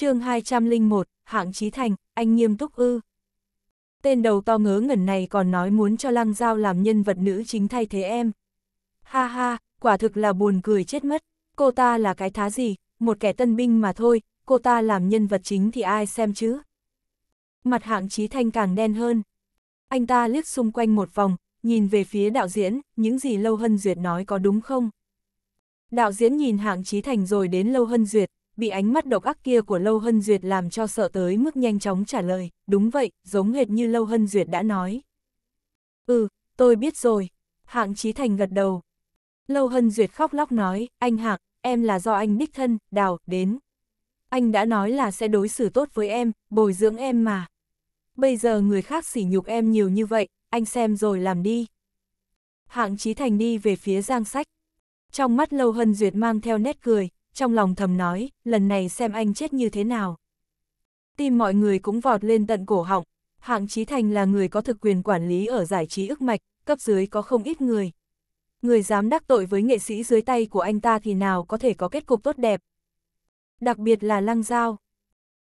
chương 201, hạng trí thành, anh nghiêm túc ư. Tên đầu to ngớ ngẩn này còn nói muốn cho lăng giao làm nhân vật nữ chính thay thế em. Ha ha, quả thực là buồn cười chết mất, cô ta là cái thá gì, một kẻ tân binh mà thôi, cô ta làm nhân vật chính thì ai xem chứ. Mặt hạng trí thanh càng đen hơn. Anh ta liếc xung quanh một vòng, nhìn về phía đạo diễn, những gì Lâu Hân Duyệt nói có đúng không? Đạo diễn nhìn hạng trí thành rồi đến Lâu Hân Duyệt, bị ánh mắt độc ác kia của Lâu Hân Duyệt làm cho sợ tới mức nhanh chóng trả lời, đúng vậy, giống hệt như Lâu Hân Duyệt đã nói. Ừ, tôi biết rồi, Hạng Chí Thành gật đầu. Lâu Hân Duyệt khóc lóc nói, anh Hạng, em là do anh đích thân, đào, đến. Anh đã nói là sẽ đối xử tốt với em, bồi dưỡng em mà. Bây giờ người khác sỉ nhục em nhiều như vậy, anh xem rồi làm đi. Hạng Chí Thành đi về phía Giang Sách. Trong mắt Lâu Hân Duyệt mang theo nét cười, trong lòng thầm nói, lần này xem anh chết như thế nào. Tim mọi người cũng vọt lên tận cổ họng, Hạng Chí Thành là người có thực quyền quản lý ở giải trí ức mạch, cấp dưới có không ít người. Người dám đắc tội với nghệ sĩ dưới tay của anh ta thì nào có thể có kết cục tốt đẹp. Đặc biệt là Lăng Giao.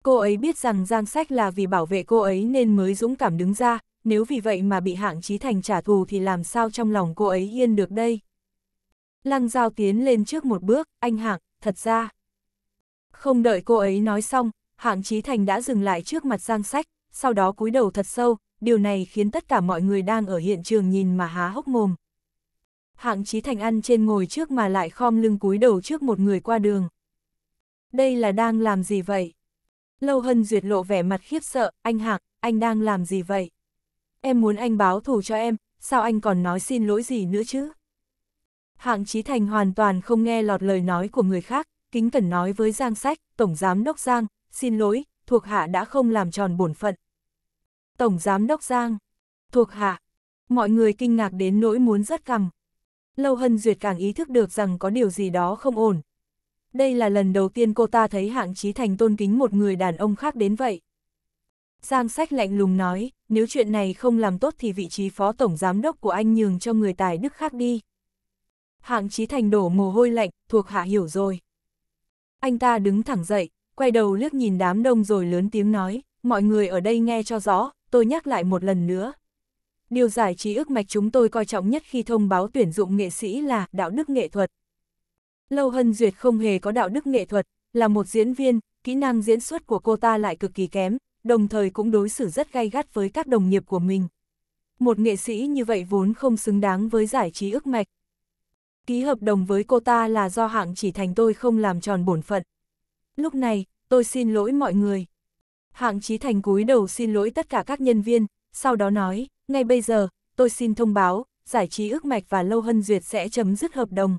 Cô ấy biết rằng Giang Sách là vì bảo vệ cô ấy nên mới dũng cảm đứng ra, nếu vì vậy mà bị Hạng Chí Thành trả thù thì làm sao trong lòng cô ấy yên được đây. Lăng Giao tiến lên trước một bước, anh Hạng thật ra. Không đợi cô ấy nói xong, hạng Chí Thành đã dừng lại trước mặt Giang Sách, sau đó cúi đầu thật sâu, điều này khiến tất cả mọi người đang ở hiện trường nhìn mà há hốc mồm. Hạng Chí Thành ăn trên ngồi trước mà lại khom lưng cúi đầu trước một người qua đường. Đây là đang làm gì vậy? Lâu Hân Duyệt lộ vẻ mặt khiếp sợ, anh Hạc, anh đang làm gì vậy? Em muốn anh báo thù cho em, sao anh còn nói xin lỗi gì nữa chứ? Hạng Chí Thành hoàn toàn không nghe lọt lời nói của người khác, kính cẩn nói với Giang Sách, Tổng Giám Đốc Giang, xin lỗi, thuộc hạ đã không làm tròn bổn phận. Tổng Giám Đốc Giang, thuộc hạ, mọi người kinh ngạc đến nỗi muốn rất cằm. Lâu Hân Duyệt càng ý thức được rằng có điều gì đó không ổn. Đây là lần đầu tiên cô ta thấy hạng Chí Thành tôn kính một người đàn ông khác đến vậy. Giang Sách lạnh lùng nói, nếu chuyện này không làm tốt thì vị trí phó tổng giám đốc của anh nhường cho người tài đức khác đi. Hạng Chí Thành đổ mồ hôi lạnh, thuộc hạ hiểu rồi. Anh ta đứng thẳng dậy, quay đầu liếc nhìn đám đông rồi lớn tiếng nói, mọi người ở đây nghe cho rõ, tôi nhắc lại một lần nữa. Điều giải trí ước mạch chúng tôi coi trọng nhất khi thông báo tuyển dụng nghệ sĩ là đạo đức nghệ thuật. Lâu Hân Duyệt không hề có đạo đức nghệ thuật, là một diễn viên, kỹ năng diễn xuất của cô ta lại cực kỳ kém, đồng thời cũng đối xử rất gay gắt với các đồng nghiệp của mình. Một nghệ sĩ như vậy vốn không xứng đáng với giải trí ước mạch, ký hợp đồng với cô ta là do hạng chỉ thành tôi không làm tròn bổn phận. Lúc này, tôi xin lỗi mọi người. Hạng Chí Thành cúi đầu xin lỗi tất cả các nhân viên, sau đó nói, ngay bây giờ, tôi xin thông báo, giải trí ước mạch và Lâu Hân Duyệt sẽ chấm dứt hợp đồng.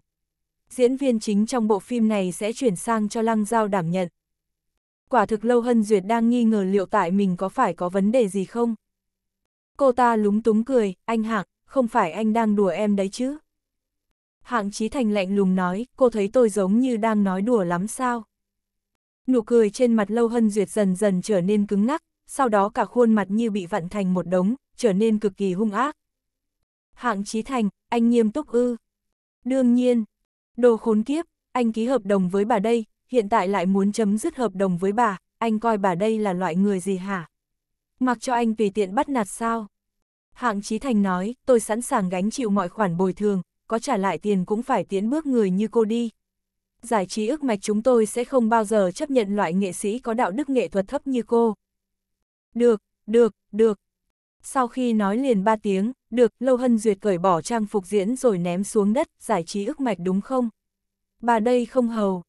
Diễn viên chính trong bộ phim này sẽ chuyển sang cho Lăng Giao đảm nhận. Quả thực Lâu Hân Duyệt đang nghi ngờ liệu tại mình có phải có vấn đề gì không? Cô ta lúng túng cười, anh Hạng, không phải anh đang đùa em đấy chứ? Hạng Chí Thành lạnh lùng nói, cô thấy tôi giống như đang nói đùa lắm sao? Nụ cười trên mặt Lâu Hân Duyệt dần dần trở nên cứng ngắc, sau đó cả khuôn mặt như bị vặn thành một đống, trở nên cực kỳ hung ác. Hạng Chí Thành, anh nghiêm túc ư? Đương nhiên. Đồ khốn kiếp, anh ký hợp đồng với bà đây, hiện tại lại muốn chấm dứt hợp đồng với bà, anh coi bà đây là loại người gì hả? Mặc cho anh tùy tiện bắt nạt sao? Hạng Chí Thành nói, tôi sẵn sàng gánh chịu mọi khoản bồi thường, có trả lại tiền cũng phải tiến bước người như cô đi. Giải trí ước mạch chúng tôi sẽ không bao giờ chấp nhận loại nghệ sĩ có đạo đức nghệ thuật thấp như cô. Được, được, được. Sau khi nói liền ba tiếng, được, Lâu Hân Duyệt cởi bỏ trang phục diễn rồi ném xuống đất, giải trí ước mạch đúng không? Bà đây không hầu.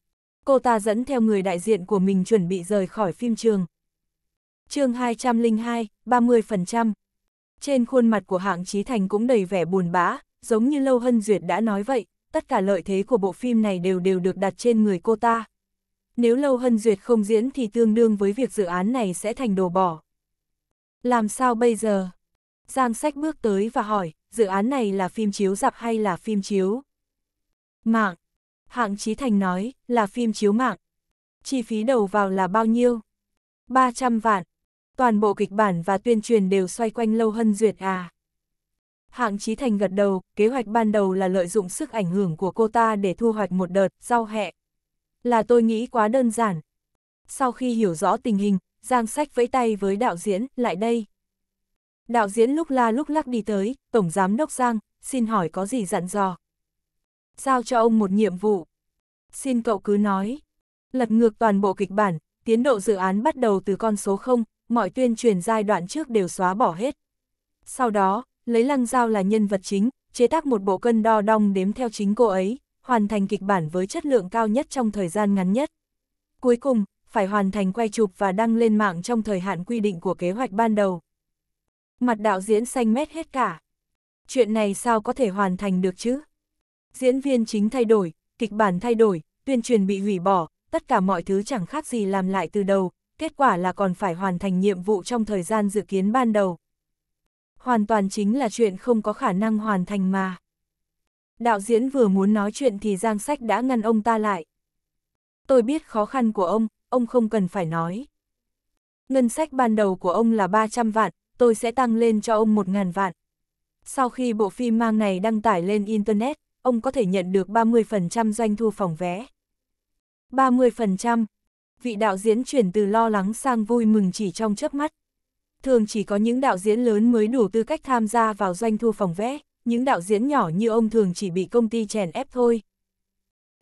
Cô ta dẫn theo người đại diện của mình chuẩn bị rời khỏi phim trường. chương 202, 30%. Trên khuôn mặt của hạng Trí Thành cũng đầy vẻ buồn bã, giống như Lâu Hân Duyệt đã nói vậy, tất cả lợi thế của bộ phim này đều đều được đặt trên người cô ta. Nếu Lâu Hân Duyệt không diễn thì tương đương với việc dự án này sẽ thành đồ bỏ. Làm sao bây giờ? Giang sách bước tới và hỏi, dự án này là phim chiếu dạp hay là phim chiếu? Mạng. Hạng Chí Thành nói, là phim chiếu mạng. Chi phí đầu vào là bao nhiêu? 300 vạn. Toàn bộ kịch bản và tuyên truyền đều xoay quanh Lâu Hân Duyệt à. Hạng Chí Thành gật đầu, kế hoạch ban đầu là lợi dụng sức ảnh hưởng của cô ta để thu hoạch một đợt, rau hẹ. Là tôi nghĩ quá đơn giản. Sau khi hiểu rõ tình hình, Giang Sách vẫy tay với đạo diễn, lại đây. Đạo diễn lúc la lúc lắc đi tới, Tổng Giám Đốc Giang, xin hỏi có gì dặn dò. Giao cho ông một nhiệm vụ. Xin cậu cứ nói. Lật ngược toàn bộ kịch bản, tiến độ dự án bắt đầu từ con số 0, mọi tuyên truyền giai đoạn trước đều xóa bỏ hết. Sau đó, lấy lăng dao là nhân vật chính, chế tác một bộ cân đo đong đếm theo chính cô ấy, hoàn thành kịch bản với chất lượng cao nhất trong thời gian ngắn nhất. Cuối cùng, phải hoàn thành quay chụp và đăng lên mạng trong thời hạn quy định của kế hoạch ban đầu. Mặt đạo diễn xanh mét hết cả. Chuyện này sao có thể hoàn thành được chứ? Diễn viên chính thay đổi, kịch bản thay đổi, tuyên truyền bị hủy bỏ, tất cả mọi thứ chẳng khác gì làm lại từ đầu, kết quả là còn phải hoàn thành nhiệm vụ trong thời gian dự kiến ban đầu hoàn toàn chính là chuyện không có khả năng hoàn thành mà. Đạo diễn vừa muốn nói chuyện thì Giang Sách đã ngăn ông ta lại. Tôi biết khó khăn của ông, ông không cần phải nói. Ngân sách ban đầu của ông là 300 vạn, tôi sẽ tăng lên cho ông 1.000 vạn. Sau khi bộ phim mang này đăng tải lên Internet, ông có thể nhận được 30% doanh thu phòng vé. 30%, vị đạo diễn chuyển từ lo lắng sang vui mừng chỉ trong chớp mắt thường chỉ có những đạo diễn lớn mới đủ tư cách tham gia vào doanh thu phòng vẽ, những đạo diễn nhỏ như ông thường chỉ bị công ty chèn ép thôi.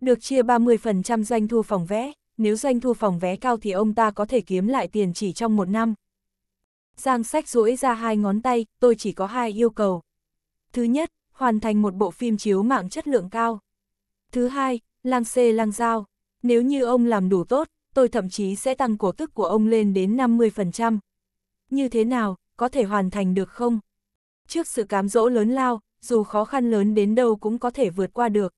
Được chia 30% doanh thu phòng vẽ, nếu doanh thu phòng vé cao thì ông ta có thể kiếm lại tiền chỉ trong một năm. Giang sách rỗi ra hai ngón tay, tôi chỉ có hai yêu cầu. Thứ nhất, hoàn thành một bộ phim chiếu mạng chất lượng cao. Thứ hai, lang xê lang giao. Nếu như ông làm đủ tốt, tôi thậm chí sẽ tăng cổ tức của ông lên đến 50% như thế nào, có thể hoàn thành được không? Trước sự cám dỗ lớn lao, dù khó khăn lớn đến đâu cũng có thể vượt qua được.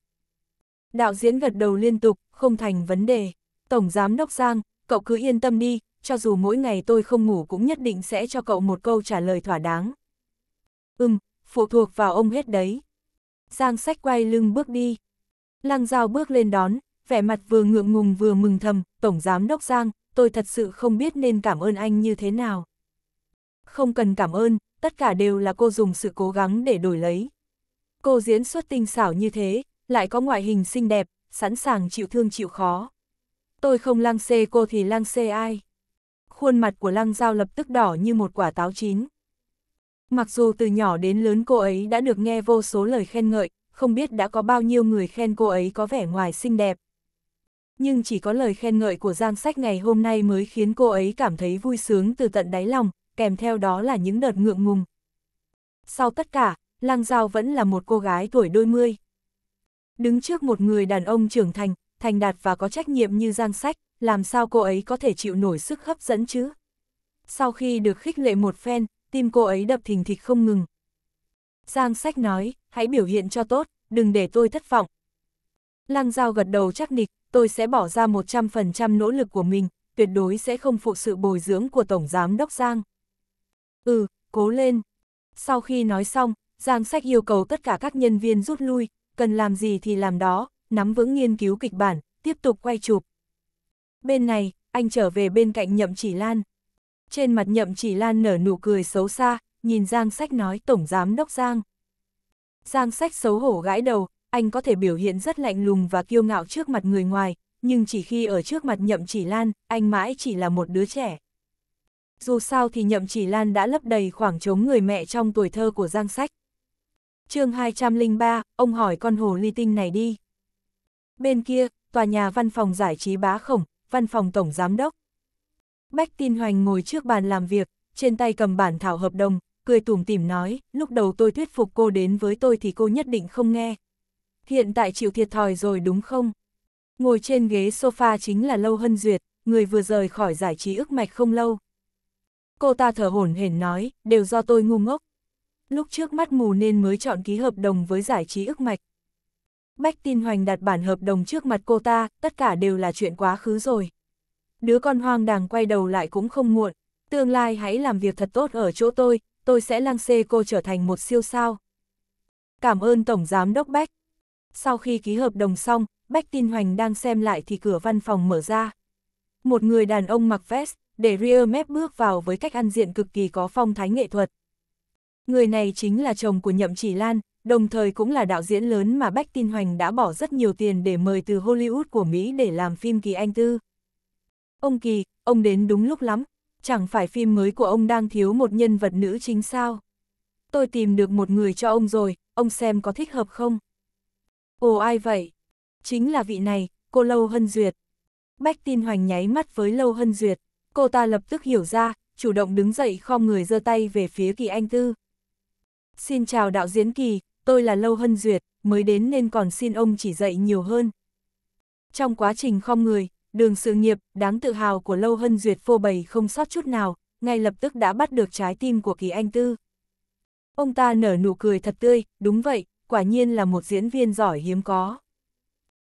Đạo diễn gật đầu liên tục, không thành vấn đề. Tổng giám đốc Giang, cậu cứ yên tâm đi, cho dù mỗi ngày tôi không ngủ cũng nhất định sẽ cho cậu một câu trả lời thỏa đáng. Ừm, phụ thuộc vào ông hết đấy. Giang sách quay lưng bước đi. Lăng Giao bước lên đón, vẻ mặt vừa ngượng ngùng vừa mừng thầm, Tổng Giám Đốc Giang, tôi thật sự không biết nên cảm ơn anh như thế nào không cần cảm ơn, tất cả đều là cô dùng sự cố gắng để đổi lấy. Cô diễn xuất tinh xảo như thế, lại có ngoại hình xinh đẹp, sẵn sàng chịu thương chịu khó. Tôi không lăng xê cô thì lăng xê ai. Khuôn mặt của lăng dao lập tức đỏ như một quả táo chín. Mặc dù từ nhỏ đến lớn cô ấy đã được nghe vô số lời khen ngợi, không biết đã có bao nhiêu người khen cô ấy có vẻ ngoài xinh đẹp. Nhưng chỉ có lời khen ngợi của Giang Sách ngày hôm nay mới khiến cô ấy cảm thấy vui sướng từ tận đáy lòng, kèm theo đó là những đợt ngượng ngùng. Sau tất cả, Lăng Giao vẫn là một cô gái tuổi đôi mươi. Đứng trước một người đàn ông trưởng thành, thành đạt và có trách nhiệm như Giang Sách, làm sao cô ấy có thể chịu nổi sức hấp dẫn chứ? Sau khi được khích lệ một phen, tim cô ấy đập thình thịch không ngừng. Giang Sách nói, hãy biểu hiện cho tốt, đừng để tôi thất vọng. Lăng Giao gật đầu chắc nịch, tôi sẽ bỏ ra 100% nỗ lực của mình, tuyệt đối sẽ không phụ sự bồi dưỡng của Tổng Giám Đốc Giang. Ừ, cố lên. Sau khi nói xong, Giang Sách yêu cầu tất cả các nhân viên rút lui, cần làm gì thì làm đó, nắm vững nghiên cứu kịch bản, tiếp tục quay chụp. Bên này, anh trở về bên cạnh Nhậm Chỉ Lan. Trên mặt Nhậm Chỉ Lan nở nụ cười xấu xa, nhìn Giang Sách nói Tổng Giám Đốc Giang. Giang Sách xấu hổ gãi đầu, anh có thể biểu hiện rất lạnh lùng và kiêu ngạo trước mặt người ngoài, nhưng chỉ khi ở trước mặt Nhậm Chỉ Lan, anh mãi chỉ là một đứa trẻ dù sao thì nhậm chỉ lan đã lấp đầy khoảng trống người mẹ trong tuổi thơ của Giang Sách. chương 203, ông hỏi con hồ ly tinh này đi. Bên kia, tòa nhà văn phòng giải trí bá khổng, văn phòng tổng giám đốc. Bách tin hoành ngồi trước bàn làm việc, trên tay cầm bản thảo hợp đồng, cười tủm tỉm nói, lúc đầu tôi thuyết phục cô đến với tôi thì cô nhất định không nghe. Hiện tại chịu thiệt thòi rồi đúng không? Ngồi trên ghế sofa chính là Lâu Hân Duyệt, người vừa rời khỏi giải trí ức mạch không lâu, cô ta thở hổn hển nói, đều do tôi ngu ngốc. Lúc trước mắt mù nên mới chọn ký hợp đồng với giải trí ức mạch. Bách tin hoành đặt bản hợp đồng trước mặt cô ta, tất cả đều là chuyện quá khứ rồi. Đứa con hoang đàng quay đầu lại cũng không muộn, tương lai hãy làm việc thật tốt ở chỗ tôi, tôi sẽ lăng xê cô trở thành một siêu sao. Cảm ơn Tổng Giám Đốc Bách. Sau khi ký hợp đồng xong, Bách Tin Hoành đang xem lại thì cửa văn phòng mở ra. Một người đàn ông mặc vest, để Rear Map bước vào với cách ăn diện cực kỳ có phong thái nghệ thuật. Người này chính là chồng của Nhậm Chỉ Lan, đồng thời cũng là đạo diễn lớn mà Bách Tin Hoành đã bỏ rất nhiều tiền để mời từ Hollywood của Mỹ để làm phim Kỳ Anh Tư. Ông Kỳ, ông đến đúng lúc lắm, chẳng phải phim mới của ông đang thiếu một nhân vật nữ chính sao? Tôi tìm được một người cho ông rồi, ông xem có thích hợp không? Ồ ai vậy? Chính là vị này, cô Lâu Hân Duyệt. Bách Tin Hoành nháy mắt với Lâu Hân Duyệt cô ta lập tức hiểu ra, chủ động đứng dậy khom người giơ tay về phía Kỳ Anh Tư. Xin chào đạo diễn Kỳ, tôi là Lâu Hân Duyệt, mới đến nên còn xin ông chỉ dạy nhiều hơn. Trong quá trình khom người, đường sự nghiệp đáng tự hào của Lâu Hân Duyệt phô bày không sót chút nào, ngay lập tức đã bắt được trái tim của Kỳ Anh Tư. Ông ta nở nụ cười thật tươi, đúng vậy, quả nhiên là một diễn viên giỏi hiếm có.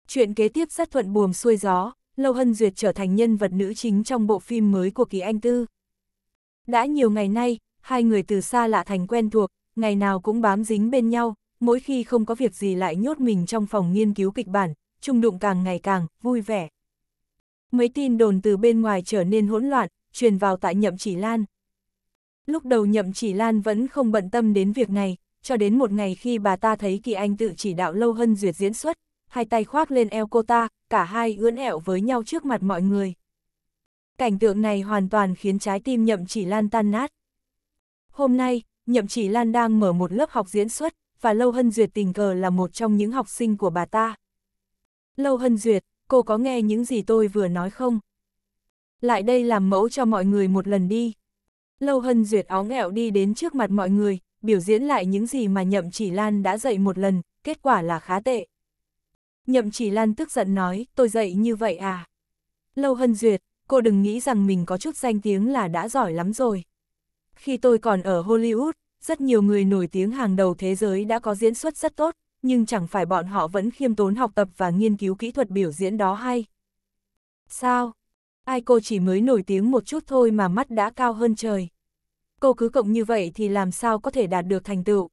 Chuyện kế tiếp rất thuận buồm xuôi gió, Lâu Hân Duyệt trở thành nhân vật nữ chính trong bộ phim mới của Kỳ Anh Tư. Đã nhiều ngày nay, hai người từ xa lạ thành quen thuộc, ngày nào cũng bám dính bên nhau, mỗi khi không có việc gì lại nhốt mình trong phòng nghiên cứu kịch bản, chung đụng càng ngày càng vui vẻ. Mấy tin đồn từ bên ngoài trở nên hỗn loạn, truyền vào tại Nhậm Chỉ Lan. Lúc đầu Nhậm Chỉ Lan vẫn không bận tâm đến việc này, cho đến một ngày khi bà ta thấy Kỳ Anh tự chỉ đạo Lâu Hân Duyệt diễn xuất, hai tay khoác lên eo cô ta, cả hai ưỡn ẹo với nhau trước mặt mọi người. Cảnh tượng này hoàn toàn khiến trái tim nhậm chỉ lan tan nát. Hôm nay, nhậm chỉ lan đang mở một lớp học diễn xuất, và Lâu Hân Duyệt tình cờ là một trong những học sinh của bà ta. Lâu Hân Duyệt, cô có nghe những gì tôi vừa nói không? Lại đây làm mẫu cho mọi người một lần đi. Lâu Hân Duyệt áo nghẹo đi đến trước mặt mọi người, biểu diễn lại những gì mà Nhậm Chỉ Lan đã dạy một lần, kết quả là khá tệ. Nhậm chỉ lan tức giận nói, tôi dạy như vậy à? Lâu hân duyệt, cô đừng nghĩ rằng mình có chút danh tiếng là đã giỏi lắm rồi. Khi tôi còn ở Hollywood, rất nhiều người nổi tiếng hàng đầu thế giới đã có diễn xuất rất tốt, nhưng chẳng phải bọn họ vẫn khiêm tốn học tập và nghiên cứu kỹ thuật biểu diễn đó hay. Sao? Ai cô chỉ mới nổi tiếng một chút thôi mà mắt đã cao hơn trời. Cô cứ cộng như vậy thì làm sao có thể đạt được thành tựu.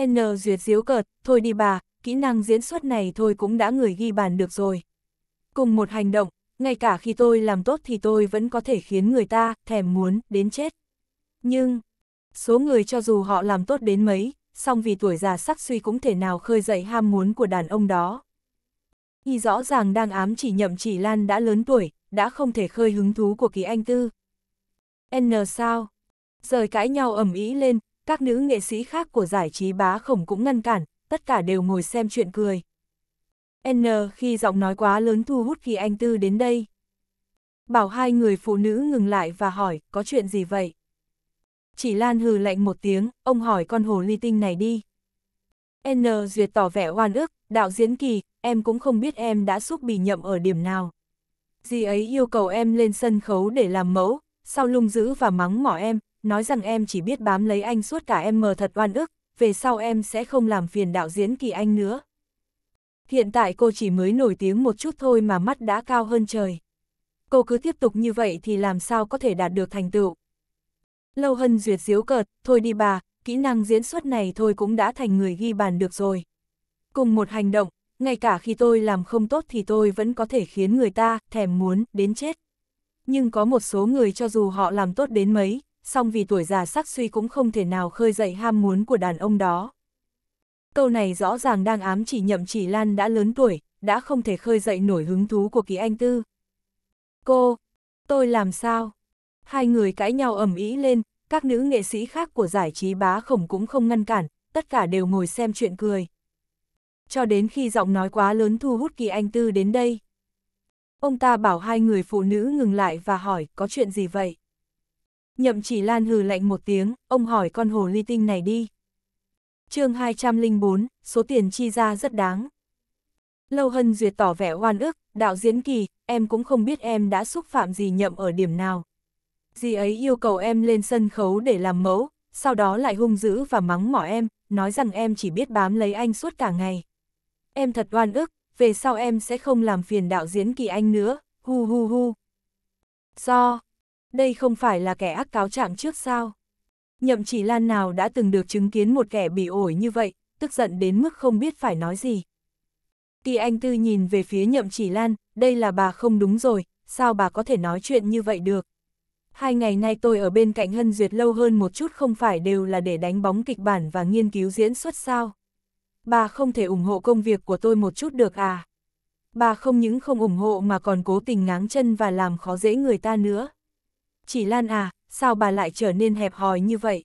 N duyệt diếu cợt, thôi đi bà, kỹ năng diễn xuất này thôi cũng đã người ghi bàn được rồi. Cùng một hành động, ngay cả khi tôi làm tốt thì tôi vẫn có thể khiến người ta thèm muốn đến chết. Nhưng, số người cho dù họ làm tốt đến mấy, song vì tuổi già sắc suy cũng thể nào khơi dậy ham muốn của đàn ông đó. Y rõ ràng đang ám chỉ nhậm chỉ Lan đã lớn tuổi, đã không thể khơi hứng thú của kỳ anh tư. N sao? Rời cãi nhau ẩm ý lên, các nữ nghệ sĩ khác của giải trí bá khổng cũng ngăn cản, tất cả đều ngồi xem chuyện cười. N khi giọng nói quá lớn thu hút Kỳ Anh Tư đến đây. Bảo hai người phụ nữ ngừng lại và hỏi, có chuyện gì vậy? Chỉ Lan hừ lạnh một tiếng, ông hỏi con hồ ly tinh này đi. N duyệt tỏ vẻ oan ức, đạo diễn Kỳ, em cũng không biết em đã xúc bì nhậm ở điểm nào. Dì ấy yêu cầu em lên sân khấu để làm mẫu, sau lung giữ và mắng mỏ em, nói rằng em chỉ biết bám lấy anh suốt cả em mờ thật oan ức, về sau em sẽ không làm phiền đạo diễn Kỳ Anh nữa. Hiện tại cô chỉ mới nổi tiếng một chút thôi mà mắt đã cao hơn trời. Cô cứ tiếp tục như vậy thì làm sao có thể đạt được thành tựu. Lâu Hân Duyệt diếu cợt, thôi đi bà, kỹ năng diễn xuất này thôi cũng đã thành người ghi bàn được rồi. Cùng một hành động, ngay cả khi tôi làm không tốt thì tôi vẫn có thể khiến người ta thèm muốn, đến chết. Nhưng có một số người cho dù họ làm tốt đến mấy, song vì tuổi già sắc suy cũng không thể nào khơi dậy ham muốn của đàn ông đó. Câu này rõ ràng đang ám chỉ nhậm chỉ Lan đã lớn tuổi, đã không thể khơi dậy nổi hứng thú của kỳ anh tư. Cô, tôi làm sao? Hai người cãi nhau ầm ĩ lên, các nữ nghệ sĩ khác của giải trí bá khổng cũng không ngăn cản, tất cả đều ngồi xem chuyện cười. Cho đến khi giọng nói quá lớn thu hút kỳ anh tư đến đây. Ông ta bảo hai người phụ nữ ngừng lại và hỏi có chuyện gì vậy? Nhậm chỉ lan hừ lạnh một tiếng, ông hỏi con hồ ly tinh này đi. chương 204, số tiền chi ra rất đáng. Lâu Hân Duyệt tỏ vẻ oan ức, đạo diễn kỳ, em cũng không biết em đã xúc phạm gì nhậm ở điểm nào. Dì ấy yêu cầu em lên sân khấu để làm mẫu, sau đó lại hung dữ và mắng mỏ em, nói rằng em chỉ biết bám lấy anh suốt cả ngày. Em thật oan ức, về sau em sẽ không làm phiền đạo diễn kỳ anh nữa, hu hu hu. Do, đây không phải là kẻ ác cáo trạng trước sao? Nhậm chỉ lan nào đã từng được chứng kiến một kẻ bị ổi như vậy, tức giận đến mức không biết phải nói gì. Kỳ Anh Tư nhìn về phía nhậm chỉ lan, đây là bà không đúng rồi, sao bà có thể nói chuyện như vậy được? Hai ngày nay tôi ở bên cạnh Hân Duyệt lâu hơn một chút không phải đều là để đánh bóng kịch bản và nghiên cứu diễn xuất sao? Bà không thể ủng hộ công việc của tôi một chút được à? Bà không những không ủng hộ mà còn cố tình ngáng chân và làm khó dễ người ta nữa chỉ Lan à, sao bà lại trở nên hẹp hòi như vậy?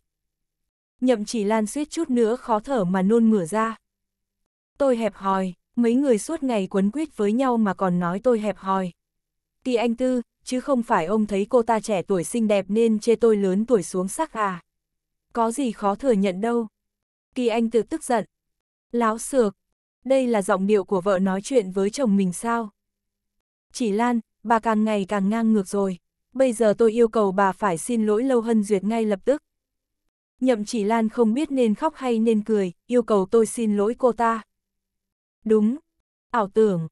Nhậm chỉ Lan suýt chút nữa khó thở mà nôn mửa ra. Tôi hẹp hòi, mấy người suốt ngày quấn quýt với nhau mà còn nói tôi hẹp hòi. Kỳ anh Tư, chứ không phải ông thấy cô ta trẻ tuổi xinh đẹp nên chê tôi lớn tuổi xuống sắc à. Có gì khó thừa nhận đâu. Kỳ anh Tư tức giận. Láo xược, đây là giọng điệu của vợ nói chuyện với chồng mình sao? Chỉ Lan, bà càng ngày càng ngang ngược rồi bây giờ tôi yêu cầu bà phải xin lỗi Lâu Hân Duyệt ngay lập tức. Nhậm chỉ Lan không biết nên khóc hay nên cười, yêu cầu tôi xin lỗi cô ta. Đúng, ảo tưởng.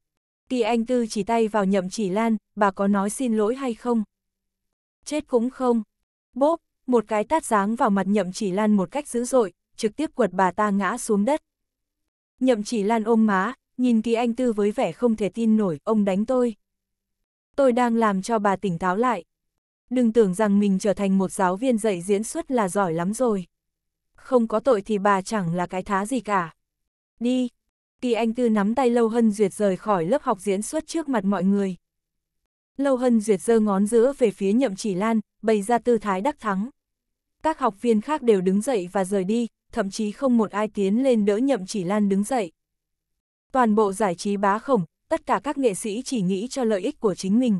Kỳ Anh Tư chỉ tay vào nhậm chỉ Lan, bà có nói xin lỗi hay không? Chết cũng không. Bốp, một cái tát giáng vào mặt nhậm chỉ Lan một cách dữ dội, trực tiếp quật bà ta ngã xuống đất. Nhậm chỉ Lan ôm má, nhìn Kỳ Anh Tư với vẻ không thể tin nổi, ông đánh tôi. Tôi đang làm cho bà tỉnh táo lại, Đừng tưởng rằng mình trở thành một giáo viên dạy diễn xuất là giỏi lắm rồi. Không có tội thì bà chẳng là cái thá gì cả. Đi. Kỳ Anh Tư nắm tay Lâu Hân Duyệt rời khỏi lớp học diễn xuất trước mặt mọi người. Lâu Hân Duyệt giơ ngón giữa về phía nhậm chỉ lan, bày ra tư thái đắc thắng. Các học viên khác đều đứng dậy và rời đi, thậm chí không một ai tiến lên đỡ nhậm chỉ lan đứng dậy. Toàn bộ giải trí bá khổng, tất cả các nghệ sĩ chỉ nghĩ cho lợi ích của chính mình.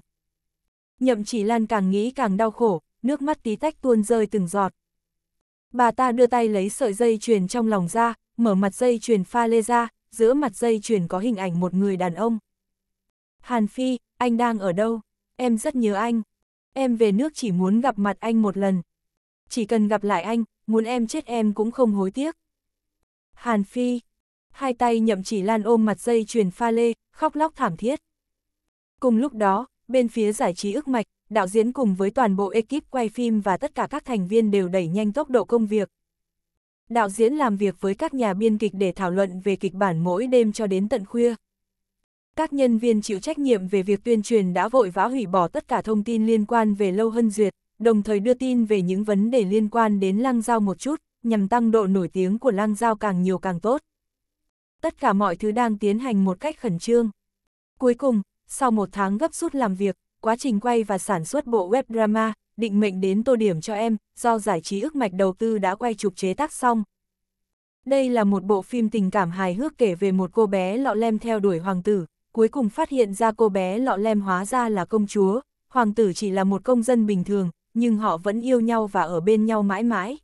Nhậm chỉ lan càng nghĩ càng đau khổ, nước mắt tí tách tuôn rơi từng giọt. Bà ta đưa tay lấy sợi dây chuyền trong lòng ra, mở mặt dây chuyền pha lê ra, giữa mặt dây chuyền có hình ảnh một người đàn ông. Hàn Phi, anh đang ở đâu? Em rất nhớ anh. Em về nước chỉ muốn gặp mặt anh một lần. Chỉ cần gặp lại anh, muốn em chết em cũng không hối tiếc. Hàn Phi, hai tay nhậm chỉ lan ôm mặt dây chuyền pha lê, khóc lóc thảm thiết. Cùng lúc đó, bên phía giải trí ức mạch, đạo diễn cùng với toàn bộ ekip quay phim và tất cả các thành viên đều đẩy nhanh tốc độ công việc. Đạo diễn làm việc với các nhà biên kịch để thảo luận về kịch bản mỗi đêm cho đến tận khuya. Các nhân viên chịu trách nhiệm về việc tuyên truyền đã vội vã hủy bỏ tất cả thông tin liên quan về Lâu Hân Duyệt, đồng thời đưa tin về những vấn đề liên quan đến lăng Giao một chút, nhằm tăng độ nổi tiếng của lăng Giao càng nhiều càng tốt. Tất cả mọi thứ đang tiến hành một cách khẩn trương. Cuối cùng, sau một tháng gấp rút làm việc, quá trình quay và sản xuất bộ web drama, định mệnh đến tô điểm cho em, do giải trí ước mạch đầu tư đã quay chụp chế tác xong. Đây là một bộ phim tình cảm hài hước kể về một cô bé lọ lem theo đuổi hoàng tử, cuối cùng phát hiện ra cô bé lọ lem hóa ra là công chúa, hoàng tử chỉ là một công dân bình thường, nhưng họ vẫn yêu nhau và ở bên nhau mãi mãi.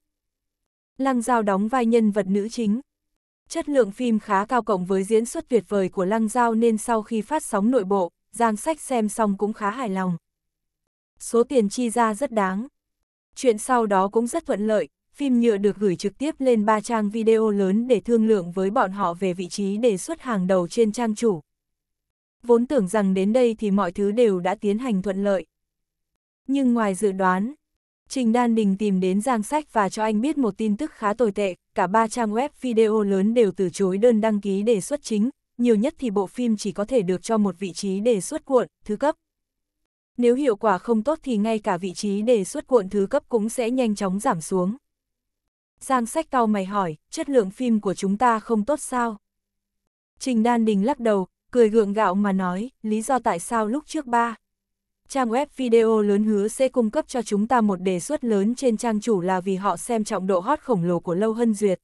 Lăng Giao đóng vai nhân vật nữ chính, Chất lượng phim khá cao cộng với diễn xuất tuyệt vời của Lăng Giao nên sau khi phát sóng nội bộ, Giang Sách xem xong cũng khá hài lòng. Số tiền chi ra rất đáng. Chuyện sau đó cũng rất thuận lợi, phim nhựa được gửi trực tiếp lên ba trang video lớn để thương lượng với bọn họ về vị trí đề xuất hàng đầu trên trang chủ. Vốn tưởng rằng đến đây thì mọi thứ đều đã tiến hành thuận lợi. Nhưng ngoài dự đoán, Trình Đan Đình tìm đến Giang Sách và cho anh biết một tin tức khá tồi tệ, cả ba trang web video lớn đều từ chối đơn đăng ký đề xuất chính, nhiều nhất thì bộ phim chỉ có thể được cho một vị trí đề xuất cuộn, thứ cấp. Nếu hiệu quả không tốt thì ngay cả vị trí đề xuất cuộn thứ cấp cũng sẽ nhanh chóng giảm xuống. Giang Sách cao mày hỏi, chất lượng phim của chúng ta không tốt sao? Trình Đan Đình lắc đầu, cười gượng gạo mà nói, lý do tại sao lúc trước ba trang web video lớn hứa sẽ cung cấp cho chúng ta một đề xuất lớn trên trang chủ là vì họ xem trọng độ hot khổng lồ của Lâu Hân Duyệt.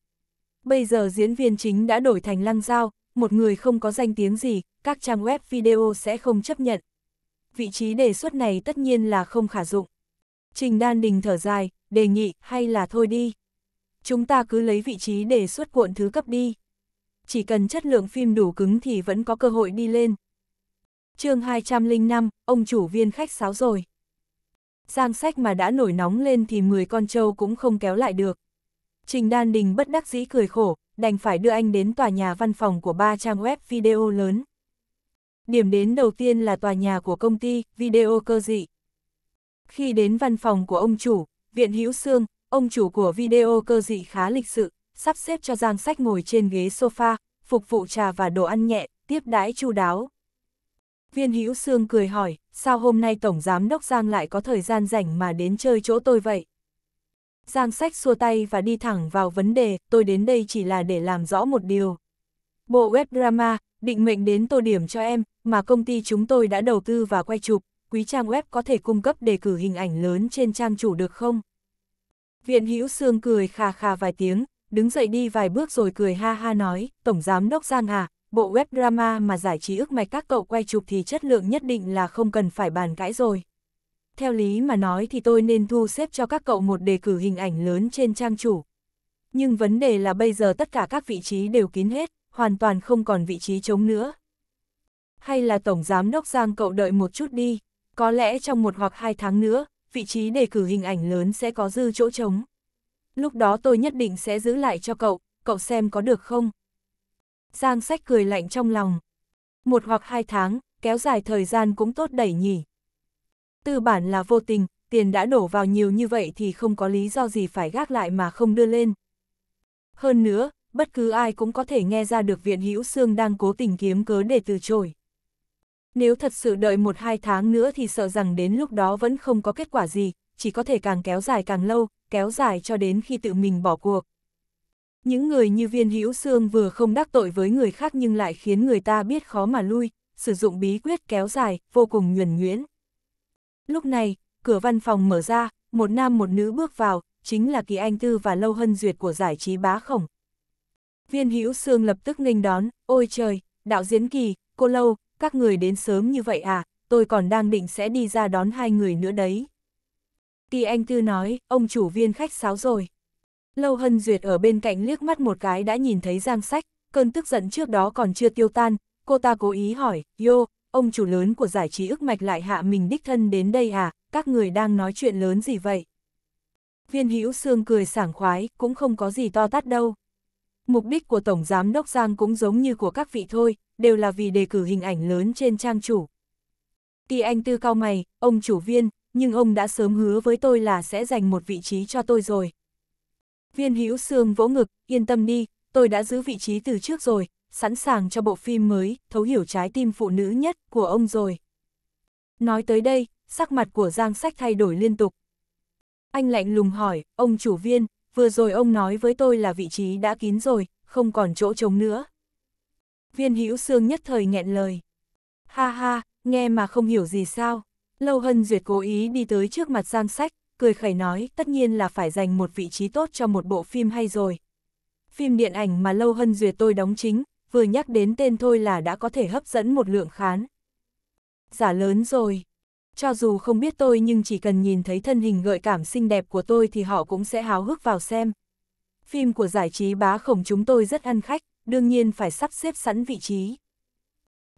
Bây giờ diễn viên chính đã đổi thành Lăng Giao, một người không có danh tiếng gì, các trang web video sẽ không chấp nhận. Vị trí đề xuất này tất nhiên là không khả dụng. Trình Đan Đình thở dài, đề nghị hay là thôi đi. Chúng ta cứ lấy vị trí đề xuất cuộn thứ cấp đi. Chỉ cần chất lượng phim đủ cứng thì vẫn có cơ hội đi lên, chương 205, ông chủ viên khách sáo rồi. Giang sách mà đã nổi nóng lên thì 10 con trâu cũng không kéo lại được. Trình Đan Đình bất đắc dĩ cười khổ, đành phải đưa anh đến tòa nhà văn phòng của ba trang web video lớn. Điểm đến đầu tiên là tòa nhà của công ty, video cơ dị. Khi đến văn phòng của ông chủ, Viện Hữu Sương, ông chủ của video cơ dị khá lịch sự, sắp xếp cho Giang Sách ngồi trên ghế sofa, phục vụ trà và đồ ăn nhẹ, tiếp đãi chu đáo. Viên Hữu Sương cười hỏi, sao hôm nay Tổng Giám Đốc Giang lại có thời gian rảnh mà đến chơi chỗ tôi vậy? Giang sách xua tay và đi thẳng vào vấn đề, tôi đến đây chỉ là để làm rõ một điều. Bộ web drama, định mệnh đến tô điểm cho em, mà công ty chúng tôi đã đầu tư và quay chụp, quý trang web có thể cung cấp đề cử hình ảnh lớn trên trang chủ được không? Viện Hữu Sương cười khà khà vài tiếng, đứng dậy đi vài bước rồi cười ha ha nói, Tổng Giám Đốc Giang à, bộ web drama mà giải trí ước mạch các cậu quay chụp thì chất lượng nhất định là không cần phải bàn cãi rồi. Theo lý mà nói thì tôi nên thu xếp cho các cậu một đề cử hình ảnh lớn trên trang chủ. Nhưng vấn đề là bây giờ tất cả các vị trí đều kín hết, hoàn toàn không còn vị trí trống nữa. Hay là Tổng Giám Đốc Giang cậu đợi một chút đi, có lẽ trong một hoặc hai tháng nữa, vị trí đề cử hình ảnh lớn sẽ có dư chỗ trống. Lúc đó tôi nhất định sẽ giữ lại cho cậu, cậu xem có được không? Giang sách cười lạnh trong lòng. Một hoặc hai tháng, kéo dài thời gian cũng tốt đẩy nhỉ. Tư bản là vô tình, tiền đã đổ vào nhiều như vậy thì không có lý do gì phải gác lại mà không đưa lên. Hơn nữa, bất cứ ai cũng có thể nghe ra được viện hữu xương đang cố tình kiếm cớ để từ chối. Nếu thật sự đợi một hai tháng nữa thì sợ rằng đến lúc đó vẫn không có kết quả gì, chỉ có thể càng kéo dài càng lâu, kéo dài cho đến khi tự mình bỏ cuộc. Những người như viên hữu xương vừa không đắc tội với người khác nhưng lại khiến người ta biết khó mà lui, sử dụng bí quyết kéo dài, vô cùng nhuần nhuyễn. Lúc này, cửa văn phòng mở ra, một nam một nữ bước vào, chính là Kỳ Anh Tư và Lâu Hân Duyệt của giải trí bá khổng. Viên hữu xương lập tức nghênh đón, ôi trời, đạo diễn Kỳ, cô Lâu, các người đến sớm như vậy à, tôi còn đang định sẽ đi ra đón hai người nữa đấy. Kỳ Anh Tư nói, ông chủ viên khách sáo rồi. Lâu Hân Duyệt ở bên cạnh liếc mắt một cái đã nhìn thấy Giang Sách, cơn tức giận trước đó còn chưa tiêu tan, cô ta cố ý hỏi, Yo, ông chủ lớn của giải trí ức mạch lại hạ mình đích thân đến đây à, các người đang nói chuyện lớn gì vậy? Viên hữu Sương cười sảng khoái, cũng không có gì to tát đâu. Mục đích của Tổng Giám Đốc Giang cũng giống như của các vị thôi, đều là vì đề cử hình ảnh lớn trên trang chủ. Kỳ anh tư cao mày, ông chủ viên, nhưng ông đã sớm hứa với tôi là sẽ dành một vị trí cho tôi rồi. Viên Hữu Sương vỗ ngực, yên tâm đi, tôi đã giữ vị trí từ trước rồi, sẵn sàng cho bộ phim mới, thấu hiểu trái tim phụ nữ nhất của ông rồi. Nói tới đây, sắc mặt của Giang Sách thay đổi liên tục. Anh lạnh lùng hỏi, ông chủ viên, vừa rồi ông nói với tôi là vị trí đã kín rồi, không còn chỗ trống nữa. Viên Hữu Sương nhất thời nghẹn lời. Ha ha, nghe mà không hiểu gì sao. Lâu Hân Duyệt cố ý đi tới trước mặt Giang Sách, cười khẩy nói tất nhiên là phải dành một vị trí tốt cho một bộ phim hay rồi. Phim điện ảnh mà Lâu Hân Duyệt tôi đóng chính, vừa nhắc đến tên thôi là đã có thể hấp dẫn một lượng khán. Giả lớn rồi. Cho dù không biết tôi nhưng chỉ cần nhìn thấy thân hình gợi cảm xinh đẹp của tôi thì họ cũng sẽ háo hức vào xem. Phim của giải trí bá khổng chúng tôi rất ăn khách, đương nhiên phải sắp xếp sẵn vị trí.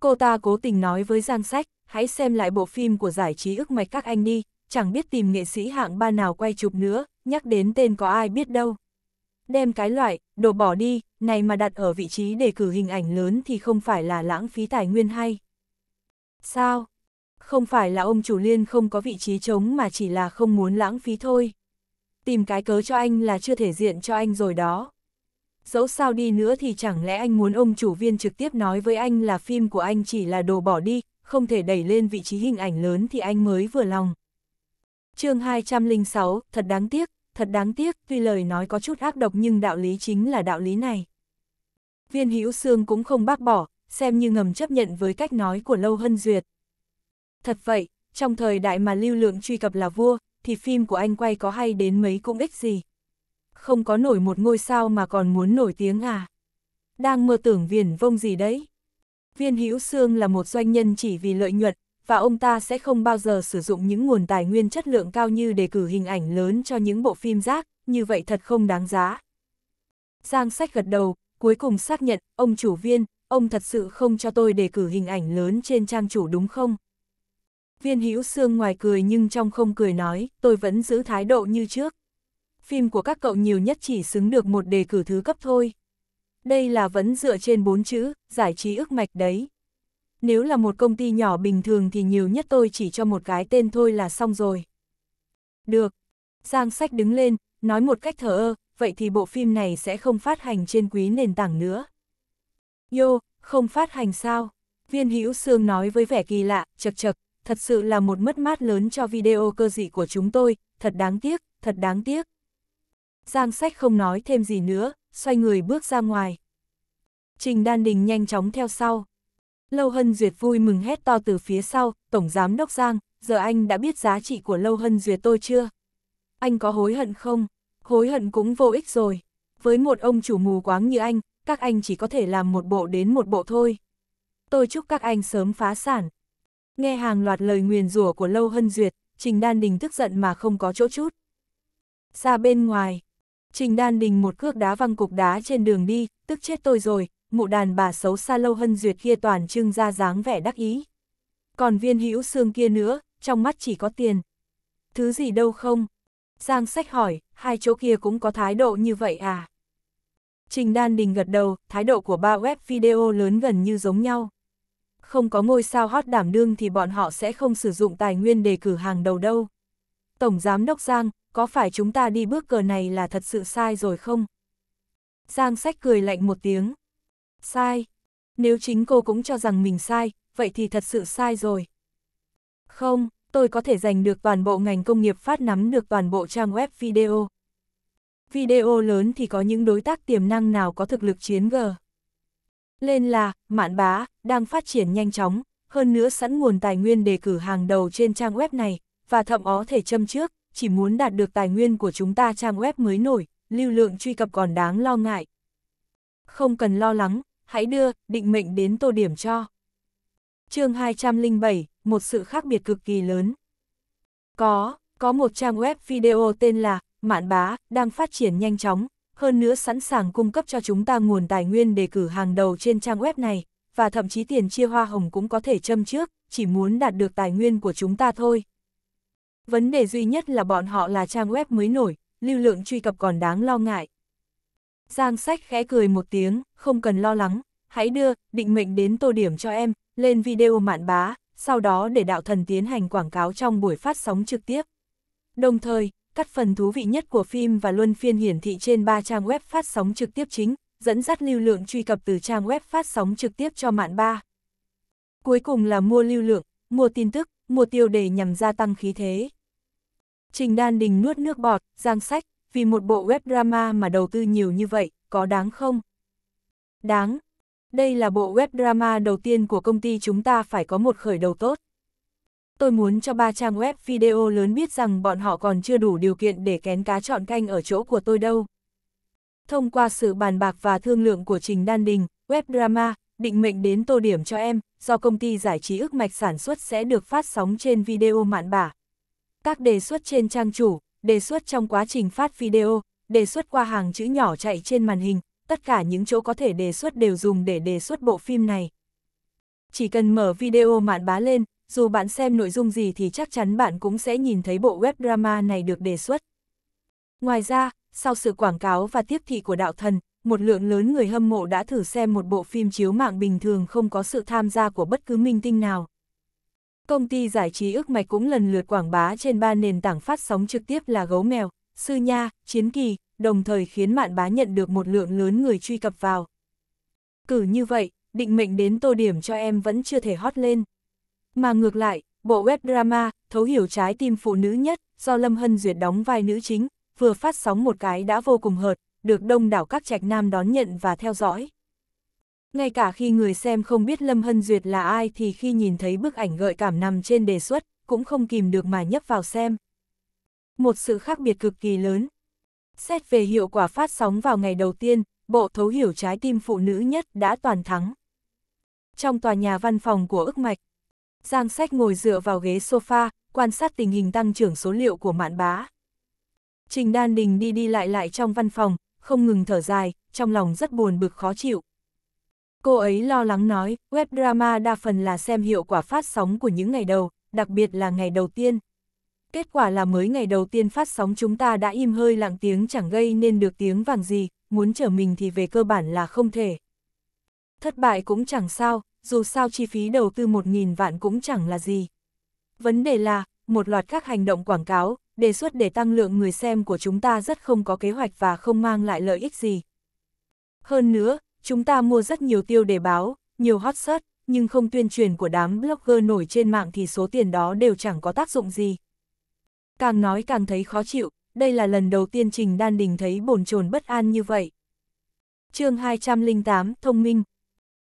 Cô ta cố tình nói với Giang Sách, hãy xem lại bộ phim của giải trí ức mạch các anh đi, chẳng biết tìm nghệ sĩ hạng ba nào quay chụp nữa, nhắc đến tên có ai biết đâu. Đem cái loại, đồ bỏ đi, này mà đặt ở vị trí đề cử hình ảnh lớn thì không phải là lãng phí tài nguyên hay. Sao? Không phải là ông chủ liên không có vị trí trống mà chỉ là không muốn lãng phí thôi. Tìm cái cớ cho anh là chưa thể diện cho anh rồi đó. Dẫu sao đi nữa thì chẳng lẽ anh muốn ông chủ viên trực tiếp nói với anh là phim của anh chỉ là đồ bỏ đi, không thể đẩy lên vị trí hình ảnh lớn thì anh mới vừa lòng chương 206, thật đáng tiếc, thật đáng tiếc, tuy lời nói có chút ác độc nhưng đạo lý chính là đạo lý này. Viên hữu xương cũng không bác bỏ, xem như ngầm chấp nhận với cách nói của Lâu Hân Duyệt. Thật vậy, trong thời đại mà lưu lượng truy cập là vua, thì phim của anh quay có hay đến mấy cũng ích gì. Không có nổi một ngôi sao mà còn muốn nổi tiếng à. Đang mơ tưởng viền vông gì đấy. Viên hữu xương là một doanh nhân chỉ vì lợi nhuận, và ông ta sẽ không bao giờ sử dụng những nguồn tài nguyên chất lượng cao như đề cử hình ảnh lớn cho những bộ phim rác, như vậy thật không đáng giá. Giang sách gật đầu, cuối cùng xác nhận, ông chủ viên, ông thật sự không cho tôi đề cử hình ảnh lớn trên trang chủ đúng không? Viên hữu xương ngoài cười nhưng trong không cười nói, tôi vẫn giữ thái độ như trước. Phim của các cậu nhiều nhất chỉ xứng được một đề cử thứ cấp thôi. Đây là vẫn dựa trên bốn chữ, giải trí ức mạch đấy nếu là một công ty nhỏ bình thường thì nhiều nhất tôi chỉ cho một cái tên thôi là xong rồi. Được. Giang sách đứng lên, nói một cách thở ơ, vậy thì bộ phim này sẽ không phát hành trên quý nền tảng nữa. Yo, không phát hành sao? Viên Hữu Sương nói với vẻ kỳ lạ, chật chật, thật sự là một mất mát lớn cho video cơ dị của chúng tôi, thật đáng tiếc, thật đáng tiếc. Giang sách không nói thêm gì nữa, xoay người bước ra ngoài. Trình Đan Đình nhanh chóng theo sau. Lâu Hân Duyệt vui mừng hét to từ phía sau, Tổng Giám Đốc Giang, giờ anh đã biết giá trị của Lâu Hân Duyệt tôi chưa? Anh có hối hận không? Hối hận cũng vô ích rồi. Với một ông chủ mù quáng như anh, các anh chỉ có thể làm một bộ đến một bộ thôi. Tôi chúc các anh sớm phá sản. Nghe hàng loạt lời nguyền rủa của Lâu Hân Duyệt, Trình Đan Đình tức giận mà không có chỗ chút. Ra bên ngoài, Trình Đan Đình một cước đá văng cục đá trên đường đi, tức chết tôi rồi, mụ đàn bà xấu xa lâu hân duyệt kia toàn trưng ra dáng vẻ đắc ý. Còn viên hữu xương kia nữa, trong mắt chỉ có tiền. Thứ gì đâu không? Giang sách hỏi, hai chỗ kia cũng có thái độ như vậy à? Trình Đan Đình gật đầu, thái độ của ba web video lớn gần như giống nhau. Không có ngôi sao hot đảm đương thì bọn họ sẽ không sử dụng tài nguyên đề cử hàng đầu đâu. Tổng Giám Đốc Giang, có phải chúng ta đi bước cờ này là thật sự sai rồi không? Giang sách cười lạnh một tiếng. Sai. Nếu chính cô cũng cho rằng mình sai, vậy thì thật sự sai rồi. Không, tôi có thể giành được toàn bộ ngành công nghiệp phát nắm được toàn bộ trang web video. Video lớn thì có những đối tác tiềm năng nào có thực lực chiến gờ. Lên là, mạn bá, đang phát triển nhanh chóng, hơn nữa sẵn nguồn tài nguyên đề cử hàng đầu trên trang web này, và thậm ó thể châm trước, chỉ muốn đạt được tài nguyên của chúng ta trang web mới nổi, lưu lượng truy cập còn đáng lo ngại. Không cần lo lắng, hãy đưa, định mệnh đến tô điểm cho. chương 207, một sự khác biệt cực kỳ lớn. Có, có một trang web video tên là Mạn Bá, đang phát triển nhanh chóng, hơn nữa sẵn sàng cung cấp cho chúng ta nguồn tài nguyên đề cử hàng đầu trên trang web này, và thậm chí tiền chia hoa hồng cũng có thể châm trước, chỉ muốn đạt được tài nguyên của chúng ta thôi. Vấn đề duy nhất là bọn họ là trang web mới nổi, lưu lượng truy cập còn đáng lo ngại, Giang sách khẽ cười một tiếng, không cần lo lắng, hãy đưa, định mệnh đến tô điểm cho em, lên video mạn bá, sau đó để đạo thần tiến hành quảng cáo trong buổi phát sóng trực tiếp. Đồng thời, cắt phần thú vị nhất của phim và luân phiên hiển thị trên 3 trang web phát sóng trực tiếp chính, dẫn dắt lưu lượng truy cập từ trang web phát sóng trực tiếp cho mạn ba. Cuối cùng là mua lưu lượng, mua tin tức, mua tiêu đề nhằm gia tăng khí thế. Trình Đan Đình nuốt nước bọt, giang sách, vì một bộ web drama mà đầu tư nhiều như vậy, có đáng không? Đáng. Đây là bộ web drama đầu tiên của công ty chúng ta phải có một khởi đầu tốt. Tôi muốn cho ba trang web video lớn biết rằng bọn họ còn chưa đủ điều kiện để kén cá chọn canh ở chỗ của tôi đâu. Thông qua sự bàn bạc và thương lượng của Trình Đan Đình, web drama, định mệnh đến tô điểm cho em, do công ty giải trí ức mạch sản xuất sẽ được phát sóng trên video mạn bả. Các đề xuất trên trang chủ, đề xuất trong quá trình phát video, đề xuất qua hàng chữ nhỏ chạy trên màn hình, tất cả những chỗ có thể đề xuất đều dùng để đề xuất bộ phim này. Chỉ cần mở video mạn bá lên, dù bạn xem nội dung gì thì chắc chắn bạn cũng sẽ nhìn thấy bộ web drama này được đề xuất. Ngoài ra, sau sự quảng cáo và tiếp thị của đạo thần, một lượng lớn người hâm mộ đã thử xem một bộ phim chiếu mạng bình thường không có sự tham gia của bất cứ minh tinh nào. Công ty giải trí ước mạch cũng lần lượt quảng bá trên ba nền tảng phát sóng trực tiếp là Gấu Mèo, Sư Nha, Chiến Kỳ, đồng thời khiến mạn bá nhận được một lượng lớn người truy cập vào. Cử như vậy, định mệnh đến tô điểm cho em vẫn chưa thể hot lên. Mà ngược lại, bộ web drama Thấu hiểu trái tim phụ nữ nhất do Lâm Hân Duyệt đóng vai nữ chính, vừa phát sóng một cái đã vô cùng hợt, được đông đảo các trạch nam đón nhận và theo dõi. Ngay cả khi người xem không biết Lâm Hân Duyệt là ai thì khi nhìn thấy bức ảnh gợi cảm nằm trên đề xuất, cũng không kìm được mà nhấp vào xem. Một sự khác biệt cực kỳ lớn. Xét về hiệu quả phát sóng vào ngày đầu tiên, bộ thấu hiểu trái tim phụ nữ nhất đã toàn thắng. Trong tòa nhà văn phòng của ức mạch, Giang Sách ngồi dựa vào ghế sofa, quan sát tình hình tăng trưởng số liệu của mạn bá. Trình Đan Đình đi đi lại lại trong văn phòng, không ngừng thở dài, trong lòng rất buồn bực khó chịu. Cô ấy lo lắng nói, web drama đa phần là xem hiệu quả phát sóng của những ngày đầu, đặc biệt là ngày đầu tiên. Kết quả là mới ngày đầu tiên phát sóng chúng ta đã im hơi lặng tiếng chẳng gây nên được tiếng vàng gì, muốn trở mình thì về cơ bản là không thể. Thất bại cũng chẳng sao, dù sao chi phí đầu tư 1.000 vạn cũng chẳng là gì. Vấn đề là, một loạt các hành động quảng cáo, đề xuất để tăng lượng người xem của chúng ta rất không có kế hoạch và không mang lại lợi ích gì. Hơn nữa, chúng ta mua rất nhiều tiêu đề báo, nhiều hot search, nhưng không tuyên truyền của đám blogger nổi trên mạng thì số tiền đó đều chẳng có tác dụng gì. Càng nói càng thấy khó chịu, đây là lần đầu tiên Trình Đan Đình thấy bồn chồn bất an như vậy. chương 208, Thông minh.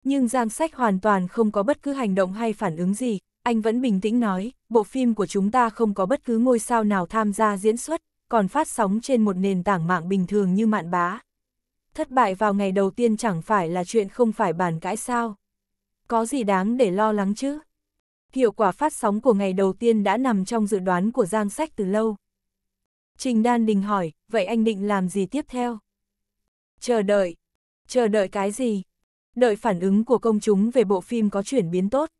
Nhưng Giang Sách hoàn toàn không có bất cứ hành động hay phản ứng gì, anh vẫn bình tĩnh nói, bộ phim của chúng ta không có bất cứ ngôi sao nào tham gia diễn xuất, còn phát sóng trên một nền tảng mạng bình thường như mạng bá thất bại vào ngày đầu tiên chẳng phải là chuyện không phải bàn cãi sao. Có gì đáng để lo lắng chứ? Hiệu quả phát sóng của ngày đầu tiên đã nằm trong dự đoán của Giang Sách từ lâu. Trình Đan Đình hỏi, vậy anh định làm gì tiếp theo? Chờ đợi. Chờ đợi cái gì? Đợi phản ứng của công chúng về bộ phim có chuyển biến tốt.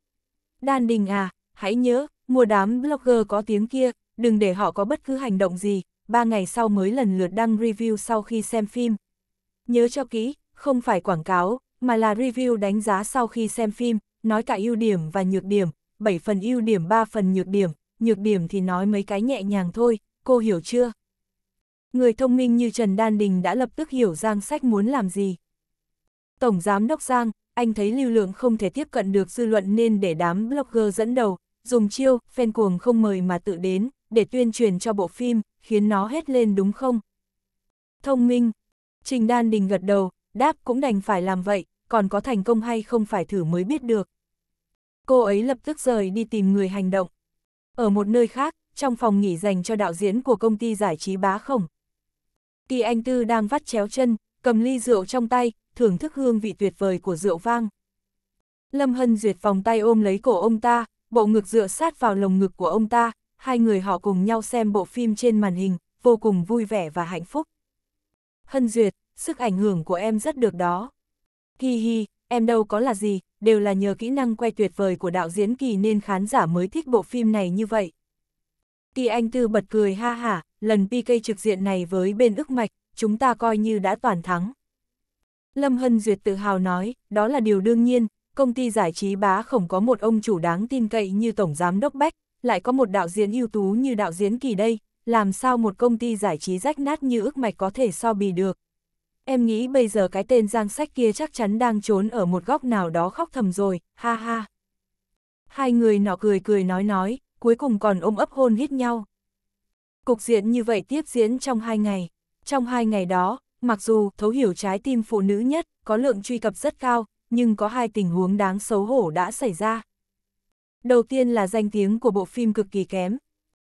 Đan Đình à, hãy nhớ, mua đám blogger có tiếng kia, đừng để họ có bất cứ hành động gì, ba ngày sau mới lần lượt đăng review sau khi xem phim, Nhớ cho kỹ, không phải quảng cáo, mà là review đánh giá sau khi xem phim, nói cả ưu điểm và nhược điểm, 7 phần ưu điểm 3 phần nhược điểm, nhược điểm thì nói mấy cái nhẹ nhàng thôi, cô hiểu chưa? Người thông minh như Trần Đan Đình đã lập tức hiểu Giang Sách muốn làm gì. Tổng Giám Đốc Giang, anh thấy lưu lượng không thể tiếp cận được dư luận nên để đám blogger dẫn đầu, dùng chiêu, fan cuồng không mời mà tự đến, để tuyên truyền cho bộ phim, khiến nó hết lên đúng không? Thông minh, Trình Đan Đình gật đầu, đáp cũng đành phải làm vậy, còn có thành công hay không phải thử mới biết được. Cô ấy lập tức rời đi tìm người hành động. Ở một nơi khác, trong phòng nghỉ dành cho đạo diễn của công ty giải trí bá khổng. Kỳ Anh Tư đang vắt chéo chân, cầm ly rượu trong tay, thưởng thức hương vị tuyệt vời của rượu vang. Lâm Hân duyệt vòng tay ôm lấy cổ ông ta, bộ ngực dựa sát vào lồng ngực của ông ta, hai người họ cùng nhau xem bộ phim trên màn hình, vô cùng vui vẻ và hạnh phúc. Hân Duyệt, sức ảnh hưởng của em rất được đó. Hi hi, em đâu có là gì, đều là nhờ kỹ năng quay tuyệt vời của đạo diễn Kỳ nên khán giả mới thích bộ phim này như vậy. Kỳ Anh Tư bật cười ha hả, lần PK trực diện này với bên ức mạch, chúng ta coi như đã toàn thắng. Lâm Hân Duyệt tự hào nói, đó là điều đương nhiên, công ty giải trí bá không có một ông chủ đáng tin cậy như Tổng Giám Đốc Bách, lại có một đạo diễn ưu tú như đạo diễn Kỳ đây, làm sao một công ty giải trí rách nát như ước mạch có thể so bì được. Em nghĩ bây giờ cái tên giang sách kia chắc chắn đang trốn ở một góc nào đó khóc thầm rồi, ha ha. Hai người nọ cười cười nói nói, cuối cùng còn ôm ấp hôn hít nhau. Cục diện như vậy tiếp diễn trong hai ngày. Trong hai ngày đó, mặc dù thấu hiểu trái tim phụ nữ nhất, có lượng truy cập rất cao, nhưng có hai tình huống đáng xấu hổ đã xảy ra. Đầu tiên là danh tiếng của bộ phim cực kỳ kém,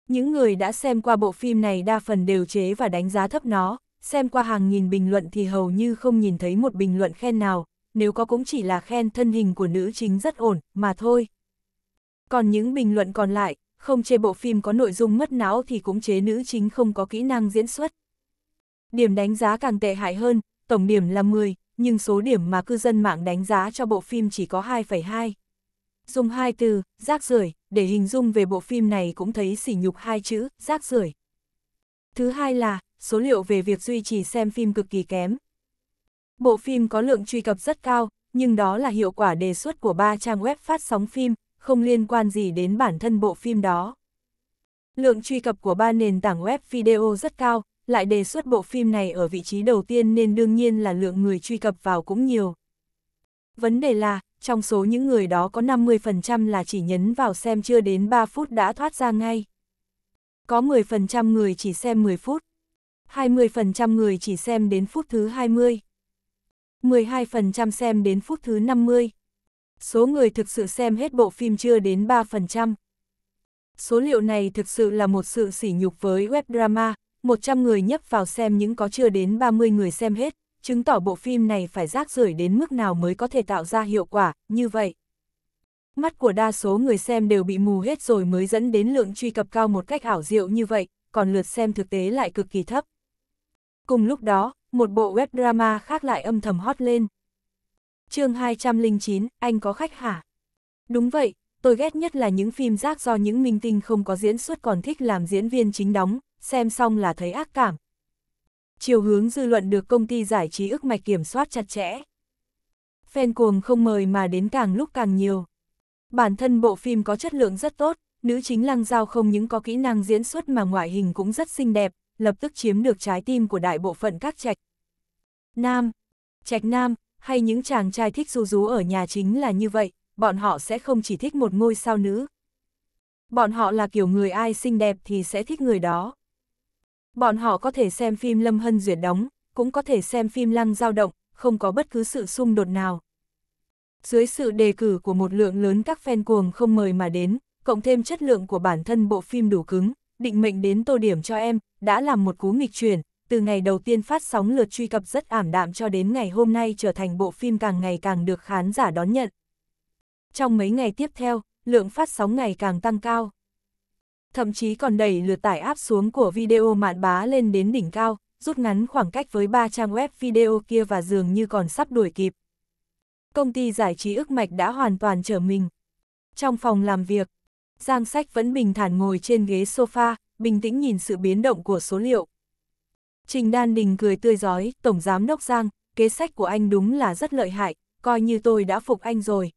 những người đã xem qua bộ phim này đa phần đều chế và đánh giá thấp nó, xem qua hàng nghìn bình luận thì hầu như không nhìn thấy một bình luận khen nào, nếu có cũng chỉ là khen thân hình của nữ chính rất ổn, mà thôi. Còn những bình luận còn lại, không chê bộ phim có nội dung mất não thì cũng chế nữ chính không có kỹ năng diễn xuất. Điểm đánh giá càng tệ hại hơn, tổng điểm là 10, nhưng số điểm mà cư dân mạng đánh giá cho bộ phim chỉ có 2,2. Dùng hai từ, rác rưởi để hình dung về bộ phim này cũng thấy sỉ nhục hai chữ, rác rưởi. Thứ hai là, số liệu về việc duy trì xem phim cực kỳ kém. Bộ phim có lượng truy cập rất cao, nhưng đó là hiệu quả đề xuất của ba trang web phát sóng phim, không liên quan gì đến bản thân bộ phim đó. Lượng truy cập của ba nền tảng web video rất cao, lại đề xuất bộ phim này ở vị trí đầu tiên nên đương nhiên là lượng người truy cập vào cũng nhiều. Vấn đề là, trong số những người đó có 50% là chỉ nhấn vào xem chưa đến 3 phút đã thoát ra ngay. Có 10% người chỉ xem 10 phút, 20% người chỉ xem đến phút thứ 20, 12% xem đến phút thứ 50. Số người thực sự xem hết bộ phim chưa đến 3%. Số liệu này thực sự là một sự sỉ nhục với web drama, 100 người nhấp vào xem những có chưa đến 30 người xem hết, chứng tỏ bộ phim này phải rác rưởi đến mức nào mới có thể tạo ra hiệu quả, như vậy. Mắt của đa số người xem đều bị mù hết rồi mới dẫn đến lượng truy cập cao một cách ảo diệu như vậy, còn lượt xem thực tế lại cực kỳ thấp. Cùng lúc đó, một bộ web drama khác lại âm thầm hot lên. chương 209, anh có khách hả? Đúng vậy, tôi ghét nhất là những phim rác do những minh tinh không có diễn xuất còn thích làm diễn viên chính đóng, xem xong là thấy ác cảm, chiều hướng dư luận được công ty giải trí ức mạch kiểm soát chặt chẽ. Fan cuồng không mời mà đến càng lúc càng nhiều. Bản thân bộ phim có chất lượng rất tốt, nữ chính Lăng Giao không những có kỹ năng diễn xuất mà ngoại hình cũng rất xinh đẹp, lập tức chiếm được trái tim của đại bộ phận các trạch. Nam, trạch nam, hay những chàng trai thích du rú ở nhà chính là như vậy, bọn họ sẽ không chỉ thích một ngôi sao nữ. Bọn họ là kiểu người ai xinh đẹp thì sẽ thích người đó. Bọn họ có thể xem phim Lâm Hân Duyệt đóng, cũng có thể xem phim Lăng dao động, không có bất cứ sự xung đột nào. Dưới sự đề cử của một lượng lớn các fan cuồng không mời mà đến, cộng thêm chất lượng của bản thân bộ phim đủ cứng, định mệnh đến tô điểm cho em, đã làm một cú nghịch chuyển, từ ngày đầu tiên phát sóng lượt truy cập rất ảm đạm cho đến ngày hôm nay trở thành bộ phim càng ngày càng được khán giả đón nhận. Trong mấy ngày tiếp theo, lượng phát sóng ngày càng tăng cao thậm chí còn đẩy lượt tải áp xuống của video mạn bá lên đến đỉnh cao, rút ngắn khoảng cách với ba trang web video kia và dường như còn sắp đuổi kịp. Công ty giải trí ức mạch đã hoàn toàn trở mình. Trong phòng làm việc, Giang Sách vẫn bình thản ngồi trên ghế sofa, bình tĩnh nhìn sự biến động của số liệu. Trình Đan Đình cười tươi giói, Tổng Giám Đốc Giang, kế sách của anh đúng là rất lợi hại, coi như tôi đã phục anh rồi.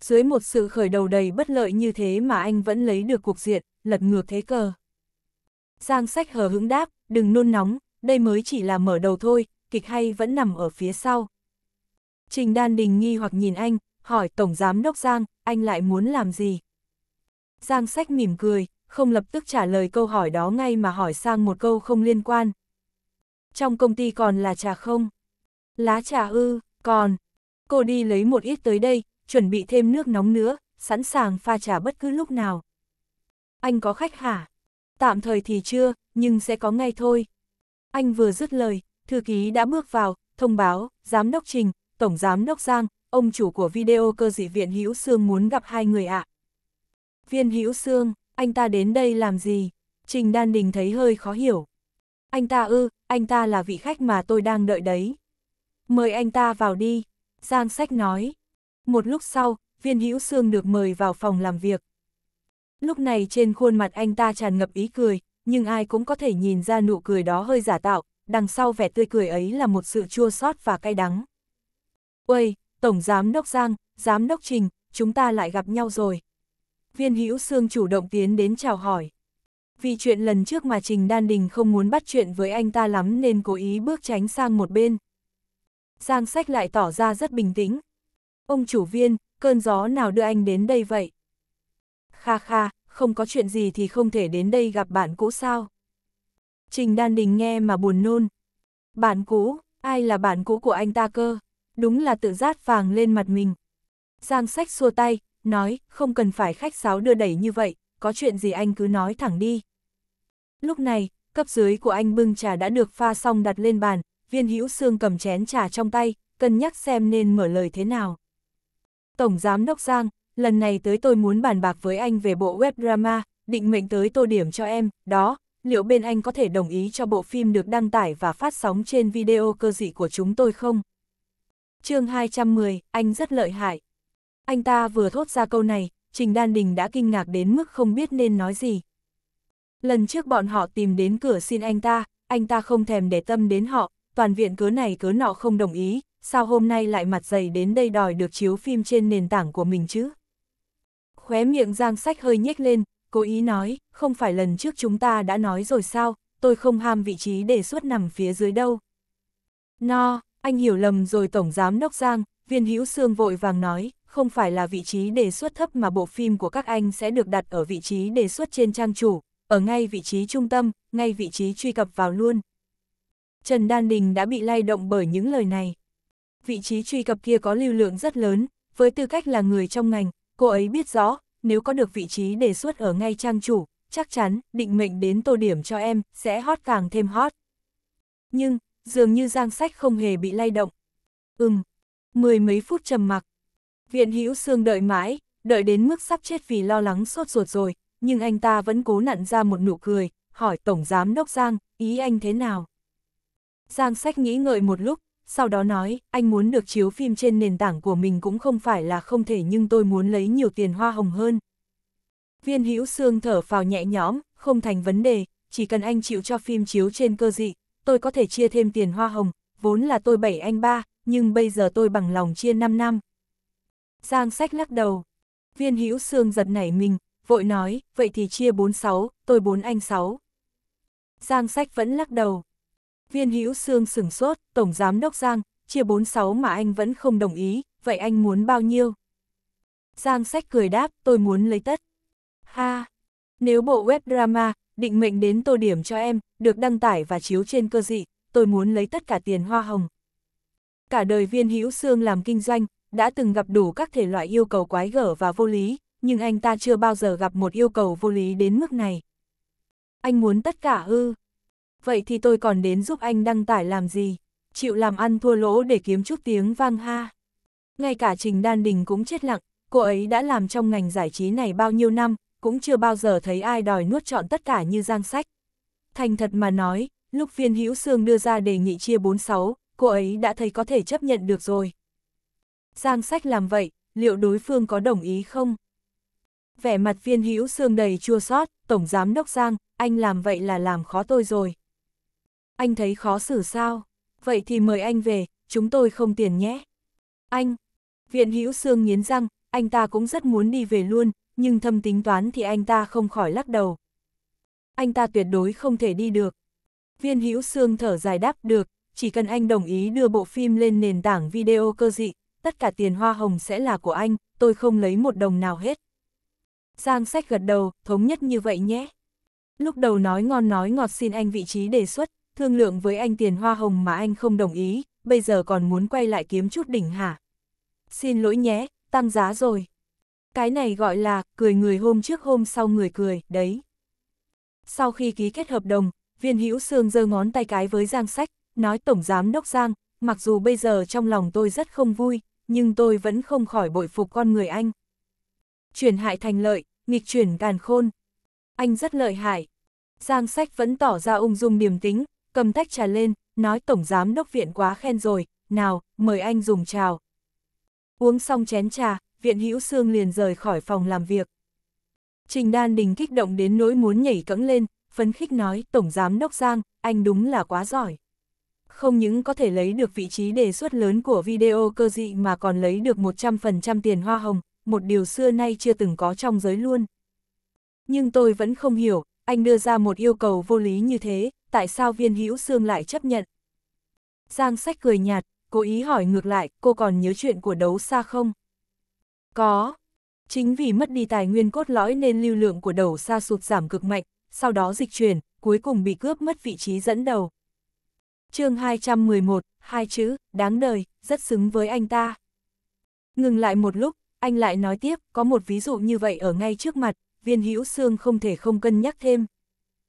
Dưới một sự khởi đầu đầy bất lợi như thế mà anh vẫn lấy được cuộc diện lật ngược thế cờ. Giang sách hờ hững đáp, đừng nôn nóng, đây mới chỉ là mở đầu thôi, kịch hay vẫn nằm ở phía sau. Trình Đan Đình nghi hoặc nhìn anh, hỏi Tổng Giám Đốc Giang, anh lại muốn làm gì? Giang sách mỉm cười, không lập tức trả lời câu hỏi đó ngay mà hỏi sang một câu không liên quan. Trong công ty còn là trà không? Lá trà ư, còn. Cô đi lấy một ít tới đây, chuẩn bị thêm nước nóng nữa, sẵn sàng pha trà bất cứ lúc nào anh có khách hả? Tạm thời thì chưa, nhưng sẽ có ngay thôi. Anh vừa dứt lời, thư ký đã bước vào, thông báo, giám đốc Trình, tổng giám đốc Giang, ông chủ của video cơ dị viện Hữu Sương muốn gặp hai người ạ. Viên Hữu Sương, anh ta đến đây làm gì? Trình Đan Đình thấy hơi khó hiểu. Anh ta ư, anh ta là vị khách mà tôi đang đợi đấy. Mời anh ta vào đi, Giang Sách nói. Một lúc sau, viên hữu xương được mời vào phòng làm việc. Lúc này trên khuôn mặt anh ta tràn ngập ý cười, nhưng ai cũng có thể nhìn ra nụ cười đó hơi giả tạo, đằng sau vẻ tươi cười ấy là một sự chua xót và cay đắng. Uầy, Tổng Giám Đốc Giang, Giám Đốc Trình, chúng ta lại gặp nhau rồi. Viên hữu Sương chủ động tiến đến chào hỏi. Vì chuyện lần trước mà Trình Đan Đình không muốn bắt chuyện với anh ta lắm nên cố ý bước tránh sang một bên. Giang sách lại tỏ ra rất bình tĩnh. Ông chủ viên, cơn gió nào đưa anh đến đây vậy? kha kha, không có chuyện gì thì không thể đến đây gặp bạn cũ sao. Trình Đan Đình nghe mà buồn nôn. Bạn cũ, ai là bạn cũ của anh ta cơ? Đúng là tự rát vàng lên mặt mình. Giang sách xua tay, nói, không cần phải khách sáo đưa đẩy như vậy, có chuyện gì anh cứ nói thẳng đi. Lúc này, cấp dưới của anh bưng trà đã được pha xong đặt lên bàn, viên hữu xương cầm chén trà trong tay, cân nhắc xem nên mở lời thế nào. Tổng Giám Đốc Giang, lần này tới tôi muốn bàn bạc với anh về bộ web drama, định mệnh tới tô điểm cho em, đó, liệu bên anh có thể đồng ý cho bộ phim được đăng tải và phát sóng trên video cơ dị của chúng tôi không? chương 210, anh rất lợi hại. Anh ta vừa thốt ra câu này, Trình Đan Đình đã kinh ngạc đến mức không biết nên nói gì. Lần trước bọn họ tìm đến cửa xin anh ta, anh ta không thèm để tâm đến họ, toàn viện cớ này cớ nọ không đồng ý, sao hôm nay lại mặt dày đến đây đòi được chiếu phim trên nền tảng của mình chứ? Khóe miệng Giang Sách hơi nhếch lên, cố ý nói, không phải lần trước chúng ta đã nói rồi sao, tôi không ham vị trí đề xuất nằm phía dưới đâu. No, anh hiểu lầm rồi Tổng Giám Đốc Giang, viên hữu xương vội vàng nói, không phải là vị trí đề xuất thấp mà bộ phim của các anh sẽ được đặt ở vị trí đề xuất trên trang chủ, ở ngay vị trí trung tâm, ngay vị trí truy cập vào luôn. Trần Đan Đình đã bị lay động bởi những lời này. Vị trí truy cập kia có lưu lượng rất lớn, với tư cách là người trong ngành, cô ấy biết rõ, nếu có được vị trí đề xuất ở ngay trang chủ, chắc chắn định mệnh đến tô điểm cho em sẽ hot càng thêm hot. Nhưng, dường như giang sách không hề bị lay động. Ừm, mười mấy phút trầm mặc. Viện hữu xương đợi mãi, đợi đến mức sắp chết vì lo lắng sốt ruột rồi, nhưng anh ta vẫn cố nặn ra một nụ cười, hỏi Tổng Giám Đốc Giang, ý anh thế nào? Giang sách nghĩ ngợi một lúc, sau đó nói, anh muốn được chiếu phim trên nền tảng của mình cũng không phải là không thể nhưng tôi muốn lấy nhiều tiền hoa hồng hơn. Viên hữu xương thở phào nhẹ nhõm, không thành vấn đề, chỉ cần anh chịu cho phim chiếu trên cơ dị, tôi có thể chia thêm tiền hoa hồng, vốn là tôi bảy anh ba, nhưng bây giờ tôi bằng lòng chia 5 năm. Giang sách lắc đầu, viên hữu xương giật nảy mình, vội nói, vậy thì chia 46, tôi 4 anh 6. Giang sách vẫn lắc đầu, Viên Hữu Sương sừng sốt, Tổng Giám Đốc Giang, chia 46 mà anh vẫn không đồng ý, vậy anh muốn bao nhiêu? Giang sách cười đáp, tôi muốn lấy tất. Ha! Nếu bộ web drama, định mệnh đến tô điểm cho em, được đăng tải và chiếu trên cơ dị, tôi muốn lấy tất cả tiền hoa hồng. Cả đời viên hữu xương làm kinh doanh, đã từng gặp đủ các thể loại yêu cầu quái gở và vô lý, nhưng anh ta chưa bao giờ gặp một yêu cầu vô lý đến mức này. Anh muốn tất cả ư? vậy thì tôi còn đến giúp anh đăng tải làm gì, chịu làm ăn thua lỗ để kiếm chút tiếng vang ha. Ngay cả Trình Đan Đình cũng chết lặng, cô ấy đã làm trong ngành giải trí này bao nhiêu năm, cũng chưa bao giờ thấy ai đòi nuốt trọn tất cả như giang sách. Thành thật mà nói, lúc viên hữu Sương đưa ra đề nghị chia 46, cô ấy đã thấy có thể chấp nhận được rồi. Giang sách làm vậy, liệu đối phương có đồng ý không? Vẻ mặt viên hữu Sương đầy chua sót, Tổng Giám Đốc Giang, anh làm vậy là làm khó tôi rồi. Anh thấy khó xử sao? Vậy thì mời anh về, chúng tôi không tiền nhé. Anh, viện hữu xương nghiến răng, anh ta cũng rất muốn đi về luôn, nhưng thâm tính toán thì anh ta không khỏi lắc đầu. Anh ta tuyệt đối không thể đi được. Viên hữu xương thở dài đáp được, chỉ cần anh đồng ý đưa bộ phim lên nền tảng video cơ dị, tất cả tiền hoa hồng sẽ là của anh, tôi không lấy một đồng nào hết. Giang sách gật đầu, thống nhất như vậy nhé. Lúc đầu nói ngon nói ngọt xin anh vị trí đề xuất, thương lượng với anh tiền hoa hồng mà anh không đồng ý, bây giờ còn muốn quay lại kiếm chút đỉnh hả? Xin lỗi nhé, tăng giá rồi. Cái này gọi là cười người hôm trước hôm sau người cười, đấy. Sau khi ký kết hợp đồng, viên hữu sương giơ ngón tay cái với Giang Sách, nói Tổng Giám Đốc Giang, mặc dù bây giờ trong lòng tôi rất không vui, nhưng tôi vẫn không khỏi bội phục con người anh. Chuyển hại thành lợi, nghịch chuyển càn khôn. Anh rất lợi hại. Giang Sách vẫn tỏ ra ung dung điềm tính, cầm tách trà lên, nói Tổng Giám Đốc Viện quá khen rồi, nào, mời anh dùng trào. Uống xong chén trà, Viện Hữu xương liền rời khỏi phòng làm việc. Trình Đan Đình kích động đến nỗi muốn nhảy cẫng lên, phấn khích nói Tổng Giám Đốc Giang, anh đúng là quá giỏi. Không những có thể lấy được vị trí đề xuất lớn của video cơ dị mà còn lấy được 100% tiền hoa hồng, một điều xưa nay chưa từng có trong giới luôn. Nhưng tôi vẫn không hiểu, anh đưa ra một yêu cầu vô lý như thế, tại sao viên hữu xương lại chấp nhận? Giang sách cười nhạt, cố ý hỏi ngược lại, cô còn nhớ chuyện của đấu xa không? Có. Chính vì mất đi tài nguyên cốt lõi nên lưu lượng của đầu xa sụt giảm cực mạnh, sau đó dịch chuyển, cuối cùng bị cướp mất vị trí dẫn đầu. chương 211, hai chữ, đáng đời, rất xứng với anh ta. Ngừng lại một lúc, anh lại nói tiếp, có một ví dụ như vậy ở ngay trước mặt, viên hữu xương không thể không cân nhắc thêm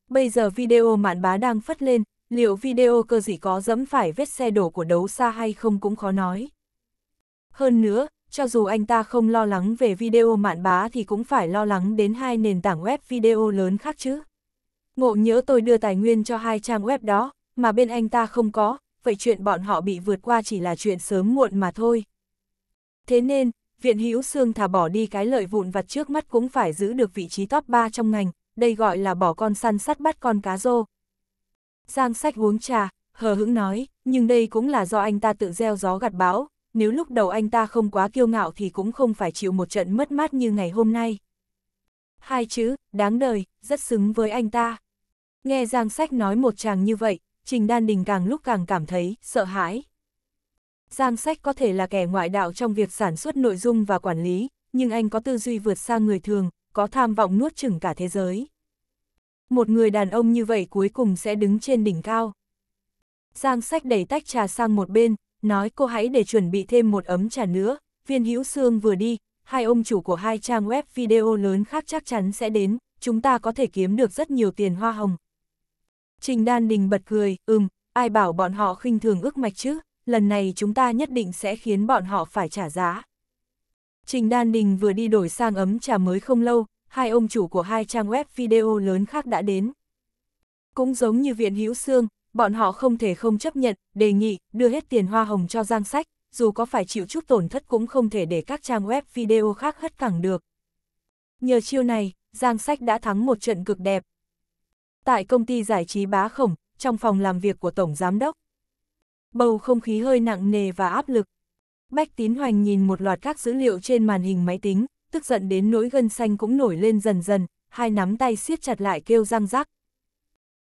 bây giờ video mạn bá đang phất lên, liệu video cơ gì có dẫm phải vết xe đổ của đấu xa hay không cũng khó nói. Hơn nữa, cho dù anh ta không lo lắng về video mạn bá thì cũng phải lo lắng đến hai nền tảng web video lớn khác chứ. Ngộ nhớ tôi đưa tài nguyên cho hai trang web đó, mà bên anh ta không có, vậy chuyện bọn họ bị vượt qua chỉ là chuyện sớm muộn mà thôi. Thế nên, Viện Hữu xương thả bỏ đi cái lợi vụn vặt trước mắt cũng phải giữ được vị trí top 3 trong ngành, đây gọi là bỏ con săn sắt bắt con cá rô. Giang sách uống trà, hờ hững nói, nhưng đây cũng là do anh ta tự gieo gió gặt bão, nếu lúc đầu anh ta không quá kiêu ngạo thì cũng không phải chịu một trận mất mát như ngày hôm nay. Hai chữ, đáng đời, rất xứng với anh ta. Nghe Giang Sách nói một chàng như vậy, Trình Đan Đình càng lúc càng cảm thấy sợ hãi. Giang Sách có thể là kẻ ngoại đạo trong việc sản xuất nội dung và quản lý, nhưng anh có tư duy vượt xa người thường, có tham vọng nuốt chửng cả thế giới. Một người đàn ông như vậy cuối cùng sẽ đứng trên đỉnh cao. Giang sách đẩy tách trà sang một bên, nói cô hãy để chuẩn bị thêm một ấm trà nữa, viên hữu xương vừa đi, hai ông chủ của hai trang web video lớn khác chắc chắn sẽ đến, chúng ta có thể kiếm được rất nhiều tiền hoa hồng. Trình Đan Đình bật cười, ừm, ai bảo bọn họ khinh thường ước mạch chứ, lần này chúng ta nhất định sẽ khiến bọn họ phải trả giá. Trình Đan Đình vừa đi đổi sang ấm trà mới không lâu, hai ông chủ của hai trang web video lớn khác đã đến. Cũng giống như Viện Hữu xương, bọn họ không thể không chấp nhận, đề nghị đưa hết tiền hoa hồng cho Giang Sách, dù có phải chịu chút tổn thất cũng không thể để các trang web video khác hất cẳng được. Nhờ chiêu này, Giang Sách đã thắng một trận cực đẹp. Tại công ty giải trí bá khổng, trong phòng làm việc của Tổng Giám Đốc. Bầu không khí hơi nặng nề và áp lực. Bách Tín Hoành nhìn một loạt các dữ liệu trên màn hình máy tính, tức giận đến nỗi gân xanh cũng nổi lên dần dần, hai nắm tay siết chặt lại kêu răng rắc.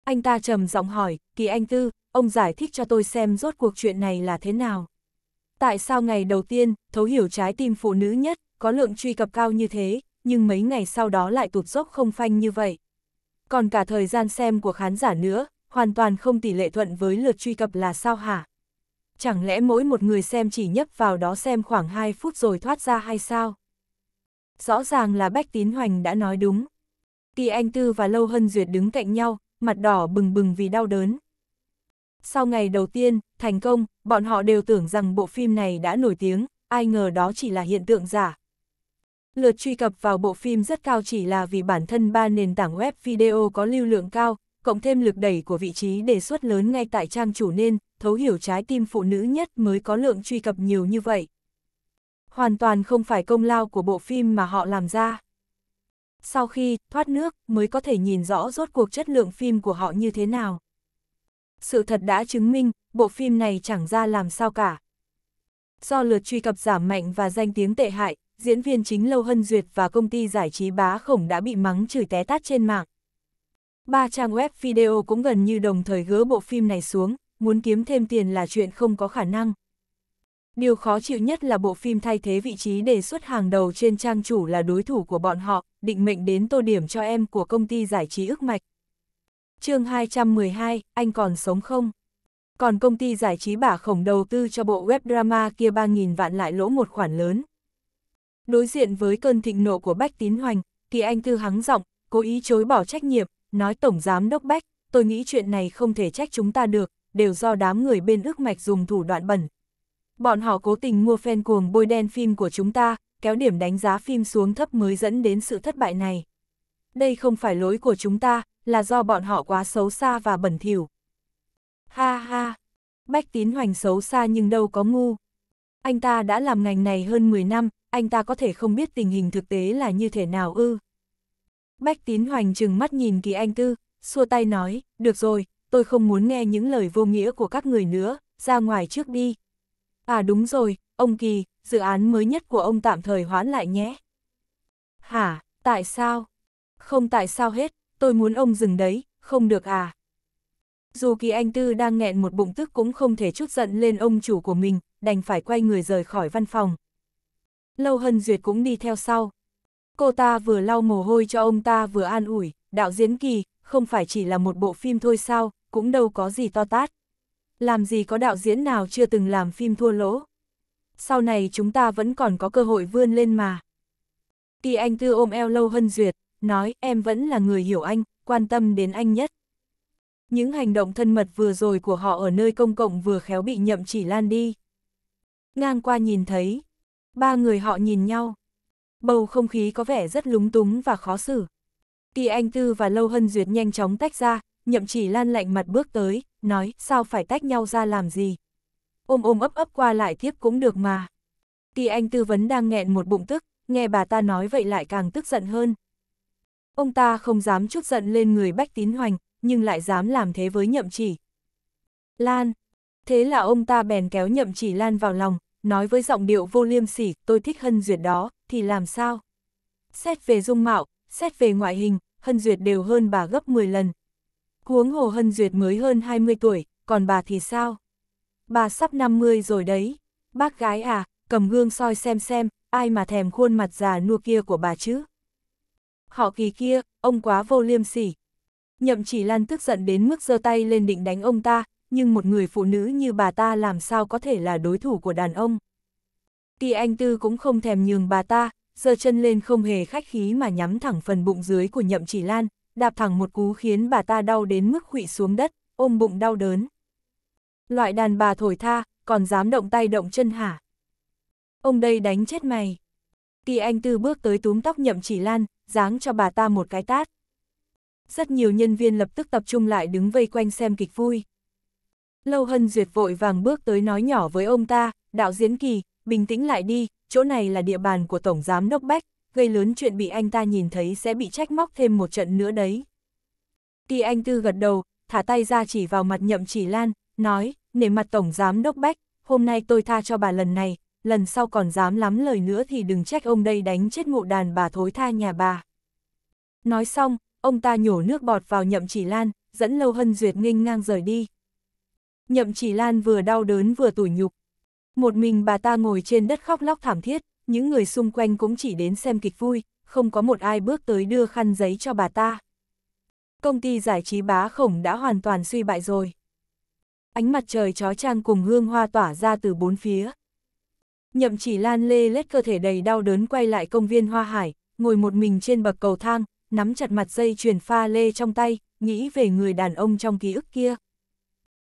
Anh ta trầm giọng hỏi, kỳ anh Tư, ông giải thích cho tôi xem rốt cuộc chuyện này là thế nào. Tại sao ngày đầu tiên, thấu hiểu trái tim phụ nữ nhất, có lượng truy cập cao như thế, nhưng mấy ngày sau đó lại tụt dốc không phanh như vậy. Còn cả thời gian xem của khán giả nữa, hoàn toàn không tỷ lệ thuận với lượt truy cập là sao hả? chẳng lẽ mỗi một người xem chỉ nhấp vào đó xem khoảng 2 phút rồi thoát ra hay sao? Rõ ràng là Bách Tín Hoành đã nói đúng. Kỳ Anh Tư và Lâu Hân Duyệt đứng cạnh nhau, mặt đỏ bừng bừng vì đau đớn. Sau ngày đầu tiên, thành công, bọn họ đều tưởng rằng bộ phim này đã nổi tiếng, ai ngờ đó chỉ là hiện tượng giả. Lượt truy cập vào bộ phim rất cao chỉ là vì bản thân ba nền tảng web video có lưu lượng cao, cộng thêm lực đẩy của vị trí đề xuất lớn ngay tại trang chủ nên, thấu hiểu trái tim phụ nữ nhất mới có lượng truy cập nhiều như vậy. Hoàn toàn không phải công lao của bộ phim mà họ làm ra. Sau khi thoát nước mới có thể nhìn rõ rốt cuộc chất lượng phim của họ như thế nào. Sự thật đã chứng minh, bộ phim này chẳng ra làm sao cả. Do lượt truy cập giảm mạnh và danh tiếng tệ hại, diễn viên chính Lâu Hân Duyệt và công ty giải trí bá khổng đã bị mắng chửi té tát trên mạng. Ba trang web video cũng gần như đồng thời gỡ bộ phim này xuống, muốn kiếm thêm tiền là chuyện không có khả năng. Điều khó chịu nhất là bộ phim thay thế vị trí đề xuất hàng đầu trên trang chủ là đối thủ của bọn họ, định mệnh đến tô điểm cho em của công ty giải trí ước mạch. chương 212, anh còn sống không? Còn công ty giải trí bả khổng đầu tư cho bộ web drama kia 3.000 vạn lại lỗ một khoản lớn. Đối diện với cơn thịnh nộ của Bách Tín Hoành, thì anh Tư hắng giọng, cố ý chối bỏ trách nhiệm, nói Tổng Giám Đốc Bách, tôi nghĩ chuyện này không thể trách chúng ta được, đều do đám người bên ước mạch dùng thủ đoạn bẩn. Bọn họ cố tình mua phen cuồng bôi đen phim của chúng ta, kéo điểm đánh giá phim xuống thấp mới dẫn đến sự thất bại này. Đây không phải lỗi của chúng ta, là do bọn họ quá xấu xa và bẩn thỉu. Ha ha, Bách Tín Hoành xấu xa nhưng đâu có ngu. Anh ta đã làm ngành này hơn 10 năm, anh ta có thể không biết tình hình thực tế là như thế nào ư. Bách tín hoành trừng mắt nhìn kỳ anh tư, xua tay nói, được rồi, tôi không muốn nghe những lời vô nghĩa của các người nữa, ra ngoài trước đi. À đúng rồi, ông Kỳ, dự án mới nhất của ông tạm thời hoãn lại nhé. Hả, tại sao? Không tại sao hết, tôi muốn ông dừng đấy, không được à? Dù Kỳ Anh Tư đang nghẹn một bụng tức cũng không thể chút giận lên ông chủ của mình, đành phải quay người rời khỏi văn phòng. Lâu Hân Duyệt cũng đi theo sau, Cô ta vừa lau mồ hôi cho ông ta vừa an ủi, đạo diễn kỳ, không phải chỉ là một bộ phim thôi sao, cũng đâu có gì to tát. Làm gì có đạo diễn nào chưa từng làm phim thua lỗ. Sau này chúng ta vẫn còn có cơ hội vươn lên mà. Kỳ Anh Tư ôm eo Lâu Hân Duyệt, nói em vẫn là người hiểu anh, quan tâm đến anh nhất. Những hành động thân mật vừa rồi của họ ở nơi công cộng vừa khéo bị nhậm chỉ lan đi. Ngang qua nhìn thấy, ba người họ nhìn nhau, bầu không khí có vẻ rất lúng túng và khó xử. Kỳ Anh Tư và Lâu Hân Duyệt nhanh chóng tách ra, nhậm chỉ lan lạnh mặt bước tới, nói sao phải tách nhau ra làm gì. Ôm ôm ấp ấp qua lại tiếp cũng được mà. Kỳ Anh Tư vấn đang nghẹn một bụng tức, nghe bà ta nói vậy lại càng tức giận hơn. Ông ta không dám chút giận lên người Bách Tín Hoành, nhưng lại dám làm thế với nhậm chỉ. Lan, thế là ông ta bèn kéo nhậm chỉ Lan vào lòng, nói với giọng điệu vô liêm sỉ, tôi thích hân duyệt đó, thì làm sao? Xét về dung mạo, xét về ngoại hình, Hân Duyệt đều hơn bà gấp 10 lần. Huống hồ Hân Duyệt mới hơn 20 tuổi, còn bà thì sao? Bà sắp 50 rồi đấy. Bác gái à, cầm gương soi xem xem, ai mà thèm khuôn mặt già nua kia của bà chứ? Họ kỳ kia, ông quá vô liêm sỉ. Nhậm chỉ lan tức giận đến mức giơ tay lên định đánh ông ta, nhưng một người phụ nữ như bà ta làm sao có thể là đối thủ của đàn ông? Kỳ Anh Tư cũng không thèm nhường bà ta, giơ chân lên không hề khách khí mà nhắm thẳng phần bụng dưới của Nhậm Chỉ Lan, đạp thẳng một cú khiến bà ta đau đến mức khuỵu xuống đất, ôm bụng đau đớn. Loại đàn bà thổi tha, còn dám động tay động chân hả? Ông đây đánh chết mày. Kỳ Anh Tư bước tới túm tóc Nhậm Chỉ Lan, giáng cho bà ta một cái tát. Rất nhiều nhân viên lập tức tập trung lại đứng vây quanh xem kịch vui. Lâu Hân Duyệt vội vàng bước tới nói nhỏ với ông ta, đạo diễn kỳ, bình tĩnh lại đi, chỗ này là địa bàn của Tổng Giám Đốc Bách, gây lớn chuyện bị anh ta nhìn thấy sẽ bị trách móc thêm một trận nữa đấy. Ti Anh Tư gật đầu, thả tay ra chỉ vào mặt nhậm chỉ lan, nói, nể mặt Tổng Giám Đốc Bách, hôm nay tôi tha cho bà lần này, lần sau còn dám lắm lời nữa thì đừng trách ông đây đánh chết ngụ đàn bà thối tha nhà bà. Nói xong, ông ta nhổ nước bọt vào nhậm chỉ lan, dẫn Lâu Hân Duyệt nghênh ngang rời đi. Nhậm chỉ lan vừa đau đớn vừa tủi nhục, một mình bà ta ngồi trên đất khóc lóc thảm thiết, những người xung quanh cũng chỉ đến xem kịch vui, không có một ai bước tới đưa khăn giấy cho bà ta. Công ty giải trí bá khổng đã hoàn toàn suy bại rồi. Ánh mặt trời chó trang cùng hương hoa tỏa ra từ bốn phía. Nhậm chỉ lan lê lết cơ thể đầy đau đớn quay lại công viên hoa hải, ngồi một mình trên bậc cầu thang, nắm chặt mặt dây chuyền pha lê trong tay, nghĩ về người đàn ông trong ký ức kia.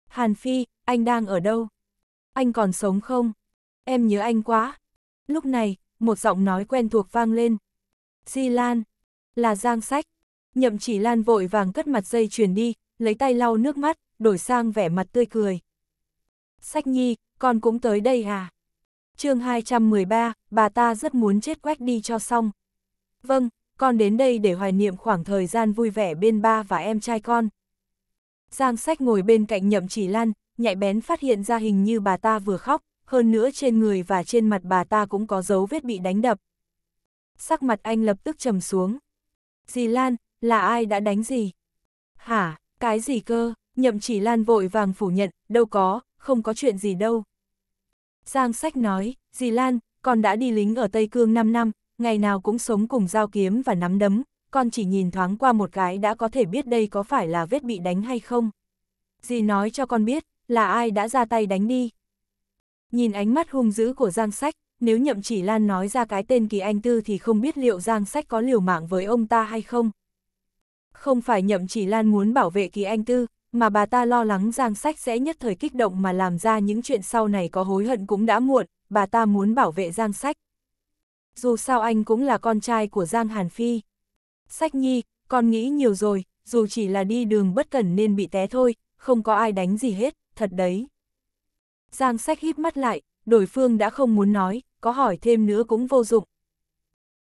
Hàn Phi, anh đang ở đâu? anh còn sống không? Em nhớ anh quá. Lúc này, một giọng nói quen thuộc vang lên. Di Lan, là Giang Sách. Nhậm chỉ Lan vội vàng cất mặt dây chuyền đi, lấy tay lau nước mắt, đổi sang vẻ mặt tươi cười. Sách Nhi, con cũng tới đây à? chương 213, bà ta rất muốn chết quách đi cho xong. Vâng, con đến đây để hoài niệm khoảng thời gian vui vẻ bên ba và em trai con. Giang sách ngồi bên cạnh nhậm chỉ lan, nhạy bén phát hiện ra hình như bà ta vừa khóc, hơn nữa trên người và trên mặt bà ta cũng có dấu vết bị đánh đập. Sắc mặt anh lập tức trầm xuống. Dì Lan, là ai đã đánh gì? Hả, cái gì cơ? Nhậm chỉ Lan vội vàng phủ nhận, đâu có, không có chuyện gì đâu. Giang sách nói, dì Lan, con đã đi lính ở Tây Cương 5 năm, ngày nào cũng sống cùng dao kiếm và nắm đấm, con chỉ nhìn thoáng qua một cái đã có thể biết đây có phải là vết bị đánh hay không. Dì nói cho con biết, là ai đã ra tay đánh đi. Nhìn ánh mắt hung dữ của Giang Sách, nếu nhậm chỉ Lan nói ra cái tên Kỳ Anh Tư thì không biết liệu Giang Sách có liều mạng với ông ta hay không. Không phải nhậm chỉ Lan muốn bảo vệ Kỳ Anh Tư, mà bà ta lo lắng Giang Sách sẽ nhất thời kích động mà làm ra những chuyện sau này có hối hận cũng đã muộn, bà ta muốn bảo vệ Giang Sách. Dù sao anh cũng là con trai của Giang Hàn Phi. Sách nhi, con nghĩ nhiều rồi, dù chỉ là đi đường bất cẩn nên bị té thôi, không có ai đánh gì hết thật đấy. Giang sách hít mắt lại, đối phương đã không muốn nói, có hỏi thêm nữa cũng vô dụng.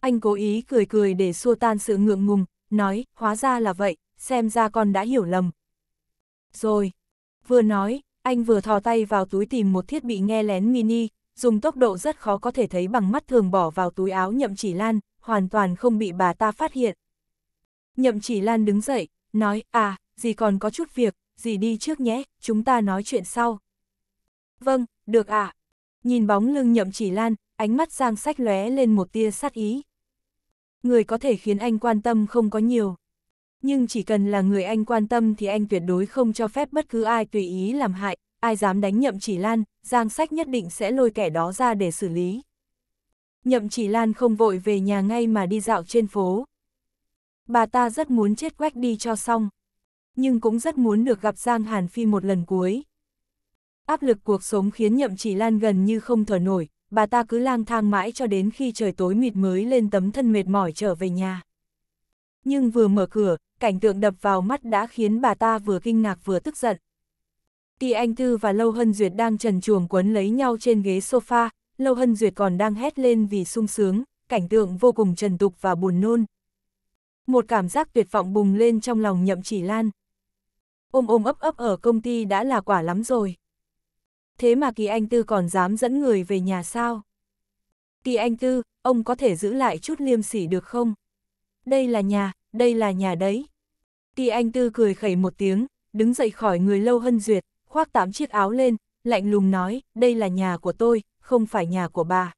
Anh cố ý cười cười để xua tan sự ngượng ngùng, nói, hóa ra là vậy, xem ra con đã hiểu lầm. Rồi, vừa nói, anh vừa thò tay vào túi tìm một thiết bị nghe lén mini, dùng tốc độ rất khó có thể thấy bằng mắt thường bỏ vào túi áo nhậm chỉ lan, hoàn toàn không bị bà ta phát hiện. Nhậm chỉ lan đứng dậy, nói, à, gì còn có chút việc, dì đi trước nhé, chúng ta nói chuyện sau. Vâng, được ạ. À. Nhìn bóng lưng nhậm chỉ lan, ánh mắt Giang sách lóe lên một tia sát ý. Người có thể khiến anh quan tâm không có nhiều. Nhưng chỉ cần là người anh quan tâm thì anh tuyệt đối không cho phép bất cứ ai tùy ý làm hại, ai dám đánh nhậm chỉ lan, Giang sách nhất định sẽ lôi kẻ đó ra để xử lý. Nhậm chỉ lan không vội về nhà ngay mà đi dạo trên phố. Bà ta rất muốn chết quách đi cho xong nhưng cũng rất muốn được gặp Giang Hàn Phi một lần cuối. Áp lực cuộc sống khiến nhậm chỉ lan gần như không thở nổi, bà ta cứ lang thang mãi cho đến khi trời tối mịt mới lên tấm thân mệt mỏi trở về nhà. Nhưng vừa mở cửa, cảnh tượng đập vào mắt đã khiến bà ta vừa kinh ngạc vừa tức giận. Ti Anh Thư và Lâu Hân Duyệt đang trần chuồng quấn lấy nhau trên ghế sofa, Lâu Hân Duyệt còn đang hét lên vì sung sướng, cảnh tượng vô cùng trần tục và buồn nôn. Một cảm giác tuyệt vọng bùng lên trong lòng nhậm chỉ lan ôm ôm ấp ấp ở công ty đã là quả lắm rồi. Thế mà Kỳ Anh Tư còn dám dẫn người về nhà sao? Kỳ Anh Tư, ông có thể giữ lại chút liêm sỉ được không? Đây là nhà, đây là nhà đấy. Kỳ Anh Tư cười khẩy một tiếng, đứng dậy khỏi người lâu hân duyệt, khoác tám chiếc áo lên, lạnh lùng nói, đây là nhà của tôi, không phải nhà của bà.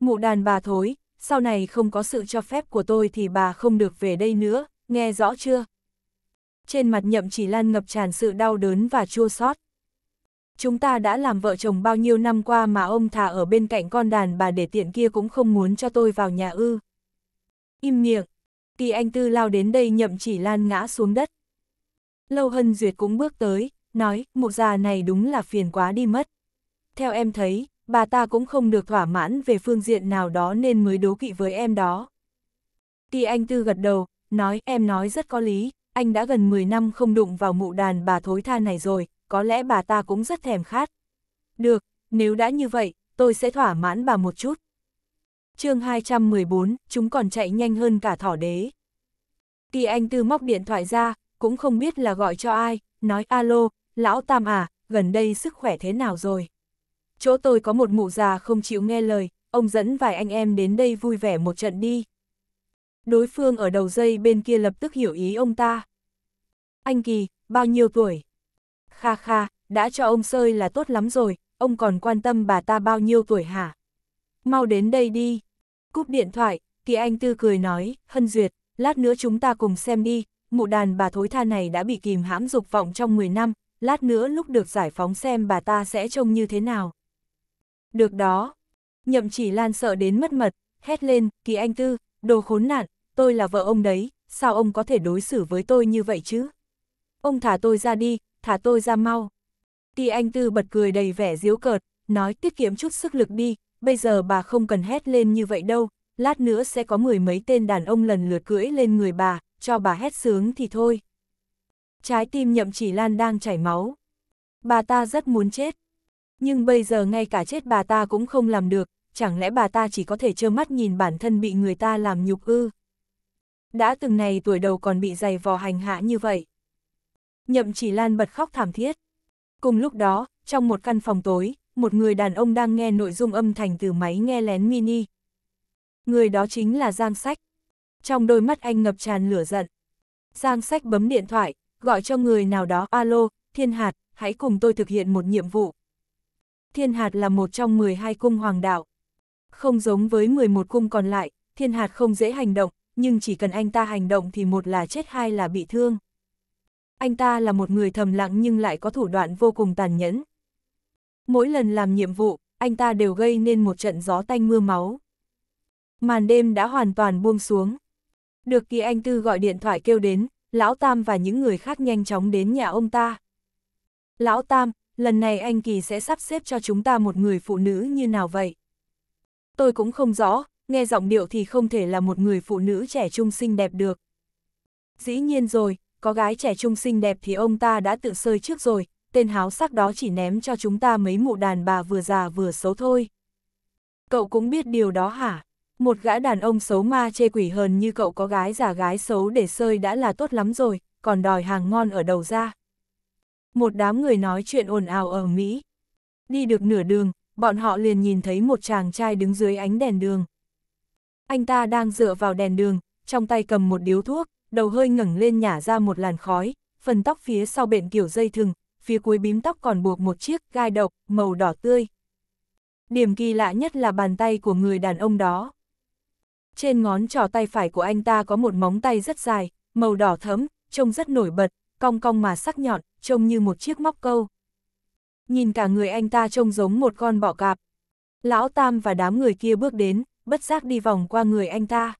Mụ đàn bà thối, sau này không có sự cho phép của tôi thì bà không được về đây nữa, nghe rõ chưa? trên mặt nhậm chỉ lan ngập tràn sự đau đớn và chua xót. Chúng ta đã làm vợ chồng bao nhiêu năm qua mà ông thả ở bên cạnh con đàn bà để tiện kia cũng không muốn cho tôi vào nhà ư. Im miệng, kỳ anh tư lao đến đây nhậm chỉ lan ngã xuống đất. Lâu hân duyệt cũng bước tới, nói, mụ già này đúng là phiền quá đi mất. Theo em thấy, bà ta cũng không được thỏa mãn về phương diện nào đó nên mới đố kỵ với em đó. Kỳ anh tư gật đầu, nói em nói rất có lý, anh đã gần 10 năm không đụng vào mụ đàn bà thối tha này rồi, có lẽ bà ta cũng rất thèm khát. Được, nếu đã như vậy, tôi sẽ thỏa mãn bà một chút. chương 214, chúng còn chạy nhanh hơn cả thỏ đế. Kỳ anh tư móc điện thoại ra, cũng không biết là gọi cho ai, nói alo, lão tam à, gần đây sức khỏe thế nào rồi? Chỗ tôi có một mụ già không chịu nghe lời, ông dẫn vài anh em đến đây vui vẻ một trận đi đối phương ở đầu dây bên kia lập tức hiểu ý ông ta. Anh Kỳ, bao nhiêu tuổi? Kha kha, đã cho ông sơi là tốt lắm rồi, ông còn quan tâm bà ta bao nhiêu tuổi hả? Mau đến đây đi. Cúp điện thoại, Kỳ Anh Tư cười nói, Hân Duyệt, lát nữa chúng ta cùng xem đi, mụ đàn bà thối tha này đã bị kìm hãm dục vọng trong 10 năm, lát nữa lúc được giải phóng xem bà ta sẽ trông như thế nào. Được đó. Nhậm chỉ lan sợ đến mất mật, hét lên, Kỳ Anh Tư, đồ khốn nạn, tôi là vợ ông đấy, sao ông có thể đối xử với tôi như vậy chứ? Ông thả tôi ra đi, thả tôi ra mau. Ti Anh Tư bật cười đầy vẻ diếu cợt, nói tiết kiệm chút sức lực đi, bây giờ bà không cần hét lên như vậy đâu, lát nữa sẽ có mười mấy tên đàn ông lần lượt cưỡi lên người bà, cho bà hét sướng thì thôi. Trái tim nhậm chỉ lan đang chảy máu. Bà ta rất muốn chết. Nhưng bây giờ ngay cả chết bà ta cũng không làm được, chẳng lẽ bà ta chỉ có thể trơ mắt nhìn bản thân bị người ta làm nhục ư? đã từng này tuổi đầu còn bị dày vò hành hạ như vậy. Nhậm chỉ lan bật khóc thảm thiết. Cùng lúc đó, trong một căn phòng tối, một người đàn ông đang nghe nội dung âm thanh từ máy nghe lén mini. Người đó chính là Giang Sách. Trong đôi mắt anh ngập tràn lửa giận. Giang Sách bấm điện thoại, gọi cho người nào đó, alo, Thiên Hạt, hãy cùng tôi thực hiện một nhiệm vụ. Thiên Hạt là một trong 12 cung hoàng đạo. Không giống với 11 cung còn lại, Thiên Hạt không dễ hành động, nhưng chỉ cần anh ta hành động thì một là chết hai là bị thương. Anh ta là một người thầm lặng nhưng lại có thủ đoạn vô cùng tàn nhẫn. Mỗi lần làm nhiệm vụ, anh ta đều gây nên một trận gió tanh mưa máu. Màn đêm đã hoàn toàn buông xuống. Được kỳ anh Tư gọi điện thoại kêu đến, Lão Tam và những người khác nhanh chóng đến nhà ông ta. Lão Tam, lần này anh Kỳ sẽ sắp xếp cho chúng ta một người phụ nữ như nào vậy? Tôi cũng không rõ, nghe giọng điệu thì không thể là một người phụ nữ trẻ trung xinh đẹp được. Dĩ nhiên rồi, có gái trẻ trung xinh đẹp thì ông ta đã tự sơi trước rồi, tên háo sắc đó chỉ ném cho chúng ta mấy mụ đàn bà vừa già vừa xấu thôi. Cậu cũng biết điều đó hả? Một gã đàn ông xấu ma chê quỷ hờn như cậu có gái giả gái xấu để sơi đã là tốt lắm rồi, còn đòi hàng ngon ở đầu ra. Một đám người nói chuyện ồn ào ở Mỹ. Đi được nửa đường, bọn họ liền nhìn thấy một chàng trai đứng dưới ánh đèn đường. Anh ta đang dựa vào đèn đường, trong tay cầm một điếu thuốc, đầu hơi ngẩng lên nhả ra một làn khói, phần tóc phía sau bện kiểu dây thừng, phía cuối bím tóc còn buộc một chiếc gai độc màu đỏ tươi. Điểm kỳ lạ nhất là bàn tay của người đàn ông đó. Trên ngón trỏ tay phải của anh ta có một móng tay rất dài, màu đỏ thấm, trông rất nổi bật, cong cong mà sắc nhọn, trông như một chiếc móc câu. Nhìn cả người anh ta trông giống một con bọ cạp. Lão Tam và đám người kia bước đến, bất giác đi vòng qua người anh ta.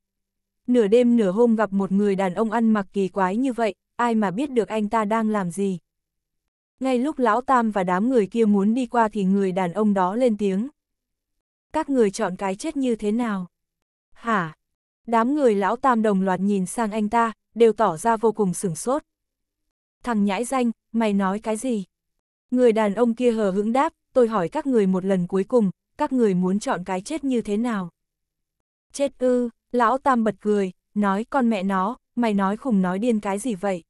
Nửa đêm nửa hôm gặp một người đàn ông ăn mặc kỳ quái như vậy, ai mà biết được anh ta đang làm gì. Ngay lúc Lão Tam và đám người kia muốn đi qua thì người đàn ông đó lên tiếng. Các người chọn cái chết như thế nào? Hả? Đám người Lão Tam đồng loạt nhìn sang anh ta, đều tỏ ra vô cùng sửng sốt. Thằng nhãi danh, mày nói cái gì? Người đàn ông kia hờ hững đáp, tôi hỏi các người một lần cuối cùng, các người muốn chọn cái chết như thế nào? Chết ư, lão tam bật cười, nói con mẹ nó, mày nói khùng nói điên cái gì vậy?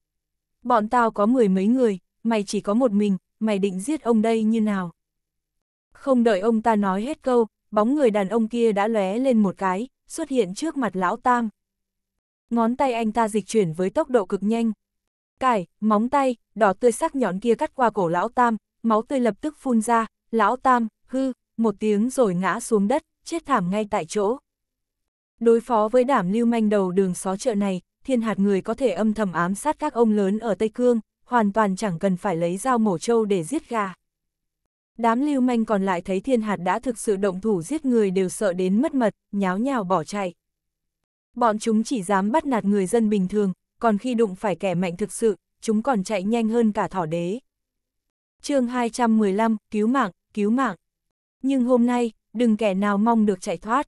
Bọn tao có mười mấy người, mày chỉ có một mình, mày định giết ông đây như nào? Không đợi ông ta nói hết câu, bóng người đàn ông kia đã lóe lên một cái, xuất hiện trước mặt lão tam. Ngón tay anh ta dịch chuyển với tốc độ cực nhanh. Cải, móng tay, đỏ tươi sắc nhọn kia cắt qua cổ lão tam, máu tươi lập tức phun ra, lão tam, hư, một tiếng rồi ngã xuống đất, chết thảm ngay tại chỗ. Đối phó với đảm lưu manh đầu đường xó chợ này, thiên hạt người có thể âm thầm ám sát các ông lớn ở Tây Cương, hoàn toàn chẳng cần phải lấy dao mổ trâu để giết gà. Đám lưu manh còn lại thấy thiên hạt đã thực sự động thủ giết người đều sợ đến mất mật, nháo nhào bỏ chạy. Bọn chúng chỉ dám bắt nạt người dân bình thường, còn khi đụng phải kẻ mạnh thực sự, chúng còn chạy nhanh hơn cả thỏ đế. chương 215, cứu mạng, cứu mạng. Nhưng hôm nay, đừng kẻ nào mong được chạy thoát.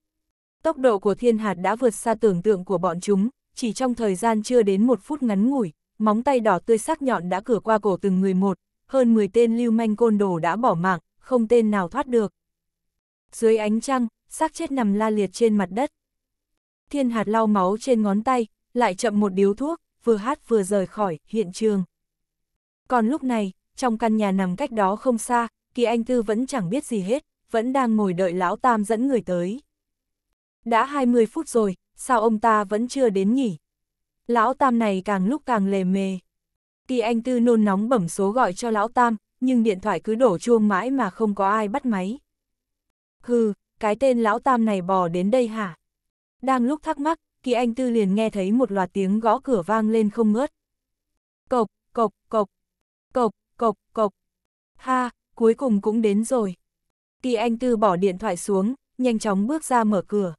Tốc độ của thiên hạt đã vượt xa tưởng tượng của bọn chúng, chỉ trong thời gian chưa đến một phút ngắn ngủi, móng tay đỏ tươi sắc nhọn đã cửa qua cổ từng người một, hơn 10 tên lưu manh côn đồ đã bỏ mạng, không tên nào thoát được. Dưới ánh trăng, xác chết nằm la liệt trên mặt đất. Thiên hạt lau máu trên ngón tay, lại chậm một điếu thuốc, vừa hát vừa rời khỏi hiện trường. Còn lúc này, trong căn nhà nằm cách đó không xa, Kỳ Anh Tư vẫn chẳng biết gì hết, vẫn đang ngồi đợi lão Tam dẫn người tới. Đã 20 phút rồi, sao ông ta vẫn chưa đến nhỉ? Lão Tam này càng lúc càng lề mề. Kỳ Anh Tư nôn nóng bẩm số gọi cho Lão Tam, nhưng điện thoại cứ đổ chuông mãi mà không có ai bắt máy. Hừ, cái tên Lão Tam này bò đến đây hả? Đang lúc thắc mắc, Kỳ Anh Tư liền nghe thấy một loạt tiếng gõ cửa vang lên không ngớt. Cộc, cộc, cộc, cộc, cộc, cộc. Ha, cuối cùng cũng đến rồi. Kỳ Anh Tư bỏ điện thoại xuống, nhanh chóng bước ra mở cửa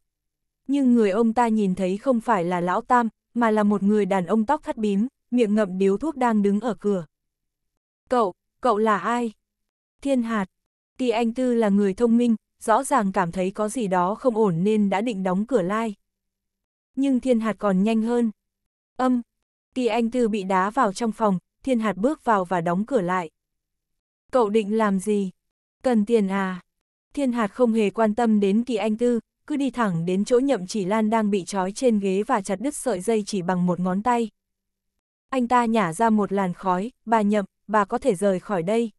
nhưng người ông ta nhìn thấy không phải là lão tam, mà là một người đàn ông tóc thắt bím, miệng ngậm điếu thuốc đang đứng ở cửa. Cậu, cậu là ai? Thiên hạt. Kỳ Anh Tư là người thông minh, rõ ràng cảm thấy có gì đó không ổn nên đã định đóng cửa lai. Nhưng thiên hạt còn nhanh hơn. Âm. Kỳ Anh Tư bị đá vào trong phòng, thiên hạt bước vào và đóng cửa lại. Cậu định làm gì? Cần tiền à? Thiên hạt không hề quan tâm đến Kỳ Anh Tư, cứ đi thẳng đến chỗ nhậm chỉ lan đang bị trói trên ghế và chặt đứt sợi dây chỉ bằng một ngón tay. Anh ta nhả ra một làn khói, bà nhậm, bà có thể rời khỏi đây.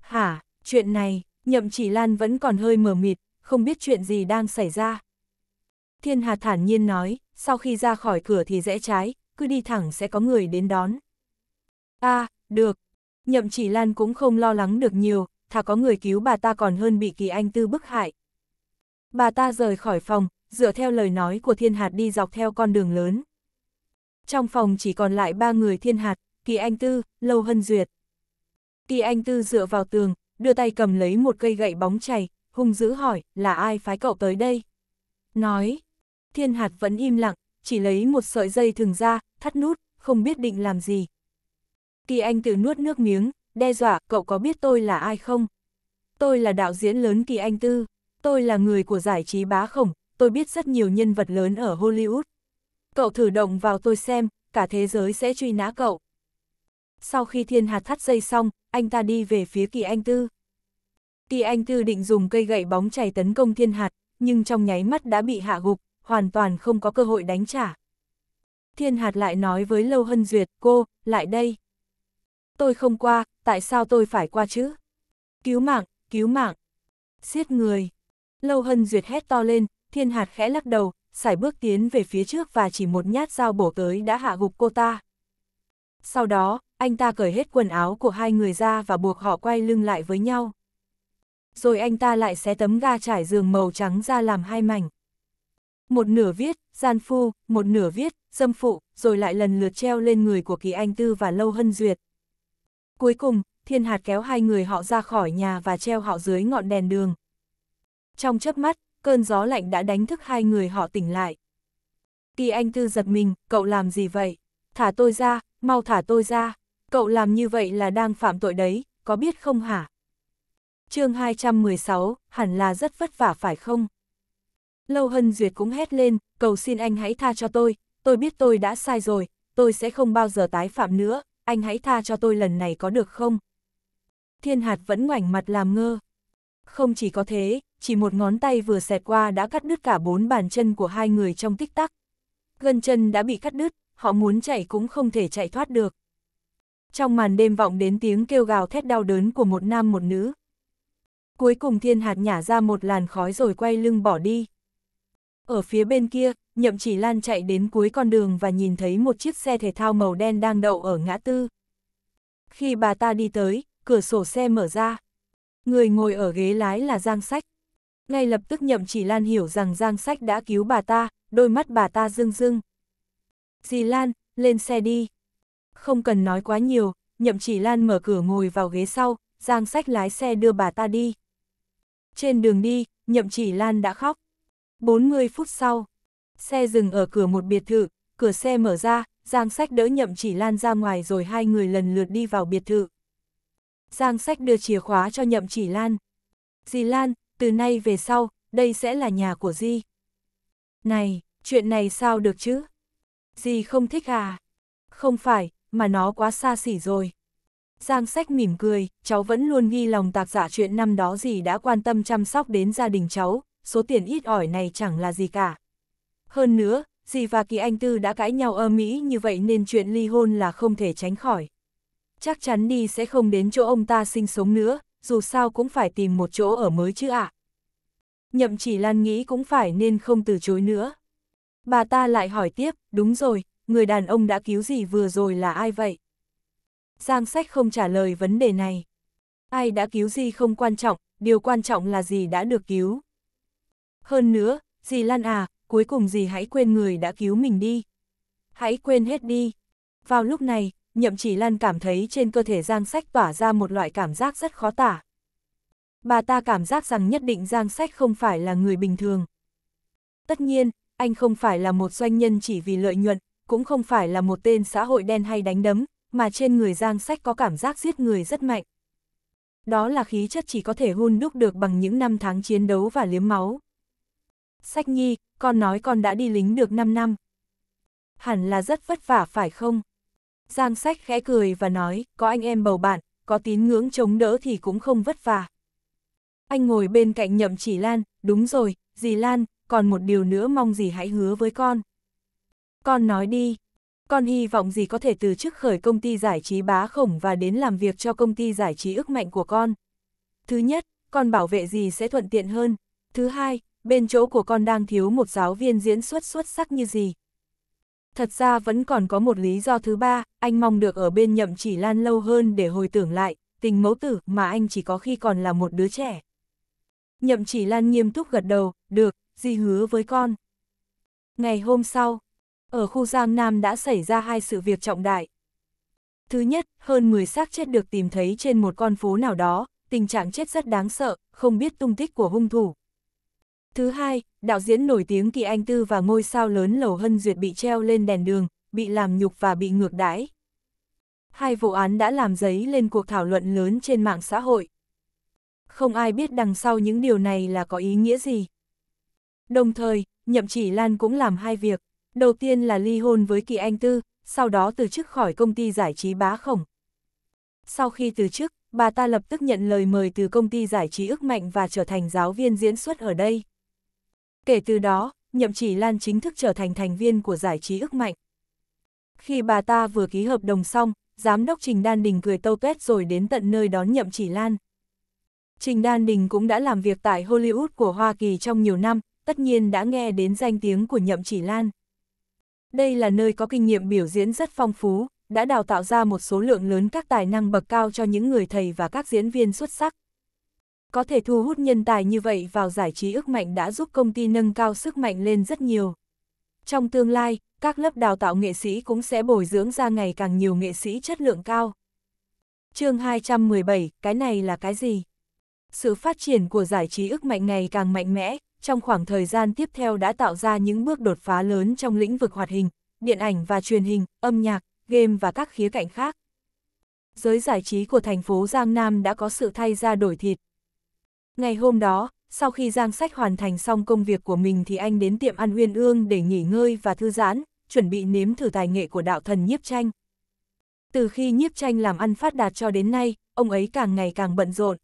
Hả, chuyện này, nhậm chỉ lan vẫn còn hơi mờ mịt, không biết chuyện gì đang xảy ra. Thiên Hà thản nhiên nói, sau khi ra khỏi cửa thì rẽ trái, cứ đi thẳng sẽ có người đến đón. a à, được. Nhậm chỉ Lan cũng không lo lắng được nhiều, thà có người cứu bà ta còn hơn bị kỳ anh tư bức hại. Bà ta rời khỏi phòng, dựa theo lời nói của thiên hạt đi dọc theo con đường lớn. Trong phòng chỉ còn lại ba người thiên hạt, Kỳ Anh Tư, Lâu Hân Duyệt. Kỳ Anh Tư dựa vào tường, đưa tay cầm lấy một cây gậy bóng chày, hung dữ hỏi, là ai phái cậu tới đây? Nói, thiên hạt vẫn im lặng, chỉ lấy một sợi dây thường ra, thắt nút, không biết định làm gì. Kỳ Anh Tư nuốt nước miếng, đe dọa, cậu có biết tôi là ai không? Tôi là đạo diễn lớn Kỳ Anh Tư tôi là người của giải trí bá khổng, tôi biết rất nhiều nhân vật lớn ở Hollywood. Cậu thử động vào tôi xem, cả thế giới sẽ truy nã cậu. Sau khi thiên hạt thắt dây xong, anh ta đi về phía kỳ anh tư. Kỳ anh tư định dùng cây gậy bóng chảy tấn công thiên hạt, nhưng trong nháy mắt đã bị hạ gục, hoàn toàn không có cơ hội đánh trả. Thiên hạt lại nói với Lâu Hân Duyệt, cô, lại đây. Tôi không qua, tại sao tôi phải qua chứ? Cứu mạng, cứu mạng. Giết người. Lâu Hân Duyệt hét to lên, thiên hạt khẽ lắc đầu, sải bước tiến về phía trước và chỉ một nhát dao bổ tới đã hạ gục cô ta. Sau đó, anh ta cởi hết quần áo của hai người ra và buộc họ quay lưng lại với nhau. Rồi anh ta lại xé tấm ga trải giường màu trắng ra làm hai mảnh. Một nửa viết, gian phu, một nửa viết, dâm phụ, rồi lại lần lượt treo lên người của Kỳ Anh Tư và Lâu Hân Duyệt. Cuối cùng, thiên hạt kéo hai người họ ra khỏi nhà và treo họ dưới ngọn đèn đường trong chớp mắt, cơn gió lạnh đã đánh thức hai người họ tỉnh lại. Kỳ Anh tư giật mình, cậu làm gì vậy? Thả tôi ra, mau thả tôi ra. Cậu làm như vậy là đang phạm tội đấy, có biết không hả? chương 216, hẳn là rất vất vả phải không? Lâu Hân Duyệt cũng hét lên, cầu xin anh hãy tha cho tôi, tôi biết tôi đã sai rồi, tôi sẽ không bao giờ tái phạm nữa, anh hãy tha cho tôi lần này có được không? Thiên Hạt vẫn ngoảnh mặt làm ngơ. Không chỉ có thế, chỉ một ngón tay vừa xẹt qua đã cắt đứt cả bốn bàn chân của hai người trong tích tắc. Gân chân đã bị cắt đứt, họ muốn chạy cũng không thể chạy thoát được. Trong màn đêm vọng đến tiếng kêu gào thét đau đớn của một nam một nữ. Cuối cùng thiên hạt nhả ra một làn khói rồi quay lưng bỏ đi. Ở phía bên kia, nhậm chỉ lan chạy đến cuối con đường và nhìn thấy một chiếc xe thể thao màu đen đang đậu ở ngã tư. Khi bà ta đi tới, cửa sổ xe mở ra. Người ngồi ở ghế lái là Giang Sách. Ngay lập tức nhậm chỉ Lan hiểu rằng Giang Sách đã cứu bà ta, đôi mắt bà ta rưng rưng. Dì Lan, lên xe đi. Không cần nói quá nhiều, nhậm chỉ Lan mở cửa ngồi vào ghế sau, Giang Sách lái xe đưa bà ta đi. Trên đường đi, nhậm chỉ Lan đã khóc. 40 phút sau, xe dừng ở cửa một biệt thự, cửa xe mở ra, Giang Sách đỡ nhậm chỉ Lan ra ngoài rồi hai người lần lượt đi vào biệt thự. Giang Sách đưa chìa khóa cho nhậm chỉ Lan. Dì Lan, từ nay về sau, đây sẽ là nhà của Di. Này, chuyện này sao được chứ? Di không thích à? Không phải, mà nó quá xa xỉ rồi. Giang sách mỉm cười, cháu vẫn luôn ghi lòng tạc giả dạ chuyện năm đó gì đã quan tâm chăm sóc đến gia đình cháu, số tiền ít ỏi này chẳng là gì cả. Hơn nữa, dì và Kỳ Anh Tư đã cãi nhau ở Mỹ như vậy nên chuyện ly hôn là không thể tránh khỏi. Chắc chắn đi sẽ không đến chỗ ông ta sinh sống nữa, dù sao cũng phải tìm một chỗ ở mới chứ ạ. À. Nhậm chỉ lan nghĩ cũng phải nên không từ chối nữa. Bà ta lại hỏi tiếp, đúng rồi, người đàn ông đã cứu gì vừa rồi là ai vậy? Giang sách không trả lời vấn đề này. Ai đã cứu gì không quan trọng, điều quan trọng là gì đã được cứu. Hơn nữa, dì Lan à, cuối cùng dì hãy quên người đã cứu mình đi. Hãy quên hết đi. Vào lúc này, nhậm chỉ lan cảm thấy trên cơ thể Giang Sách tỏa ra một loại cảm giác rất khó tả. Bà ta cảm giác rằng nhất định Giang Sách không phải là người bình thường. Tất nhiên, anh không phải là một doanh nhân chỉ vì lợi nhuận, cũng không phải là một tên xã hội đen hay đánh đấm, mà trên người Giang Sách có cảm giác giết người rất mạnh. Đó là khí chất chỉ có thể hun đúc được bằng những năm tháng chiến đấu và liếm máu. Sách Nhi, con nói con đã đi lính được 5 năm. Hẳn là rất vất vả phải không? Giang sách khẽ cười và nói, có anh em bầu bạn, có tín ngưỡng chống đỡ thì cũng không vất vả. Anh ngồi bên cạnh nhậm chỉ Lan, đúng rồi, dì Lan, còn một điều nữa mong dì hãy hứa với con. Con nói đi, con hy vọng dì có thể từ chức khởi công ty giải trí bá khổng và đến làm việc cho công ty giải trí ước mạnh của con. Thứ nhất, con bảo vệ dì sẽ thuận tiện hơn. Thứ hai, bên chỗ của con đang thiếu một giáo viên diễn xuất xuất sắc như dì, Thật ra vẫn còn có một lý do thứ ba, anh mong được ở bên nhậm chỉ lan lâu hơn để hồi tưởng lại, tình mẫu tử mà anh chỉ có khi còn là một đứa trẻ. Nhậm chỉ lan nghiêm túc gật đầu, được, di hứa với con. Ngày hôm sau, ở khu Giang Nam đã xảy ra hai sự việc trọng đại. Thứ nhất, hơn 10 xác chết được tìm thấy trên một con phố nào đó, tình trạng chết rất đáng sợ, không biết tung tích của hung thủ. Thứ hai, đạo diễn nổi tiếng Kỳ Anh Tư và ngôi sao lớn Lầu Hân Duyệt bị treo lên đèn đường, bị làm nhục và bị ngược đãi. Hai vụ án đã làm giấy lên cuộc thảo luận lớn trên mạng xã hội. Không ai biết đằng sau những điều này là có ý nghĩa gì. Đồng thời, Nhậm Chỉ Lan cũng làm hai việc. Đầu tiên là ly hôn với Kỳ Anh Tư, sau đó từ chức khỏi công ty giải trí bá khổng. Sau khi từ chức, bà ta lập tức nhận lời mời từ công ty giải trí ức mạnh và trở thành giáo viên diễn xuất ở đây. Kể từ đó, Nhậm Chỉ Lan chính thức trở thành thành viên của giải trí ức mạnh. Khi bà ta vừa ký hợp đồng xong, giám đốc Trình Đan Đình cười tâu tuét rồi đến tận nơi đón Nhậm Chỉ Lan. Trình Đan Đình cũng đã làm việc tại Hollywood của Hoa Kỳ trong nhiều năm, tất nhiên đã nghe đến danh tiếng của Nhậm Chỉ Lan. Đây là nơi có kinh nghiệm biểu diễn rất phong phú, đã đào tạo ra một số lượng lớn các tài năng bậc cao cho những người thầy và các diễn viên xuất sắc. Có thể thu hút nhân tài như vậy vào giải trí ước mạnh đã giúp công ty nâng cao sức mạnh lên rất nhiều. Trong tương lai, các lớp đào tạo nghệ sĩ cũng sẽ bồi dưỡng ra ngày càng nhiều nghệ sĩ chất lượng cao. chương 217, cái này là cái gì? Sự phát triển của giải trí ước mạnh ngày càng mạnh mẽ, trong khoảng thời gian tiếp theo đã tạo ra những bước đột phá lớn trong lĩnh vực hoạt hình, điện ảnh và truyền hình, âm nhạc, game và các khía cạnh khác. Giới giải trí của thành phố Giang Nam đã có sự thay ra đổi thịt, Ngày hôm đó, sau khi Giang Sách hoàn thành xong công việc của mình thì anh đến tiệm ăn Uyên Ương để nghỉ ngơi và thư giãn, chuẩn bị nếm thử tài nghệ của đạo thần nhiếp tranh. Từ khi nhiếp tranh làm ăn phát đạt cho đến nay, ông ấy càng ngày càng bận rộn.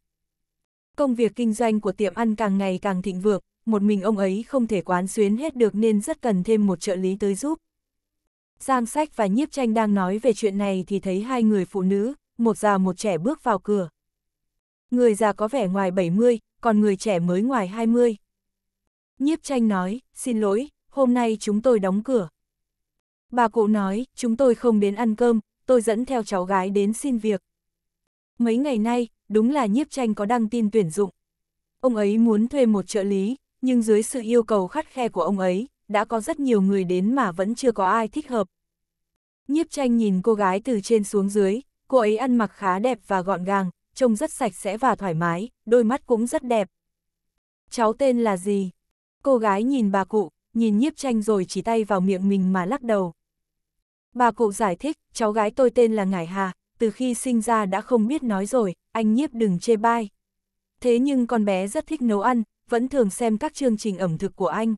Công việc kinh doanh của tiệm ăn càng ngày càng thịnh vượng, một mình ông ấy không thể quán xuyến hết được nên rất cần thêm một trợ lý tới giúp. Giang Sách và nhiếp tranh đang nói về chuyện này thì thấy hai người phụ nữ, một già một trẻ bước vào cửa người già có vẻ ngoài 70, còn người trẻ mới ngoài 20. Nhiếp tranh nói, xin lỗi, hôm nay chúng tôi đóng cửa. Bà cụ nói, chúng tôi không đến ăn cơm, tôi dẫn theo cháu gái đến xin việc. Mấy ngày nay, đúng là nhiếp tranh có đăng tin tuyển dụng. Ông ấy muốn thuê một trợ lý, nhưng dưới sự yêu cầu khắt khe của ông ấy, đã có rất nhiều người đến mà vẫn chưa có ai thích hợp. Nhiếp tranh nhìn cô gái từ trên xuống dưới, cô ấy ăn mặc khá đẹp và gọn gàng, trông rất sạch sẽ và thoải mái, đôi mắt cũng rất đẹp. Cháu tên là gì? Cô gái nhìn bà cụ, nhìn nhiếp tranh rồi chỉ tay vào miệng mình mà lắc đầu. Bà cụ giải thích, cháu gái tôi tên là Ngải Hà, từ khi sinh ra đã không biết nói rồi, anh nhiếp đừng chê bai. Thế nhưng con bé rất thích nấu ăn, vẫn thường xem các chương trình ẩm thực của anh.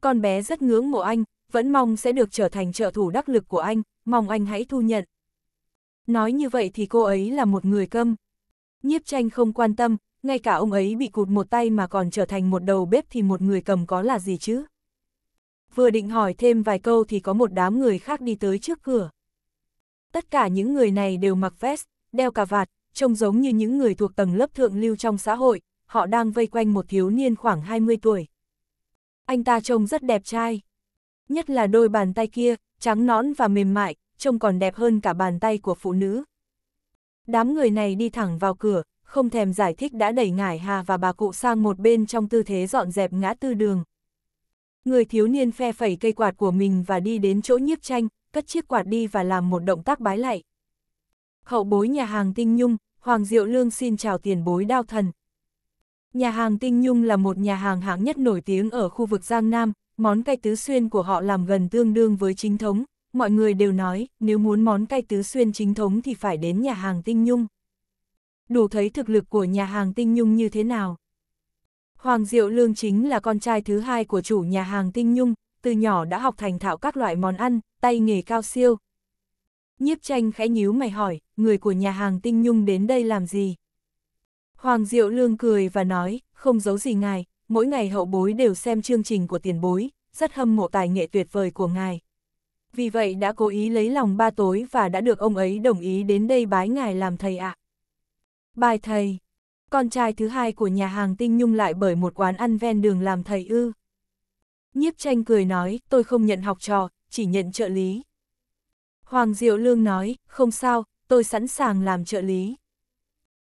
Con bé rất ngưỡng mộ anh, vẫn mong sẽ được trở thành trợ thủ đắc lực của anh, mong anh hãy thu nhận. Nói như vậy thì cô ấy là một người câm. Nhiếp tranh không quan tâm, ngay cả ông ấy bị cụt một tay mà còn trở thành một đầu bếp thì một người cầm có là gì chứ? Vừa định hỏi thêm vài câu thì có một đám người khác đi tới trước cửa. Tất cả những người này đều mặc vest, đeo cà vạt, trông giống như những người thuộc tầng lớp thượng lưu trong xã hội, họ đang vây quanh một thiếu niên khoảng 20 tuổi. Anh ta trông rất đẹp trai. Nhất là đôi bàn tay kia, trắng nõn và mềm mại, trông còn đẹp hơn cả bàn tay của phụ nữ, Đám người này đi thẳng vào cửa, không thèm giải thích đã đẩy ngải hà và bà cụ sang một bên trong tư thế dọn dẹp ngã tư đường. Người thiếu niên phe phẩy cây quạt của mình và đi đến chỗ nhiếp tranh, cất chiếc quạt đi và làm một động tác bái lạy. Hậu bối nhà hàng Tinh Nhung, Hoàng Diệu Lương xin chào tiền bối đao thần. Nhà hàng Tinh Nhung là một nhà hàng hạng nhất nổi tiếng ở khu vực Giang Nam, món cay tứ xuyên của họ làm gần tương đương với chính thống, mọi người đều nói nếu muốn món cay tứ xuyên chính thống thì phải đến nhà hàng Tinh Nhung. Đủ thấy thực lực của nhà hàng Tinh Nhung như thế nào. Hoàng Diệu Lương chính là con trai thứ hai của chủ nhà hàng Tinh Nhung, từ nhỏ đã học thành thạo các loại món ăn, tay nghề cao siêu. Nhiếp tranh khẽ nhíu mày hỏi, người của nhà hàng Tinh Nhung đến đây làm gì? Hoàng Diệu Lương cười và nói, không giấu gì ngài, mỗi ngày hậu bối đều xem chương trình của tiền bối, rất hâm mộ tài nghệ tuyệt vời của ngài vì vậy đã cố ý lấy lòng ba tối và đã được ông ấy đồng ý đến đây bái ngài làm thầy ạ. À. Bài thầy, con trai thứ hai của nhà hàng Tinh Nhung lại bởi một quán ăn ven đường làm thầy ư. Nhiếp tranh cười nói, tôi không nhận học trò, chỉ nhận trợ lý. Hoàng Diệu Lương nói, không sao, tôi sẵn sàng làm trợ lý.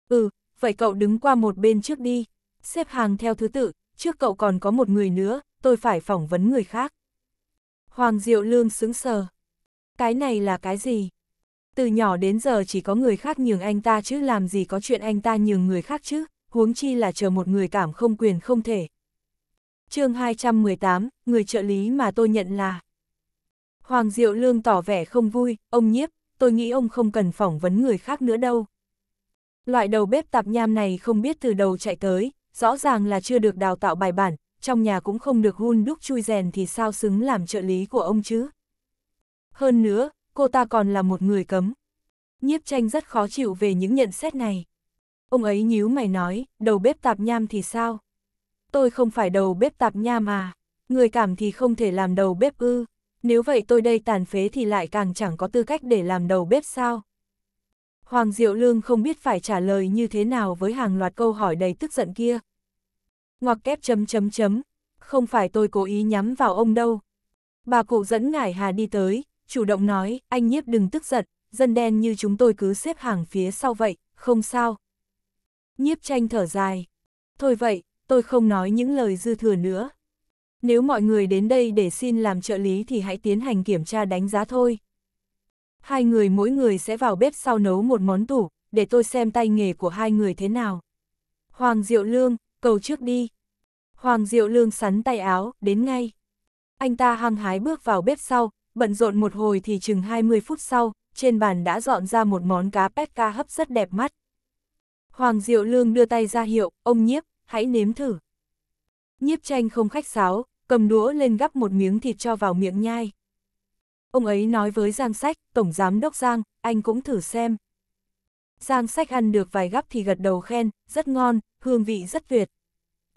Ừ, vậy cậu đứng qua một bên trước đi, xếp hàng theo thứ tự, trước cậu còn có một người nữa, tôi phải phỏng vấn người khác. Hoàng Diệu Lương sững sờ. Cái này là cái gì? Từ nhỏ đến giờ chỉ có người khác nhường anh ta chứ làm gì có chuyện anh ta nhường người khác chứ, huống chi là chờ một người cảm không quyền không thể. chương 218, người trợ lý mà tôi nhận là. Hoàng Diệu Lương tỏ vẻ không vui, ông nhiếp, tôi nghĩ ông không cần phỏng vấn người khác nữa đâu. Loại đầu bếp tạp nham này không biết từ đầu chạy tới, rõ ràng là chưa được đào tạo bài bản, trong nhà cũng không được hun đúc chui rèn thì sao xứng làm trợ lý của ông chứ. Hơn nữa, cô ta còn là một người cấm. Nhiếp tranh rất khó chịu về những nhận xét này. Ông ấy nhíu mày nói, đầu bếp tạp nham thì sao? Tôi không phải đầu bếp tạp nham mà, người cảm thì không thể làm đầu bếp ư. Nếu vậy tôi đây tàn phế thì lại càng chẳng có tư cách để làm đầu bếp sao? Hoàng Diệu Lương không biết phải trả lời như thế nào với hàng loạt câu hỏi đầy tức giận kia ngoặc kép chấm chấm chấm, không phải tôi cố ý nhắm vào ông đâu. Bà cụ dẫn ngải hà đi tới, chủ động nói, anh nhiếp đừng tức giận, dân đen như chúng tôi cứ xếp hàng phía sau vậy, không sao. Nhiếp tranh thở dài. Thôi vậy, tôi không nói những lời dư thừa nữa. Nếu mọi người đến đây để xin làm trợ lý thì hãy tiến hành kiểm tra đánh giá thôi. Hai người mỗi người sẽ vào bếp sau nấu một món tủ, để tôi xem tay nghề của hai người thế nào. Hoàng Diệu Lương, cầu trước đi. Hoàng Diệu Lương sắn tay áo, đến ngay. Anh ta hăng hái bước vào bếp sau, bận rộn một hồi thì chừng 20 phút sau, trên bàn đã dọn ra một món cá ca hấp rất đẹp mắt. Hoàng Diệu Lương đưa tay ra hiệu, ông nhiếp, hãy nếm thử. Nhiếp tranh không khách sáo, cầm đũa lên gắp một miếng thịt cho vào miệng nhai. Ông ấy nói với Giang Sách, Tổng Giám Đốc Giang, anh cũng thử xem, Giang sách ăn được vài gắp thì gật đầu khen, rất ngon, hương vị rất tuyệt.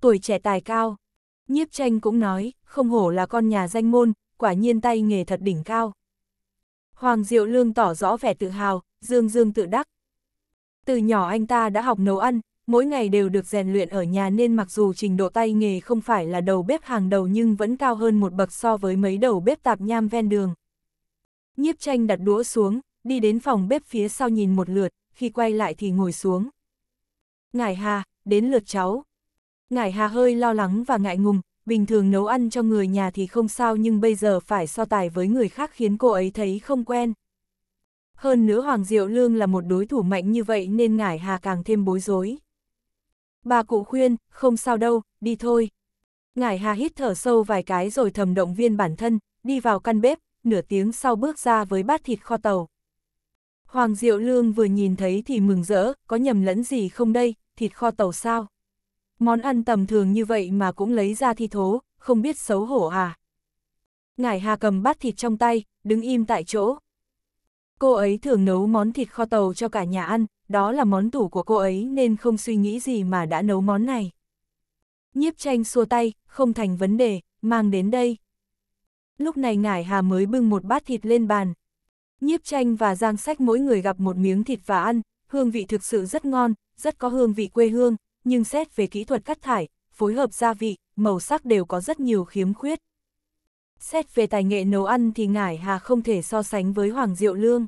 Tuổi trẻ tài cao. Nhiếp tranh cũng nói, không hổ là con nhà danh môn, quả nhiên tay nghề thật đỉnh cao. Hoàng Diệu Lương tỏ rõ vẻ tự hào, dương dương tự đắc. Từ nhỏ anh ta đã học nấu ăn, mỗi ngày đều được rèn luyện ở nhà nên mặc dù trình độ tay nghề không phải là đầu bếp hàng đầu nhưng vẫn cao hơn một bậc so với mấy đầu bếp tạp nham ven đường. Nhiếp tranh đặt đũa xuống, đi đến phòng bếp phía sau nhìn một lượt khi quay lại thì ngồi xuống. Ngải Hà, đến lượt cháu. Ngải Hà hơi lo lắng và ngại ngùng, bình thường nấu ăn cho người nhà thì không sao nhưng bây giờ phải so tài với người khác khiến cô ấy thấy không quen. Hơn nữa Hoàng Diệu Lương là một đối thủ mạnh như vậy nên Ngải Hà càng thêm bối rối. Bà cụ khuyên, không sao đâu, đi thôi. Ngải Hà hít thở sâu vài cái rồi thầm động viên bản thân, đi vào căn bếp, nửa tiếng sau bước ra với bát thịt kho tàu. Hoàng Diệu Lương vừa nhìn thấy thì mừng rỡ, có nhầm lẫn gì không đây, thịt kho tàu sao? Món ăn tầm thường như vậy mà cũng lấy ra thi thố, không biết xấu hổ à? Ngải Hà cầm bát thịt trong tay, đứng im tại chỗ. Cô ấy thường nấu món thịt kho tàu cho cả nhà ăn, đó là món tủ của cô ấy nên không suy nghĩ gì mà đã nấu món này. Nhiếp tranh xua tay, không thành vấn đề, mang đến đây. Lúc này Ngải Hà mới bưng một bát thịt lên bàn, Nhiếp tranh và giang sách mỗi người gặp một miếng thịt và ăn, hương vị thực sự rất ngon, rất có hương vị quê hương, nhưng xét về kỹ thuật cắt thải, phối hợp gia vị, màu sắc đều có rất nhiều khiếm khuyết. Xét về tài nghệ nấu ăn thì Ngải Hà không thể so sánh với Hoàng Diệu Lương.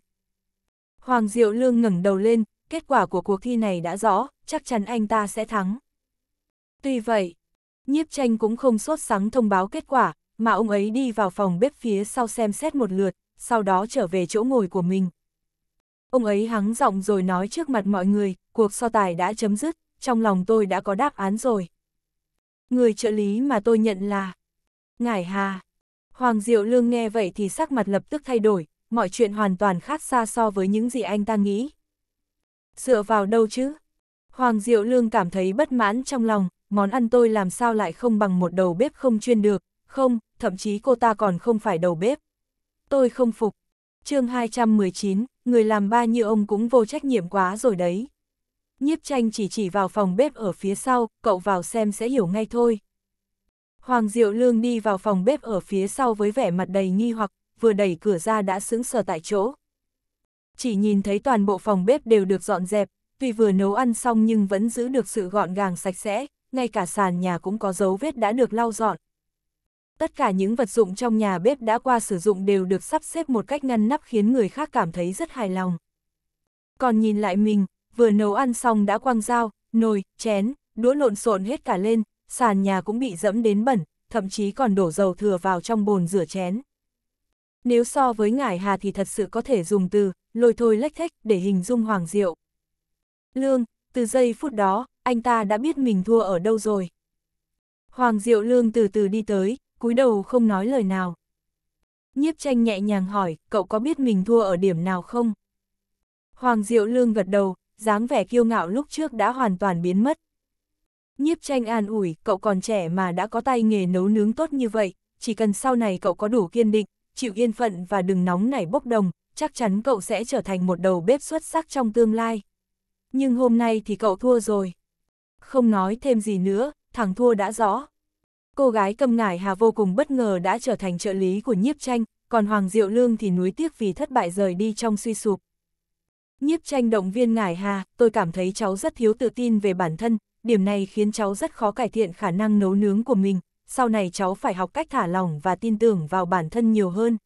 Hoàng Diệu Lương ngẩng đầu lên, kết quả của cuộc thi này đã rõ, chắc chắn anh ta sẽ thắng. Tuy vậy, nhiếp tranh cũng không sốt sắng thông báo kết quả, mà ông ấy đi vào phòng bếp phía sau xem xét một lượt, sau đó trở về chỗ ngồi của mình. Ông ấy hắng giọng rồi nói trước mặt mọi người, cuộc so tài đã chấm dứt, trong lòng tôi đã có đáp án rồi. Người trợ lý mà tôi nhận là Ngải Hà. Hoàng Diệu Lương nghe vậy thì sắc mặt lập tức thay đổi, mọi chuyện hoàn toàn khác xa so với những gì anh ta nghĩ. Dựa vào đâu chứ? Hoàng Diệu Lương cảm thấy bất mãn trong lòng, món ăn tôi làm sao lại không bằng một đầu bếp không chuyên được, không, thậm chí cô ta còn không phải đầu bếp. Tôi không phục. chương 219, người làm ba như ông cũng vô trách nhiệm quá rồi đấy. Nhiếp tranh chỉ chỉ vào phòng bếp ở phía sau, cậu vào xem sẽ hiểu ngay thôi. Hoàng Diệu Lương đi vào phòng bếp ở phía sau với vẻ mặt đầy nghi hoặc, vừa đẩy cửa ra đã sững sờ tại chỗ. Chỉ nhìn thấy toàn bộ phòng bếp đều được dọn dẹp, tuy vừa nấu ăn xong nhưng vẫn giữ được sự gọn gàng sạch sẽ, ngay cả sàn nhà cũng có dấu vết đã được lau dọn. Tất cả những vật dụng trong nhà bếp đã qua sử dụng đều được sắp xếp một cách ngăn nắp khiến người khác cảm thấy rất hài lòng. Còn nhìn lại mình, vừa nấu ăn xong đã quăng dao, nồi, chén, đũa lộn xộn hết cả lên, sàn nhà cũng bị dẫm đến bẩn, thậm chí còn đổ dầu thừa vào trong bồn rửa chén. Nếu so với ngải hà thì thật sự có thể dùng từ lôi thôi lách thách để hình dung Hoàng Diệu. Lương, từ giây phút đó, anh ta đã biết mình thua ở đâu rồi. Hoàng Diệu Lương từ từ đi tới, cúi đầu không nói lời nào. Nhiếp tranh nhẹ nhàng hỏi, cậu có biết mình thua ở điểm nào không? Hoàng Diệu Lương gật đầu, dáng vẻ kiêu ngạo lúc trước đã hoàn toàn biến mất. Nhiếp tranh an ủi, cậu còn trẻ mà đã có tay nghề nấu nướng tốt như vậy, chỉ cần sau này cậu có đủ kiên định, chịu yên phận và đừng nóng nảy bốc đồng, chắc chắn cậu sẽ trở thành một đầu bếp xuất sắc trong tương lai. Nhưng hôm nay thì cậu thua rồi. Không nói thêm gì nữa, thằng thua đã rõ cô gái cầm ngải hà vô cùng bất ngờ đã trở thành trợ lý của nhiếp tranh, còn Hoàng Diệu Lương thì núi tiếc vì thất bại rời đi trong suy sụp. Nhiếp tranh động viên ngải hà, tôi cảm thấy cháu rất thiếu tự tin về bản thân, điểm này khiến cháu rất khó cải thiện khả năng nấu nướng của mình, sau này cháu phải học cách thả lỏng và tin tưởng vào bản thân nhiều hơn.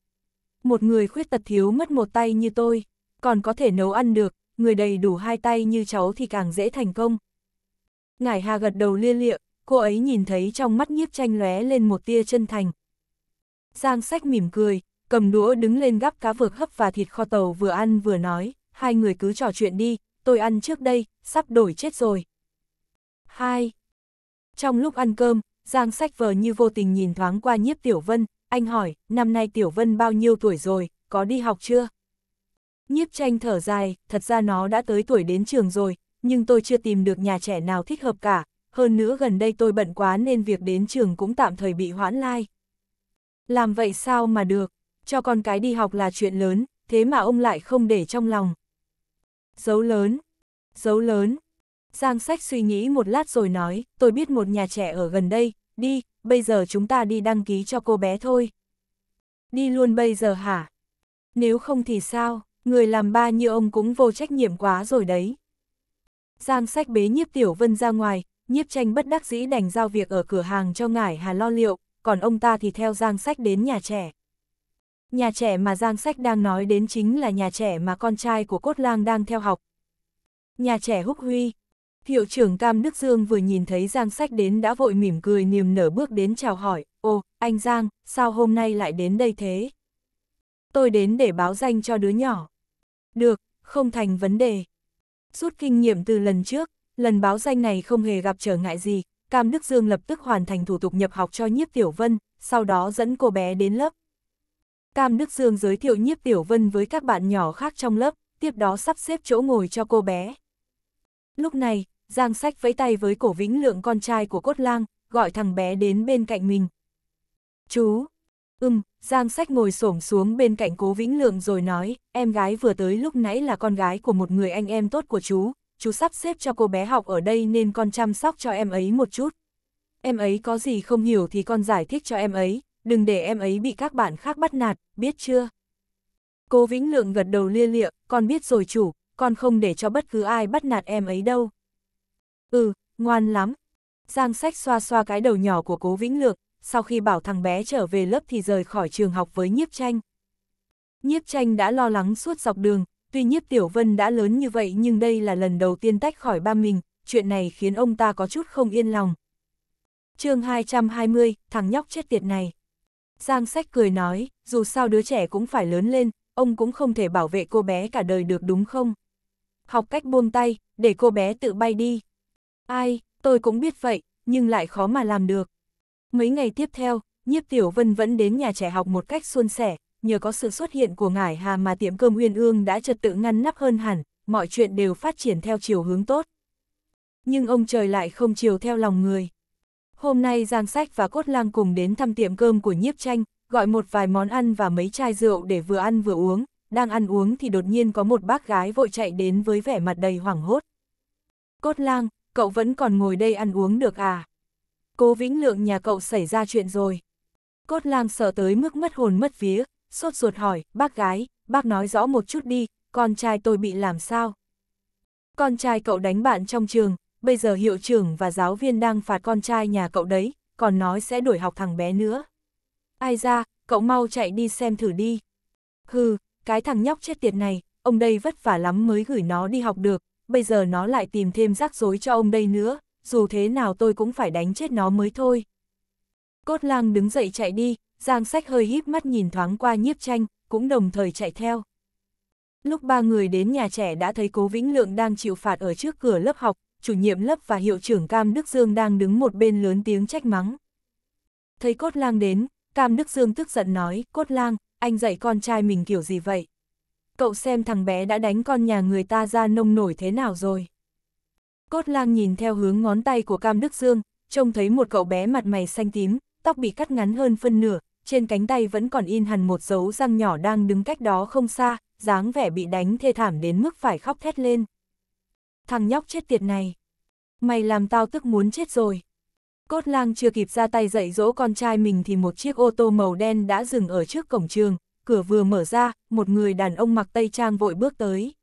Một người khuyết tật thiếu mất một tay như tôi, còn có thể nấu ăn được, người đầy đủ hai tay như cháu thì càng dễ thành công. Ngải Hà gật đầu lia lịa, cô ấy nhìn thấy trong mắt nhiếp tranh lóe lên một tia chân thành. Giang sách mỉm cười, cầm đũa đứng lên gắp cá vược hấp và thịt kho tàu vừa ăn vừa nói, hai người cứ trò chuyện đi, tôi ăn trước đây, sắp đổi chết rồi. 2. Trong lúc ăn cơm, Giang sách vờ như vô tình nhìn thoáng qua nhiếp Tiểu Vân, anh hỏi, năm nay Tiểu Vân bao nhiêu tuổi rồi, có đi học chưa? Nhiếp tranh thở dài, thật ra nó đã tới tuổi đến trường rồi, nhưng tôi chưa tìm được nhà trẻ nào thích hợp cả, hơn nữa gần đây tôi bận quá nên việc đến trường cũng tạm thời bị hoãn lai. Làm vậy sao mà được, cho con cái đi học là chuyện lớn, thế mà ông lại không để trong lòng. Dấu lớn, dấu lớn. Giang sách suy nghĩ một lát rồi nói, tôi biết một nhà trẻ ở gần đây, đi, bây giờ chúng ta đi đăng ký cho cô bé thôi. Đi luôn bây giờ hả? Nếu không thì sao, người làm ba như ông cũng vô trách nhiệm quá rồi đấy. Giang sách bế nhiếp tiểu vân ra ngoài, nhiếp tranh bất đắc dĩ đành giao việc ở cửa hàng cho ngải hà lo liệu, còn ông ta thì theo giang sách đến nhà trẻ. Nhà trẻ mà giang sách đang nói đến chính là nhà trẻ mà con trai của cốt lang đang theo học. Nhà trẻ húc huy, hiệu trưởng Cam Đức Dương vừa nhìn thấy giang sách đến đã vội mỉm cười niềm nở bước đến chào hỏi, ô, anh Giang, sao hôm nay lại đến đây thế? Tôi đến để báo danh cho đứa nhỏ. Được, không thành vấn đề. Rút kinh nghiệm từ lần trước, lần báo danh này không hề gặp trở ngại gì, Cam Đức Dương lập tức hoàn thành thủ tục nhập học cho Nhiếp Tiểu Vân, sau đó dẫn cô bé đến lớp. Cam Đức Dương giới thiệu Nhiếp Tiểu Vân với các bạn nhỏ khác trong lớp, tiếp đó sắp xếp chỗ ngồi cho cô bé. Lúc này, Giang Sách vẫy tay với cổ vĩnh lượng con trai của Cốt Lang, gọi thằng bé đến bên cạnh mình. Chú! Ừm, Giang Sách ngồi xổm xuống bên cạnh cố vĩnh lượng rồi nói, em gái vừa tới lúc nãy là con gái của một người anh em tốt của chú, chú sắp xếp cho cô bé học ở đây nên con chăm sóc cho em ấy một chút. Em ấy có gì không hiểu thì con giải thích cho em ấy, đừng để em ấy bị các bạn khác bắt nạt, biết chưa? Cô Vĩnh Lượng gật đầu lia lịa, con biết rồi chủ, con không để cho bất cứ ai bắt nạt em ấy đâu. Ừ, ngoan lắm. Giang sách xoa xoa cái đầu nhỏ của cố Vĩnh Lượng, sau khi bảo thằng bé trở về lớp thì rời khỏi trường học với nhiếp tranh. Nhiếp tranh đã lo lắng suốt dọc đường, Tuy nhiếp tiểu vân đã lớn như vậy nhưng đây là lần đầu tiên tách khỏi ba mình, chuyện này khiến ông ta có chút không yên lòng. chương 220, thằng nhóc chết tiệt này. Giang sách cười nói, dù sao đứa trẻ cũng phải lớn lên, ông cũng không thể bảo vệ cô bé cả đời được đúng không? Học cách buông tay, để cô bé tự bay đi. Ai, tôi cũng biết vậy, nhưng lại khó mà làm được. Mấy ngày tiếp theo, nhiếp tiểu vân vẫn đến nhà trẻ học một cách suôn sẻ, nhờ có sự xuất hiện của ngải hà mà tiệm cơm Uyên Ương đã trật tự ngăn nắp hơn hẳn, mọi chuyện đều phát triển theo chiều hướng tốt. Nhưng ông trời lại không chiều theo lòng người. Hôm nay Giang Sách và Cốt Lang cùng đến thăm tiệm cơm của Nhiếp Tranh, gọi một vài món ăn và mấy chai rượu để vừa ăn vừa uống, đang ăn uống thì đột nhiên có một bác gái vội chạy đến với vẻ mặt đầy hoảng hốt. Cốt lang, cậu vẫn còn ngồi đây ăn uống được à? Cố Vĩnh Lượng nhà cậu xảy ra chuyện rồi. Cốt lang sợ tới mức mất hồn mất vía, sốt ruột hỏi, bác gái, bác nói rõ một chút đi, con trai tôi bị làm sao? Con trai cậu đánh bạn trong trường, bây giờ hiệu trưởng và giáo viên đang phạt con trai nhà cậu đấy, còn nói sẽ đuổi học thằng bé nữa. Ai ra, cậu mau chạy đi xem thử đi. Hừ, cái thằng nhóc chết tiệt này, ông đây vất vả lắm mới gửi nó đi học được, bây giờ nó lại tìm thêm rắc rối cho ông đây nữa, dù thế nào tôi cũng phải đánh chết nó mới thôi. Cốt lang đứng dậy chạy đi, Giang sách hơi híp mắt nhìn thoáng qua nhiếp tranh, cũng đồng thời chạy theo. Lúc ba người đến nhà trẻ đã thấy Cố Vĩnh Lượng đang chịu phạt ở trước cửa lớp học, chủ nhiệm lớp và hiệu trưởng Cam Đức Dương đang đứng một bên lớn tiếng trách mắng. Thấy Cốt Lang đến, Cam Đức Dương tức giận nói, Cốt Lang, anh dạy con trai mình kiểu gì vậy? Cậu xem thằng bé đã đánh con nhà người ta ra nông nổi thế nào rồi? Cốt Lang nhìn theo hướng ngón tay của Cam Đức Dương, trông thấy một cậu bé mặt mày xanh tím, tóc bị cắt ngắn hơn phân nửa, trên cánh tay vẫn còn in hằn một dấu răng nhỏ đang đứng cách đó không xa, dáng vẻ bị đánh thê thảm đến mức phải khóc thét lên. Thằng nhóc chết tiệt này! Mày làm tao tức muốn chết rồi! Cốt lang chưa kịp ra tay dạy dỗ con trai mình thì một chiếc ô tô màu đen đã dừng ở trước cổng trường, cửa vừa mở ra, một người đàn ông mặc tây trang vội bước tới.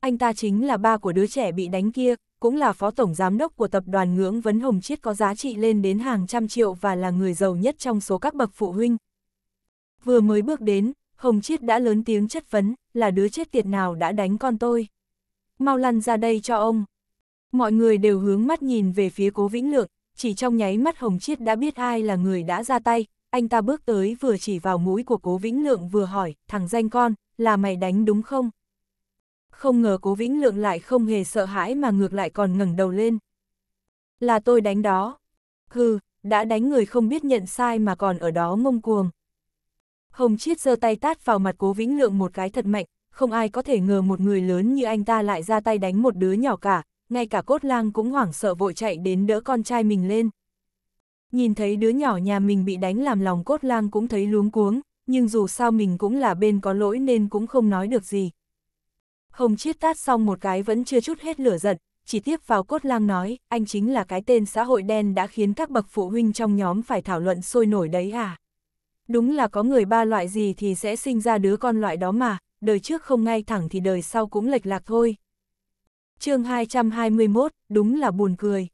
Anh ta chính là ba của đứa trẻ bị đánh kia, cũng là phó tổng giám đốc của tập đoàn ngưỡng vấn hồng chiết có giá trị lên đến hàng trăm triệu và là người giàu nhất trong số các bậc phụ huynh. Vừa mới bước đến, Hồng Chiết đã lớn tiếng chất vấn, là đứa chết tiệt nào đã đánh con tôi. Mau lăn ra đây cho ông. Mọi người đều hướng mắt nhìn về phía cố Vĩnh Lượng, chỉ trong nháy mắt Hồng Chiết đã biết ai là người đã ra tay, anh ta bước tới vừa chỉ vào mũi của cố Vĩnh Lượng vừa hỏi, thằng danh con, là mày đánh đúng không? không ngờ cố Vĩnh Lượng lại không hề sợ hãi mà ngược lại còn ngẩng đầu lên. Là tôi đánh đó. Hừ, đã đánh người không biết nhận sai mà còn ở đó ngông cuồng. Hồng Chiết giơ tay tát vào mặt cố Vĩnh Lượng một cái thật mạnh, không ai có thể ngờ một người lớn như anh ta lại ra tay đánh một đứa nhỏ cả, ngay cả cốt lang cũng hoảng sợ vội chạy đến đỡ con trai mình lên. Nhìn thấy đứa nhỏ nhà mình bị đánh làm lòng cốt lang cũng thấy luống cuống, nhưng dù sao mình cũng là bên có lỗi nên cũng không nói được gì không Chiết tát xong một cái vẫn chưa chút hết lửa giận, chỉ tiếp vào cốt lang nói, anh chính là cái tên xã hội đen đã khiến các bậc phụ huynh trong nhóm phải thảo luận sôi nổi đấy à. Đúng là có người ba loại gì thì sẽ sinh ra đứa con loại đó mà, đời trước không ngay thẳng thì đời sau cũng lệch lạc thôi. chương 221, đúng là buồn cười.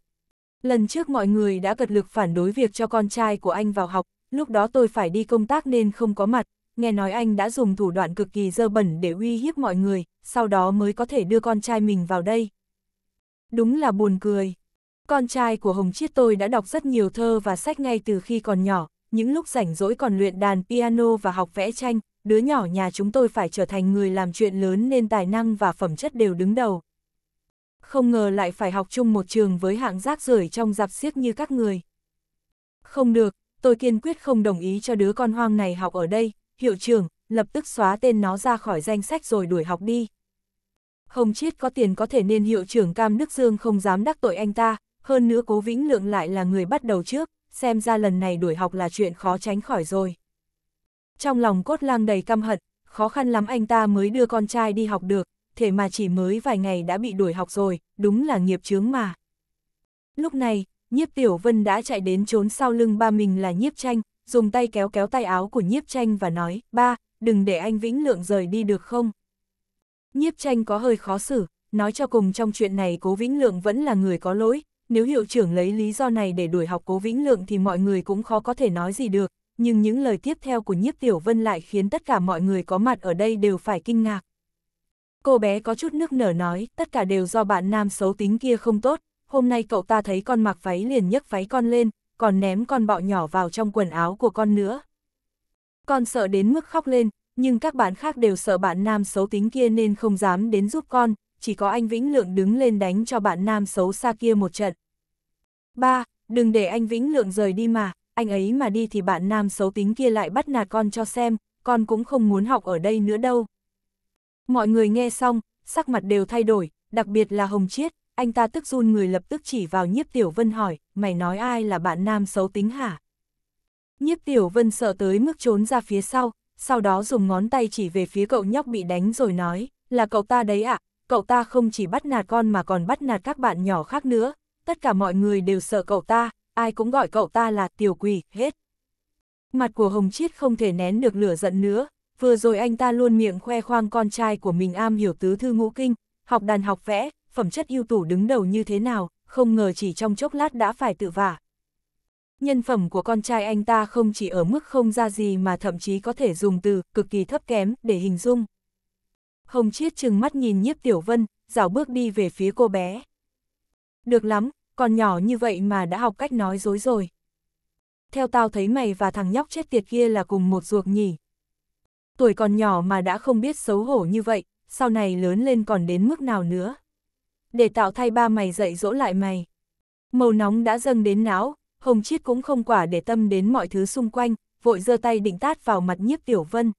Lần trước mọi người đã cật lực phản đối việc cho con trai của anh vào học, lúc đó tôi phải đi công tác nên không có mặt, nghe nói anh đã dùng thủ đoạn cực kỳ dơ bẩn để uy hiếp mọi người, sau đó mới có thể đưa con trai mình vào đây. Đúng là buồn cười. Con trai của Hồng Chiết tôi đã đọc rất nhiều thơ và sách ngay từ khi còn nhỏ, những lúc rảnh rỗi còn luyện đàn piano và học vẽ tranh, đứa nhỏ nhà chúng tôi phải trở thành người làm chuyện lớn nên tài năng và phẩm chất đều đứng đầu. Không ngờ lại phải học chung một trường với hạng rác rưởi trong giặc xiếc như các người. Không được, tôi kiên quyết không đồng ý cho đứa con hoang này học ở đây, hiệu trưởng, lập tức xóa tên nó ra khỏi danh sách rồi đuổi học đi. Không Chiết có tiền có thể nên hiệu trưởng Cam Đức Dương không dám đắc tội anh ta, hơn nữa Cố Vĩnh Lượng lại là người bắt đầu trước, xem ra lần này đuổi học là chuyện khó tránh khỏi rồi. Trong lòng cốt lang đầy căm hận, khó khăn lắm anh ta mới đưa con trai đi học được, thể mà chỉ mới vài ngày đã bị đuổi học rồi, đúng là nghiệp chướng mà. Lúc này, nhiếp tiểu vân đã chạy đến trốn sau lưng ba mình là nhiếp tranh, dùng tay kéo kéo tay áo của nhiếp tranh và nói, ba, đừng để anh Vĩnh Lượng rời đi được không? Nhiếp tranh có hơi khó xử, nói cho cùng trong chuyện này cố Vĩnh Lượng vẫn là người có lỗi, nếu hiệu trưởng lấy lý do này để đuổi học cố Vĩnh Lượng thì mọi người cũng khó có thể nói gì được, nhưng những lời tiếp theo của nhiếp tiểu vân lại khiến tất cả mọi người có mặt ở đây đều phải kinh ngạc. Cô bé có chút nước nở nói, tất cả đều do bạn nam xấu tính kia không tốt, hôm nay cậu ta thấy con mặc váy liền nhấc váy con lên, còn ném con bọ nhỏ vào trong quần áo của con nữa. Con sợ đến mức khóc lên, nhưng các bạn khác đều sợ bạn nam xấu tính kia nên không dám đến giúp con, chỉ có anh Vĩnh Lượng đứng lên đánh cho bạn nam xấu xa kia một trận. ba Đừng để anh Vĩnh Lượng rời đi mà, anh ấy mà đi thì bạn nam xấu tính kia lại bắt nạt con cho xem, con cũng không muốn học ở đây nữa đâu. Mọi người nghe xong, sắc mặt đều thay đổi, đặc biệt là Hồng Chiết, anh ta tức run người lập tức chỉ vào nhiếp tiểu vân hỏi, mày nói ai là bạn nam xấu tính hả? Nhiếp tiểu vân sợ tới mức trốn ra phía sau, sau đó dùng ngón tay chỉ về phía cậu nhóc bị đánh rồi nói, là cậu ta đấy ạ, cậu ta không chỉ bắt nạt con mà còn bắt nạt các bạn nhỏ khác nữa, tất cả mọi người đều sợ cậu ta, ai cũng gọi cậu ta là tiểu quỷ, hết. Mặt của Hồng Chiết không thể nén được lửa giận nữa, vừa rồi anh ta luôn miệng khoe khoang con trai của mình am hiểu tứ thư ngũ kinh, học đàn học vẽ, phẩm chất ưu tú đứng đầu như thế nào, không ngờ chỉ trong chốc lát đã phải tự vả. Nhân phẩm của con trai anh ta không chỉ ở mức không ra gì mà thậm chí có thể dùng từ cực kỳ thấp kém để hình dung. Hồng Chiết chừng mắt nhìn nhiếp tiểu vân, dạo bước đi về phía cô bé. Được lắm, còn nhỏ như vậy mà đã học cách nói dối rồi. Theo tao thấy mày và thằng nhóc chết tiệt kia là cùng một ruột nhỉ. Tuổi còn nhỏ mà đã không biết xấu hổ như vậy, sau này lớn lên còn đến mức nào nữa để tạo thay ba mày dạy dỗ lại mày. Màu nóng đã dâng đến não, Hồng Chiết cũng không quả để tâm đến mọi thứ xung quanh, vội giơ tay định tát vào mặt nhiếp tiểu vân.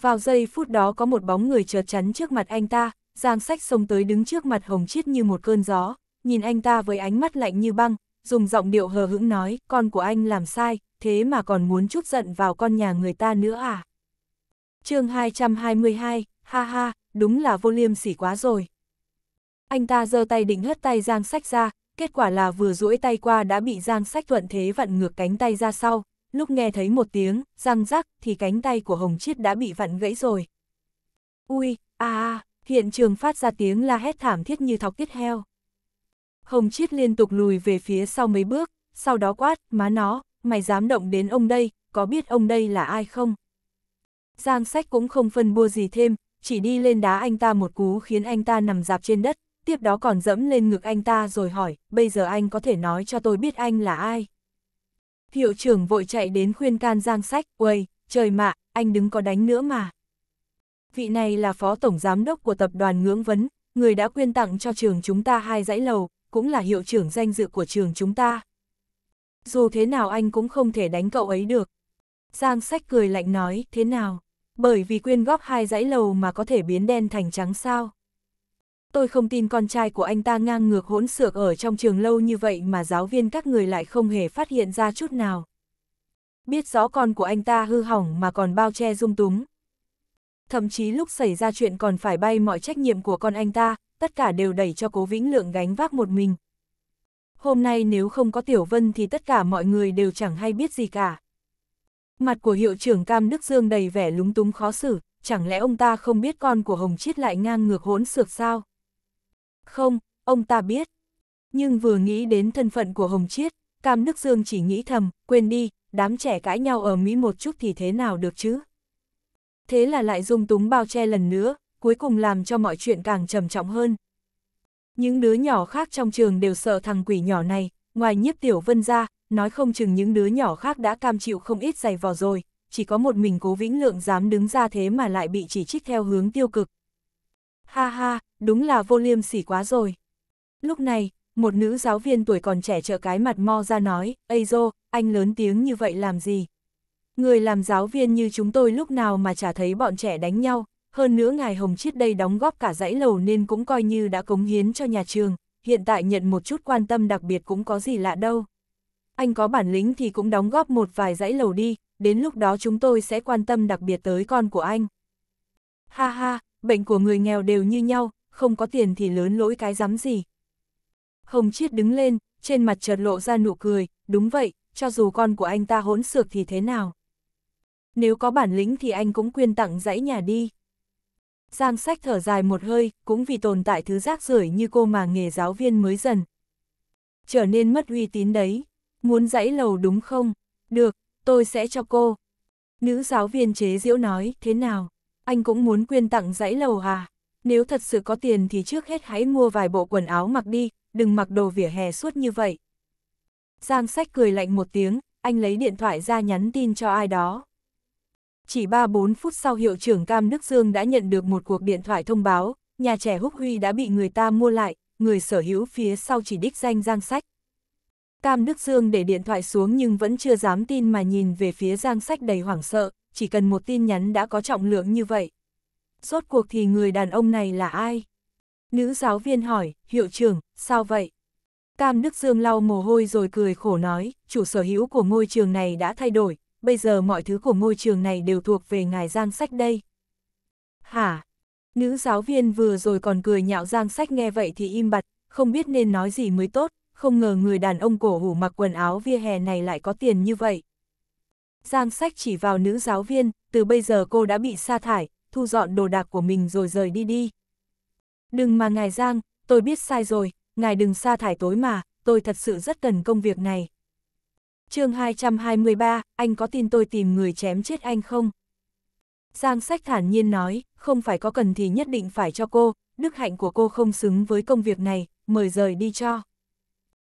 Vào giây phút đó có một bóng người chợt chắn trước mặt anh ta, Giang Sách xông tới đứng trước mặt Hồng Chiết như một cơn gió, nhìn anh ta với ánh mắt lạnh như băng, dùng giọng điệu hờ hững nói, con của anh làm sai, thế mà còn muốn chút giận vào con nhà người ta nữa à? chương 222, ha ha, đúng là vô liêm sỉ quá rồi. Anh ta giơ tay định hất tay Giang Sách ra, kết quả là vừa duỗi tay qua đã bị Giang Sách thuận thế vặn ngược cánh tay ra sau, lúc nghe thấy một tiếng, răng rắc thì cánh tay của Hồng Chiết đã bị vặn gãy rồi. Ui, a à, hiện trường phát ra tiếng la hét thảm thiết như thọc tiết heo. Hồng Chiết liên tục lùi về phía sau mấy bước, sau đó quát, má nó, mày dám động đến ông đây, có biết ông đây là ai không? Giang sách cũng không phân bua gì thêm, chỉ đi lên đá anh ta một cú khiến anh ta nằm dạp trên đất, tiếp đó còn dẫm lên ngực anh ta rồi hỏi, bây giờ anh có thể nói cho tôi biết anh là ai? Hiệu trưởng vội chạy đến khuyên can Giang Sách, uầy, trời mạ, anh đứng có đánh nữa mà. Vị này là phó tổng giám đốc của tập đoàn ngưỡng vấn, người đã quyên tặng cho trường chúng ta hai dãy lầu, cũng là hiệu trưởng danh dự của trường chúng ta. Dù thế nào anh cũng không thể đánh cậu ấy được. Giang Sách cười lạnh nói, thế nào? Bởi vì quyên góp hai dãy lầu mà có thể biến đen thành trắng sao? tôi không tin con trai của anh ta ngang ngược hỗn xược ở trong trường lâu như vậy mà giáo viên các người lại không hề phát hiện ra chút nào. Biết rõ con của anh ta hư hỏng mà còn bao che dung túng. Thậm chí lúc xảy ra chuyện còn phải bay mọi trách nhiệm của con anh ta, tất cả đều đẩy cho cố vĩnh lượng gánh vác một mình. Hôm nay nếu không có Tiểu Vân thì tất cả mọi người đều chẳng hay biết gì cả. Mặt của hiệu trưởng Cam Đức Dương đầy vẻ lúng túng khó xử, chẳng lẽ ông ta không biết con của Hồng Chiết lại ngang ngược hỗn xược sao? Không, ông ta biết. Nhưng vừa nghĩ đến thân phận của Hồng Chiết, Cam Đức Dương chỉ nghĩ thầm, quên đi, đám trẻ cãi nhau ở Mỹ một chút thì thế nào được chứ. Thế là lại dung túng bao che lần nữa, cuối cùng làm cho mọi chuyện càng trầm trọng hơn. Những đứa nhỏ khác trong trường đều sợ thằng quỷ nhỏ này, ngoài nhiếp tiểu vân ra, nói không chừng những đứa nhỏ khác đã cam chịu không ít giày vò rồi, chỉ có một mình cố vĩnh lượng dám đứng ra thế mà lại bị chỉ trích theo hướng tiêu cực, Ha ha, đúng là vô liêm sỉ quá rồi. Lúc này, một nữ giáo viên tuổi còn trẻ trợ cái mặt mo ra nói, Ây dô, anh lớn tiếng như vậy làm gì? Người làm giáo viên như chúng tôi lúc nào mà chả thấy bọn trẻ đánh nhau, hơn nữa ngài Hồng Chiết đây đóng góp cả dãy lầu nên cũng coi như đã cống hiến cho nhà trường, hiện tại nhận một chút quan tâm đặc biệt cũng có gì lạ đâu. Anh có bản lĩnh thì cũng đóng góp một vài dãy lầu đi, đến lúc đó chúng tôi sẽ quan tâm đặc biệt tới con của anh. Ha ha, bệnh của người nghèo đều như nhau, không có tiền thì lớn lỗi cái dám gì. Hồng Chiết đứng lên, trên mặt chợt lộ ra nụ cười, đúng vậy, cho dù con của anh ta hỗn xược thì thế nào. Nếu có bản lĩnh thì anh cũng quyên tặng dãy nhà đi. Giang sách thở dài một hơi, cũng vì tồn tại thứ rác rưởi như cô mà nghề giáo viên mới dần. Trở nên mất uy tín đấy, muốn dãy lầu đúng không? Được, tôi sẽ cho cô. Nữ giáo viên chế diễu nói, thế nào? anh cũng muốn quyên tặng dãy lầu à? Nếu thật sự có tiền thì trước hết hãy mua vài bộ quần áo mặc đi, đừng mặc đồ vỉa hè suốt như vậy. Giang sách cười lạnh một tiếng, anh lấy điện thoại ra nhắn tin cho ai đó. Chỉ 3-4 phút sau hiệu trưởng Cam Đức Dương đã nhận được một cuộc điện thoại thông báo, nhà trẻ Húc Huy đã bị người ta mua lại, người sở hữu phía sau chỉ đích danh Giang Sách. Cam Đức Dương để điện thoại xuống nhưng vẫn chưa dám tin mà nhìn về phía Giang Sách đầy hoảng sợ, chỉ cần một tin nhắn đã có trọng lượng như vậy. Rốt cuộc thì người đàn ông này là ai? Nữ giáo viên hỏi, hiệu trưởng, sao vậy? Cam Đức Dương lau mồ hôi rồi cười khổ nói, chủ sở hữu của ngôi trường này đã thay đổi, bây giờ mọi thứ của ngôi trường này đều thuộc về ngài Giang Sách đây. Hả? Nữ giáo viên vừa rồi còn cười nhạo Giang Sách nghe vậy thì im bặt, không biết nên nói gì mới tốt, không ngờ người đàn ông cổ hủ mặc quần áo via hè này lại có tiền như vậy. Giang sách chỉ vào nữ giáo viên, từ bây giờ cô đã bị sa thải, thu dọn đồ đạc của mình rồi rời đi đi. Đừng mà ngài Giang, tôi biết sai rồi, ngài đừng sa thải tối mà, tôi thật sự rất cần công việc này. chương 223, anh có tin tôi tìm người chém chết anh không? Giang sách thản nhiên nói, không phải có cần thì nhất định phải cho cô, đức hạnh của cô không xứng với công việc này, mời rời đi cho.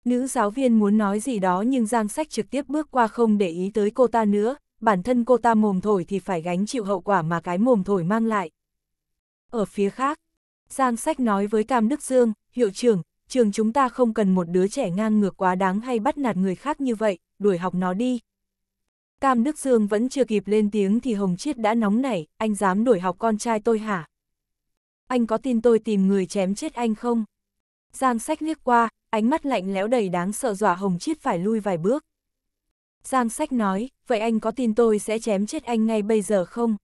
Nữ giáo viên muốn nói gì đó nhưng Giang Sách trực tiếp bước qua không để ý tới cô ta nữa, bản thân cô ta mồm thổi thì phải gánh chịu hậu quả mà cái mồm thổi mang lại. Ở phía khác, Giang Sách nói với Cam Đức Dương, hiệu trưởng, trường chúng ta không cần một đứa trẻ ngang ngược quá đáng hay bắt nạt người khác như vậy, đuổi học nó đi. Cam Đức Dương vẫn chưa kịp lên tiếng thì Hồng Chiết đã nóng nảy, anh dám đuổi học con trai tôi hả? Anh có tin tôi tìm người chém chết anh không? Giang sách liếc qua, ánh mắt lạnh lẽo đầy đáng sợ dọa Hồng Chiết phải lui vài bước. Giang sách nói, vậy anh có tin tôi sẽ chém chết anh ngay bây giờ không?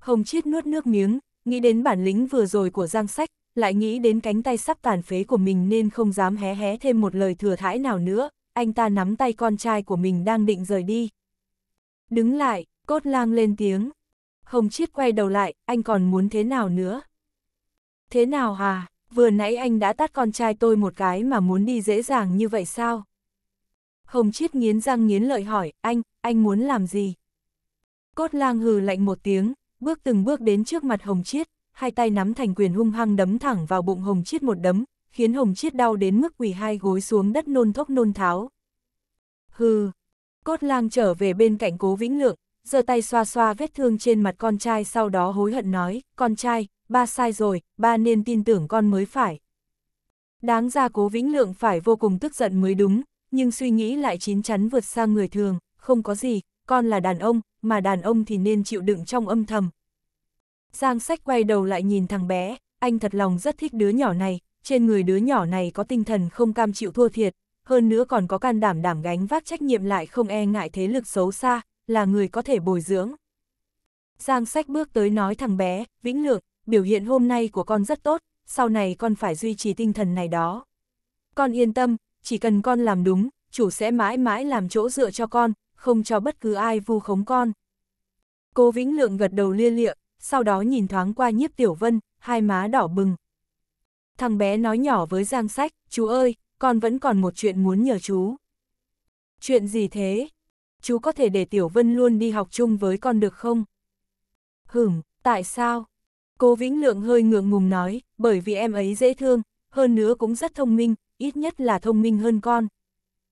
Hồng Chiết nuốt nước miếng, nghĩ đến bản lĩnh vừa rồi của Giang sách, lại nghĩ đến cánh tay sắp tàn phế của mình nên không dám hé hé thêm một lời thừa thãi nào nữa, anh ta nắm tay con trai của mình đang định rời đi. Đứng lại, cốt lang lên tiếng. Hồng Chiết quay đầu lại, anh còn muốn thế nào nữa? Thế nào hà? vừa nãy anh đã tát con trai tôi một cái mà muốn đi dễ dàng như vậy sao? Hồng Chiết nghiến răng nghiến lợi hỏi, anh, anh muốn làm gì? Cốt lang hừ lạnh một tiếng, bước từng bước đến trước mặt Hồng Chiết, hai tay nắm thành quyền hung hăng đấm thẳng vào bụng Hồng Chiết một đấm, khiến Hồng Chiết đau đến mức quỳ hai gối xuống đất nôn thốc nôn tháo. Hừ, cốt lang trở về bên cạnh cố vĩnh lượng, giơ tay xoa xoa vết thương trên mặt con trai sau đó hối hận nói, con trai, ba sai rồi, ba nên tin tưởng con mới phải. Đáng ra cố vĩnh lượng phải vô cùng tức giận mới đúng, nhưng suy nghĩ lại chín chắn vượt xa người thường, không có gì, con là đàn ông, mà đàn ông thì nên chịu đựng trong âm thầm. Giang sách quay đầu lại nhìn thằng bé, anh thật lòng rất thích đứa nhỏ này, trên người đứa nhỏ này có tinh thần không cam chịu thua thiệt, hơn nữa còn có can đảm đảm gánh vác trách nhiệm lại không e ngại thế lực xấu xa, là người có thể bồi dưỡng. Giang sách bước tới nói thằng bé, Vĩnh Lượng, biểu hiện hôm nay của con rất tốt, sau này con phải duy trì tinh thần này đó. Con yên tâm, chỉ cần con làm đúng, chủ sẽ mãi mãi làm chỗ dựa cho con, không cho bất cứ ai vu khống con. Cô Vĩnh Lượng gật đầu lia lịa, sau đó nhìn thoáng qua nhiếp tiểu vân, hai má đỏ bừng. Thằng bé nói nhỏ với Giang Sách, chú ơi, con vẫn còn một chuyện muốn nhờ chú. Chuyện gì thế? Chú có thể để Tiểu Vân luôn đi học chung với con được không? Hửm, tại sao? Cô Vĩnh Lượng hơi ngượng ngùng nói, bởi vì em ấy dễ thương, hơn nữa cũng rất thông minh, ít nhất là thông minh hơn con.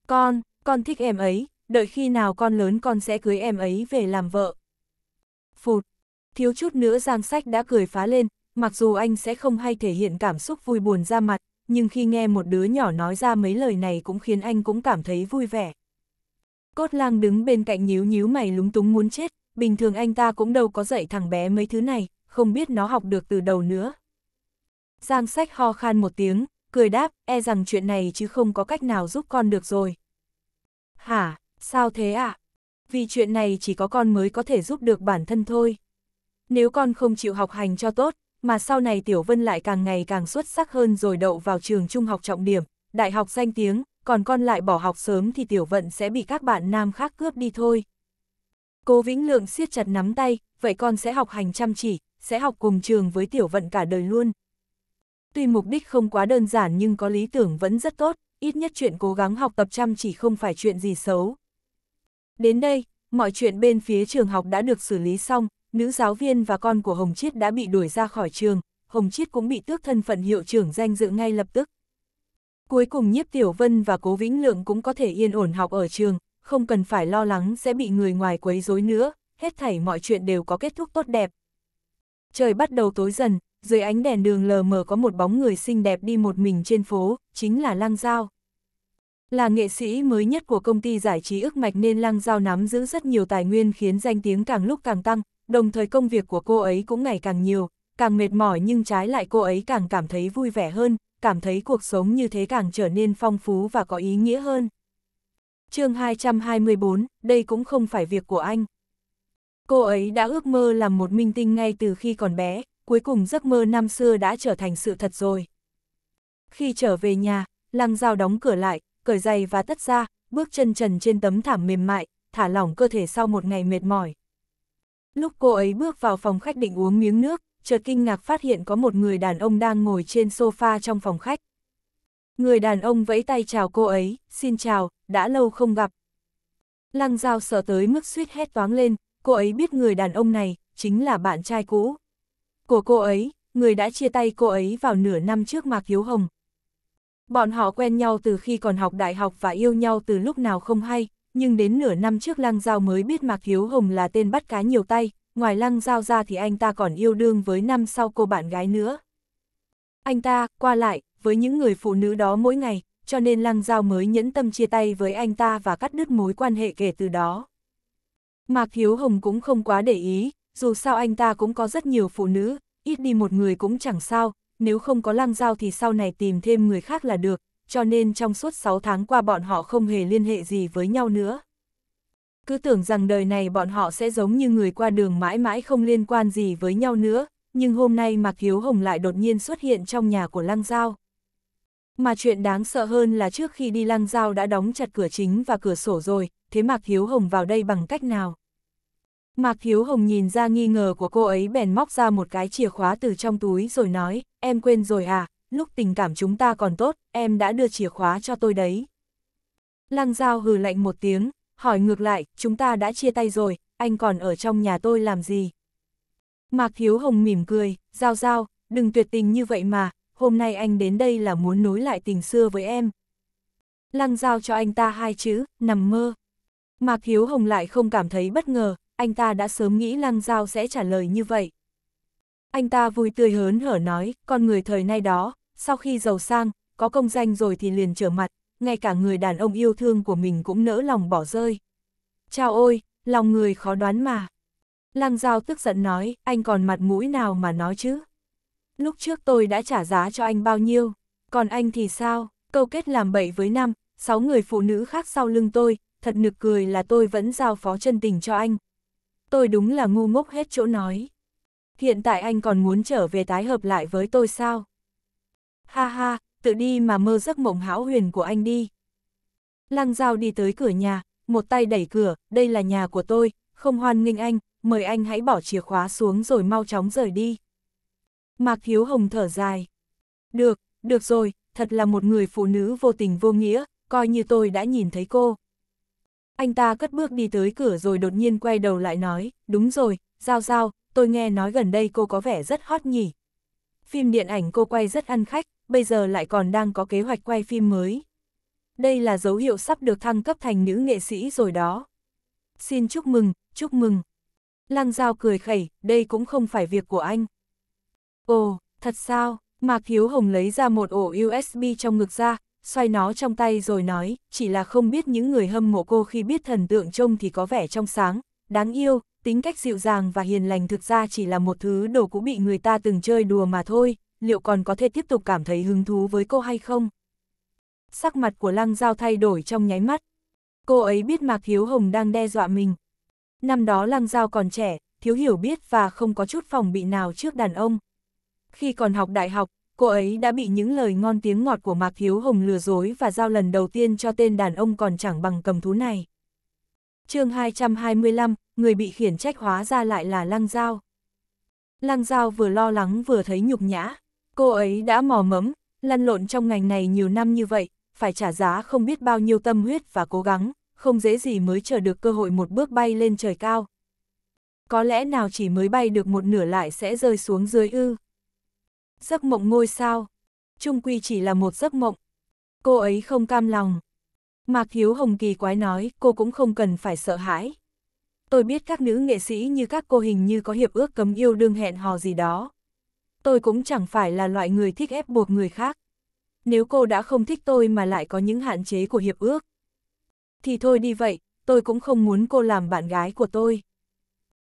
Con, con thích em ấy, đợi khi nào con lớn con sẽ cưới em ấy về làm vợ. Phụt, thiếu chút nữa Giang Sách đã cười phá lên, mặc dù anh sẽ không hay thể hiện cảm xúc vui buồn ra mặt, nhưng khi nghe một đứa nhỏ nói ra mấy lời này cũng khiến anh cũng cảm thấy vui vẻ. Cốt lang đứng bên cạnh nhíu nhíu mày lúng túng muốn chết, bình thường anh ta cũng đâu có dạy thằng bé mấy thứ này, không biết nó học được từ đầu nữa. Giang sách ho khan một tiếng, cười đáp, e rằng chuyện này chứ không có cách nào giúp con được rồi. Hả, sao thế ạ? À? Vì chuyện này chỉ có con mới có thể giúp được bản thân thôi. Nếu con không chịu học hành cho tốt, mà sau này Tiểu Vân lại càng ngày càng xuất sắc hơn rồi đậu vào trường trung học trọng điểm, đại học danh tiếng, còn con lại bỏ học sớm thì Tiểu Vận sẽ bị các bạn nam khác cướp đi thôi. Cô Vĩnh Lượng siết chặt nắm tay, vậy con sẽ học hành chăm chỉ, sẽ học cùng trường với tiểu vận cả đời luôn. Tuy mục đích không quá đơn giản nhưng có lý tưởng vẫn rất tốt, ít nhất chuyện cố gắng học tập chăm chỉ không phải chuyện gì xấu. Đến đây, mọi chuyện bên phía trường học đã được xử lý xong, nữ giáo viên và con của Hồng Chiết đã bị đuổi ra khỏi trường, Hồng Chiết cũng bị tước thân phận hiệu trưởng danh dự ngay lập tức. Cuối cùng Nhiếp Tiểu Vân và Cố Vĩnh Lượng cũng có thể yên ổn học ở trường, không cần phải lo lắng sẽ bị người ngoài quấy rối nữa, hết thảy mọi chuyện đều có kết thúc tốt đẹp. Trời bắt đầu tối dần, dưới ánh đèn đường lờ mờ có một bóng người xinh đẹp đi một mình trên phố, chính là Lăng Giao. Là nghệ sĩ mới nhất của công ty giải trí ức mạch nên Lăng Giao nắm giữ rất nhiều tài nguyên khiến danh tiếng càng lúc càng tăng, đồng thời công việc của cô ấy cũng ngày càng nhiều, càng mệt mỏi nhưng trái lại cô ấy càng cảm thấy vui vẻ hơn, cảm thấy cuộc sống như thế càng trở nên phong phú và có ý nghĩa hơn. chương 224, đây cũng không phải việc của anh. Cô ấy đã ước mơ làm một minh tinh ngay từ khi còn bé, cuối cùng giấc mơ năm xưa đã trở thành sự thật rồi. Khi trở về nhà, Lăng Giao đóng cửa lại, cởi giày và tất ra, bước chân trần trên tấm thảm mềm mại, thả lỏng cơ thể sau một ngày mệt mỏi. Lúc cô ấy bước vào phòng khách định uống miếng nước, chợt kinh ngạc phát hiện có một người đàn ông đang ngồi trên sofa trong phòng khách. Người đàn ông vẫy tay chào cô ấy, xin chào, đã lâu không gặp. Lăng Giao sợ tới mức suýt hét toáng lên, cô ấy biết người đàn ông này chính là bạn trai cũ của cô ấy, người đã chia tay cô ấy vào nửa năm trước Mạc Hiếu Hồng. Bọn họ quen nhau từ khi còn học đại học và yêu nhau từ lúc nào không hay, nhưng đến nửa năm trước Lăng Giao mới biết Mạc Hiếu Hồng là tên bắt cá nhiều tay, ngoài Lăng Giao ra thì anh ta còn yêu đương với năm sau cô bạn gái nữa. Anh ta, qua lại, với những người phụ nữ đó mỗi ngày, cho nên Lăng Giao mới nhẫn tâm chia tay với anh ta và cắt đứt mối quan hệ kể từ đó. Mạc Hiếu Hồng cũng không quá để ý, dù sao anh ta cũng có rất nhiều phụ nữ, ít đi một người cũng chẳng sao, nếu không có lăng giao thì sau này tìm thêm người khác là được, cho nên trong suốt 6 tháng qua bọn họ không hề liên hệ gì với nhau nữa. Cứ tưởng rằng đời này bọn họ sẽ giống như người qua đường mãi mãi không liên quan gì với nhau nữa, nhưng hôm nay Mạc Hiếu Hồng lại đột nhiên xuất hiện trong nhà của Lăng Giao. Mà chuyện đáng sợ hơn là trước khi đi Lăng Giao đã đóng chặt cửa chính và cửa sổ rồi, thế Mạc Hiếu Hồng vào đây bằng cách nào? Mạc Hiếu Hồng nhìn ra nghi ngờ của cô ấy bèn móc ra một cái chìa khóa từ trong túi rồi nói, em quên rồi à, lúc tình cảm chúng ta còn tốt, em đã đưa chìa khóa cho tôi đấy. Lăng Giao hừ lạnh một tiếng, hỏi ngược lại, chúng ta đã chia tay rồi, anh còn ở trong nhà tôi làm gì? Mạc Hiếu Hồng mỉm cười, Giao Giao, đừng tuyệt tình như vậy mà, hôm nay anh đến đây là muốn nối lại tình xưa với em. Lăng Giao cho anh ta hai chữ, nằm mơ. Mạc Hiếu Hồng lại không cảm thấy bất ngờ, anh ta đã sớm nghĩ Lăng Giao sẽ trả lời như vậy. Anh ta vui tươi hớn hở nói, con người thời nay đó, sau khi giàu sang, có công danh rồi thì liền trở mặt, ngay cả người đàn ông yêu thương của mình cũng nỡ lòng bỏ rơi. Chao ôi, lòng người khó đoán mà. Lăng Giao tức giận nói, anh còn mặt mũi nào mà nói chứ? Lúc trước tôi đã trả giá cho anh bao nhiêu, còn anh thì sao? Câu kết làm bậy với năm, sáu người phụ nữ khác sau lưng tôi, thật nực cười là tôi vẫn giao phó chân tình cho anh. Tôi đúng là ngu ngốc hết chỗ nói. Hiện tại anh còn muốn trở về tái hợp lại với tôi sao? Ha ha, tự đi mà mơ giấc mộng hão huyền của anh đi. Lăng Giao đi tới cửa nhà, một tay đẩy cửa, đây là nhà của tôi, không hoan nghênh anh, mời anh hãy bỏ chìa khóa xuống rồi mau chóng rời đi. Mạc Hiếu Hồng thở dài. Được, được rồi, thật là một người phụ nữ vô tình vô nghĩa, coi như tôi đã nhìn thấy cô. Anh ta cất bước đi tới cửa rồi đột nhiên quay đầu lại nói, đúng rồi, Giao Giao, tôi nghe nói gần đây cô có vẻ rất hot nhỉ. Phim điện ảnh cô quay rất ăn khách, bây giờ lại còn đang có kế hoạch quay phim mới. Đây là dấu hiệu sắp được thăng cấp thành nữ nghệ sĩ rồi đó. Xin chúc mừng, chúc mừng. Lăng Giao cười khẩy, đây cũng không phải việc của anh. Ồ, thật sao, Mạc Hiếu Hồng lấy ra một ổ USB trong ngực ra, xoay nó trong tay rồi nói, chỉ là không biết những người hâm mộ cô khi biết thần tượng trông thì có vẻ trong sáng, đáng yêu, tính cách dịu dàng và hiền lành thực ra chỉ là một thứ đồ cũ bị người ta từng chơi đùa mà thôi, liệu còn có thể tiếp tục cảm thấy hứng thú với cô hay không? Sắc mặt của Lăng Giao thay đổi trong nháy mắt. Cô ấy biết Mạc thiếu Hồng đang đe dọa mình. Năm đó Lăng Giao còn trẻ, thiếu hiểu biết và không có chút phòng bị nào trước đàn ông. Khi còn học đại học, cô ấy đã bị những lời ngon tiếng ngọt của Mạc Thiếu Hồng lừa dối và giao lần đầu tiên cho tên đàn ông còn chẳng bằng cầm thú này. chương 225, người bị khiển trách hóa ra lại là Lăng Giao. Lăng Giao vừa lo lắng vừa thấy nhục nhã, cô ấy đã mò mẫm, lăn lộn trong ngành này nhiều năm như vậy, phải trả giá không biết bao nhiêu tâm huyết và cố gắng, không dễ gì mới chờ được cơ hội một bước bay lên trời cao. Có lẽ nào chỉ mới bay được một nửa lại sẽ rơi xuống dưới ư. Giấc mộng ngôi sao. Trung quy chỉ là một giấc mộng. Cô ấy không cam lòng. Mạc Hiếu Hồng kỳ quái nói, cô cũng không cần phải sợ hãi. Tôi biết các nữ nghệ sĩ như các cô hình như có hiệp ước cấm yêu đương hẹn hò gì đó. Tôi cũng chẳng phải là loại người thích ép buộc người khác. Nếu cô đã không thích tôi mà lại có những hạn chế của hiệp ước. Thì thôi đi vậy, tôi cũng không muốn cô làm bạn gái của tôi.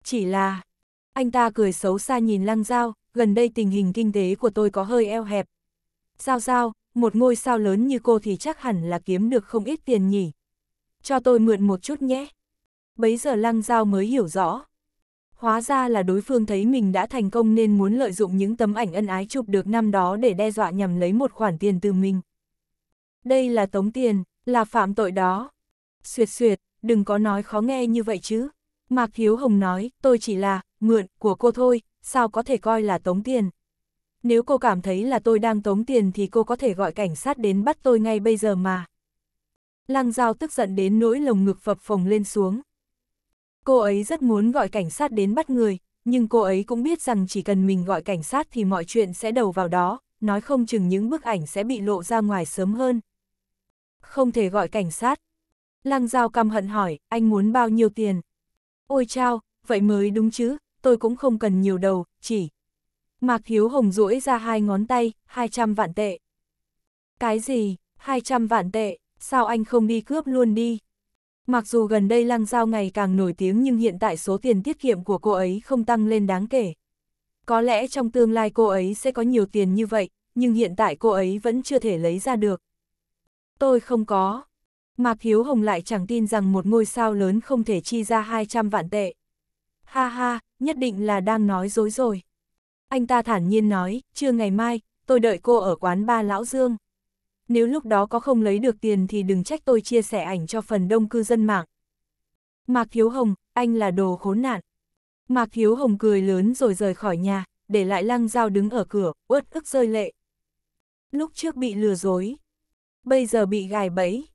Chỉ là, anh ta cười xấu xa nhìn Lăng Giao, gần đây tình hình kinh tế của tôi có hơi eo hẹp. Sao sao, một ngôi sao lớn như cô thì chắc hẳn là kiếm được không ít tiền nhỉ. Cho tôi mượn một chút nhé. Bấy giờ lăng giao mới hiểu rõ. Hóa ra là đối phương thấy mình đã thành công nên muốn lợi dụng những tấm ảnh ân ái chụp được năm đó để đe dọa nhằm lấy một khoản tiền từ mình. Đây là tống tiền, là phạm tội đó. Xuyệt xuyệt, đừng có nói khó nghe như vậy chứ. Mạc Hiếu Hồng nói, tôi chỉ là, mượn, của cô thôi, sao có thể coi là tống tiền. Nếu cô cảm thấy là tôi đang tống tiền thì cô có thể gọi cảnh sát đến bắt tôi ngay bây giờ mà. Lăng Giao tức giận đến nỗi lồng ngực phập phồng lên xuống. Cô ấy rất muốn gọi cảnh sát đến bắt người, nhưng cô ấy cũng biết rằng chỉ cần mình gọi cảnh sát thì mọi chuyện sẽ đầu vào đó, nói không chừng những bức ảnh sẽ bị lộ ra ngoài sớm hơn. Không thể gọi cảnh sát. Lăng Giao căm hận hỏi, anh muốn bao nhiêu tiền? Ôi chao, vậy mới đúng chứ, tôi cũng không cần nhiều đầu, chỉ. Mạc Hiếu Hồng duỗi ra hai ngón tay, 200 vạn tệ. Cái gì, 200 vạn tệ, sao anh không đi cướp luôn đi? Mặc dù gần đây lăng giao ngày càng nổi tiếng nhưng hiện tại số tiền tiết kiệm của cô ấy không tăng lên đáng kể. Có lẽ trong tương lai cô ấy sẽ có nhiều tiền như vậy, nhưng hiện tại cô ấy vẫn chưa thể lấy ra được. Tôi không có. Mạc Hiếu Hồng lại chẳng tin rằng một ngôi sao lớn không thể chi ra 200 vạn tệ. Ha ha, nhất định là đang nói dối rồi. Anh ta thản nhiên nói, chưa ngày mai, tôi đợi cô ở quán ba Lão Dương. Nếu lúc đó có không lấy được tiền thì đừng trách tôi chia sẻ ảnh cho phần đông cư dân mạng. Mạc Hiếu Hồng, anh là đồ khốn nạn. Mạc Hiếu Hồng cười lớn rồi rời khỏi nhà, để lại lăng dao đứng ở cửa, uất ức rơi lệ. Lúc trước bị lừa dối, bây giờ bị gài bẫy.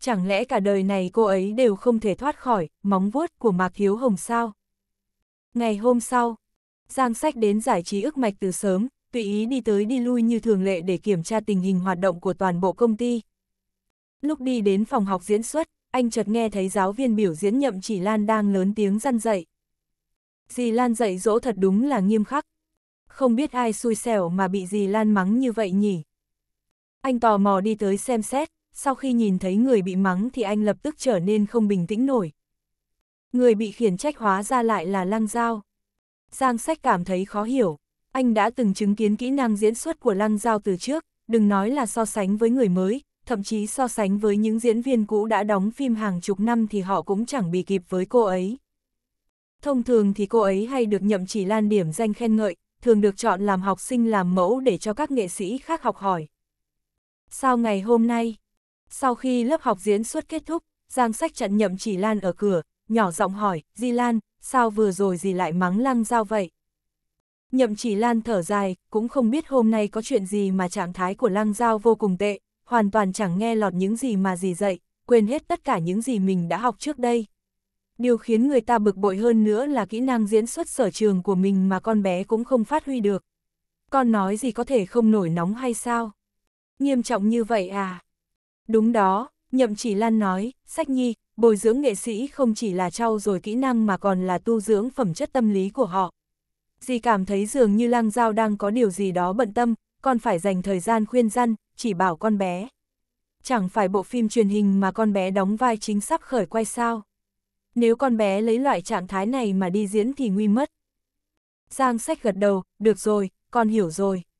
Chẳng lẽ cả đời này cô ấy đều không thể thoát khỏi móng vuốt của Mạc Hiếu Hồng sao? Ngày hôm sau, Giang Sách đến giải trí ức mạch từ sớm, tùy ý đi tới đi lui như thường lệ để kiểm tra tình hình hoạt động của toàn bộ công ty. Lúc đi đến phòng học diễn xuất, anh chợt nghe thấy giáo viên biểu diễn nhậm chỉ Lan đang lớn tiếng răn dậy. Dì Lan dạy dỗ thật đúng là nghiêm khắc. Không biết ai xui xẻo mà bị dì Lan mắng như vậy nhỉ. Anh tò mò đi tới xem xét, sau khi nhìn thấy người bị mắng thì anh lập tức trở nên không bình tĩnh nổi. Người bị khiển trách hóa ra lại là Lăng Giao. Giang sách cảm thấy khó hiểu. Anh đã từng chứng kiến kỹ năng diễn xuất của Lăng Giao từ trước, đừng nói là so sánh với người mới, thậm chí so sánh với những diễn viên cũ đã đóng phim hàng chục năm thì họ cũng chẳng bị kịp với cô ấy. Thông thường thì cô ấy hay được nhậm chỉ lan điểm danh khen ngợi, thường được chọn làm học sinh làm mẫu để cho các nghệ sĩ khác học hỏi. sau ngày hôm nay? Sau khi lớp học diễn xuất kết thúc, Giang Sách chặn nhậm chỉ lan ở cửa, nhỏ giọng hỏi, Di Lan, sao vừa rồi gì lại mắng lăng giao vậy? Nhậm chỉ Lan thở dài, cũng không biết hôm nay có chuyện gì mà trạng thái của lăng giao vô cùng tệ, hoàn toàn chẳng nghe lọt những gì mà gì dạy, quên hết tất cả những gì mình đã học trước đây. Điều khiến người ta bực bội hơn nữa là kỹ năng diễn xuất sở trường của mình mà con bé cũng không phát huy được. Con nói gì có thể không nổi nóng hay sao? Nghiêm trọng như vậy à? Đúng đó, Nhậm Chỉ Lan nói, Sách Nhi, bồi dưỡng nghệ sĩ không chỉ là trau dồi kỹ năng mà còn là tu dưỡng phẩm chất tâm lý của họ. Dì cảm thấy dường như lang giao đang có điều gì đó bận tâm, còn phải dành thời gian khuyên răn, chỉ bảo con bé. Chẳng phải bộ phim truyền hình mà con bé đóng vai chính sắp khởi quay sao. Nếu con bé lấy loại trạng thái này mà đi diễn thì nguy mất. Giang sách gật đầu, được rồi, con hiểu rồi.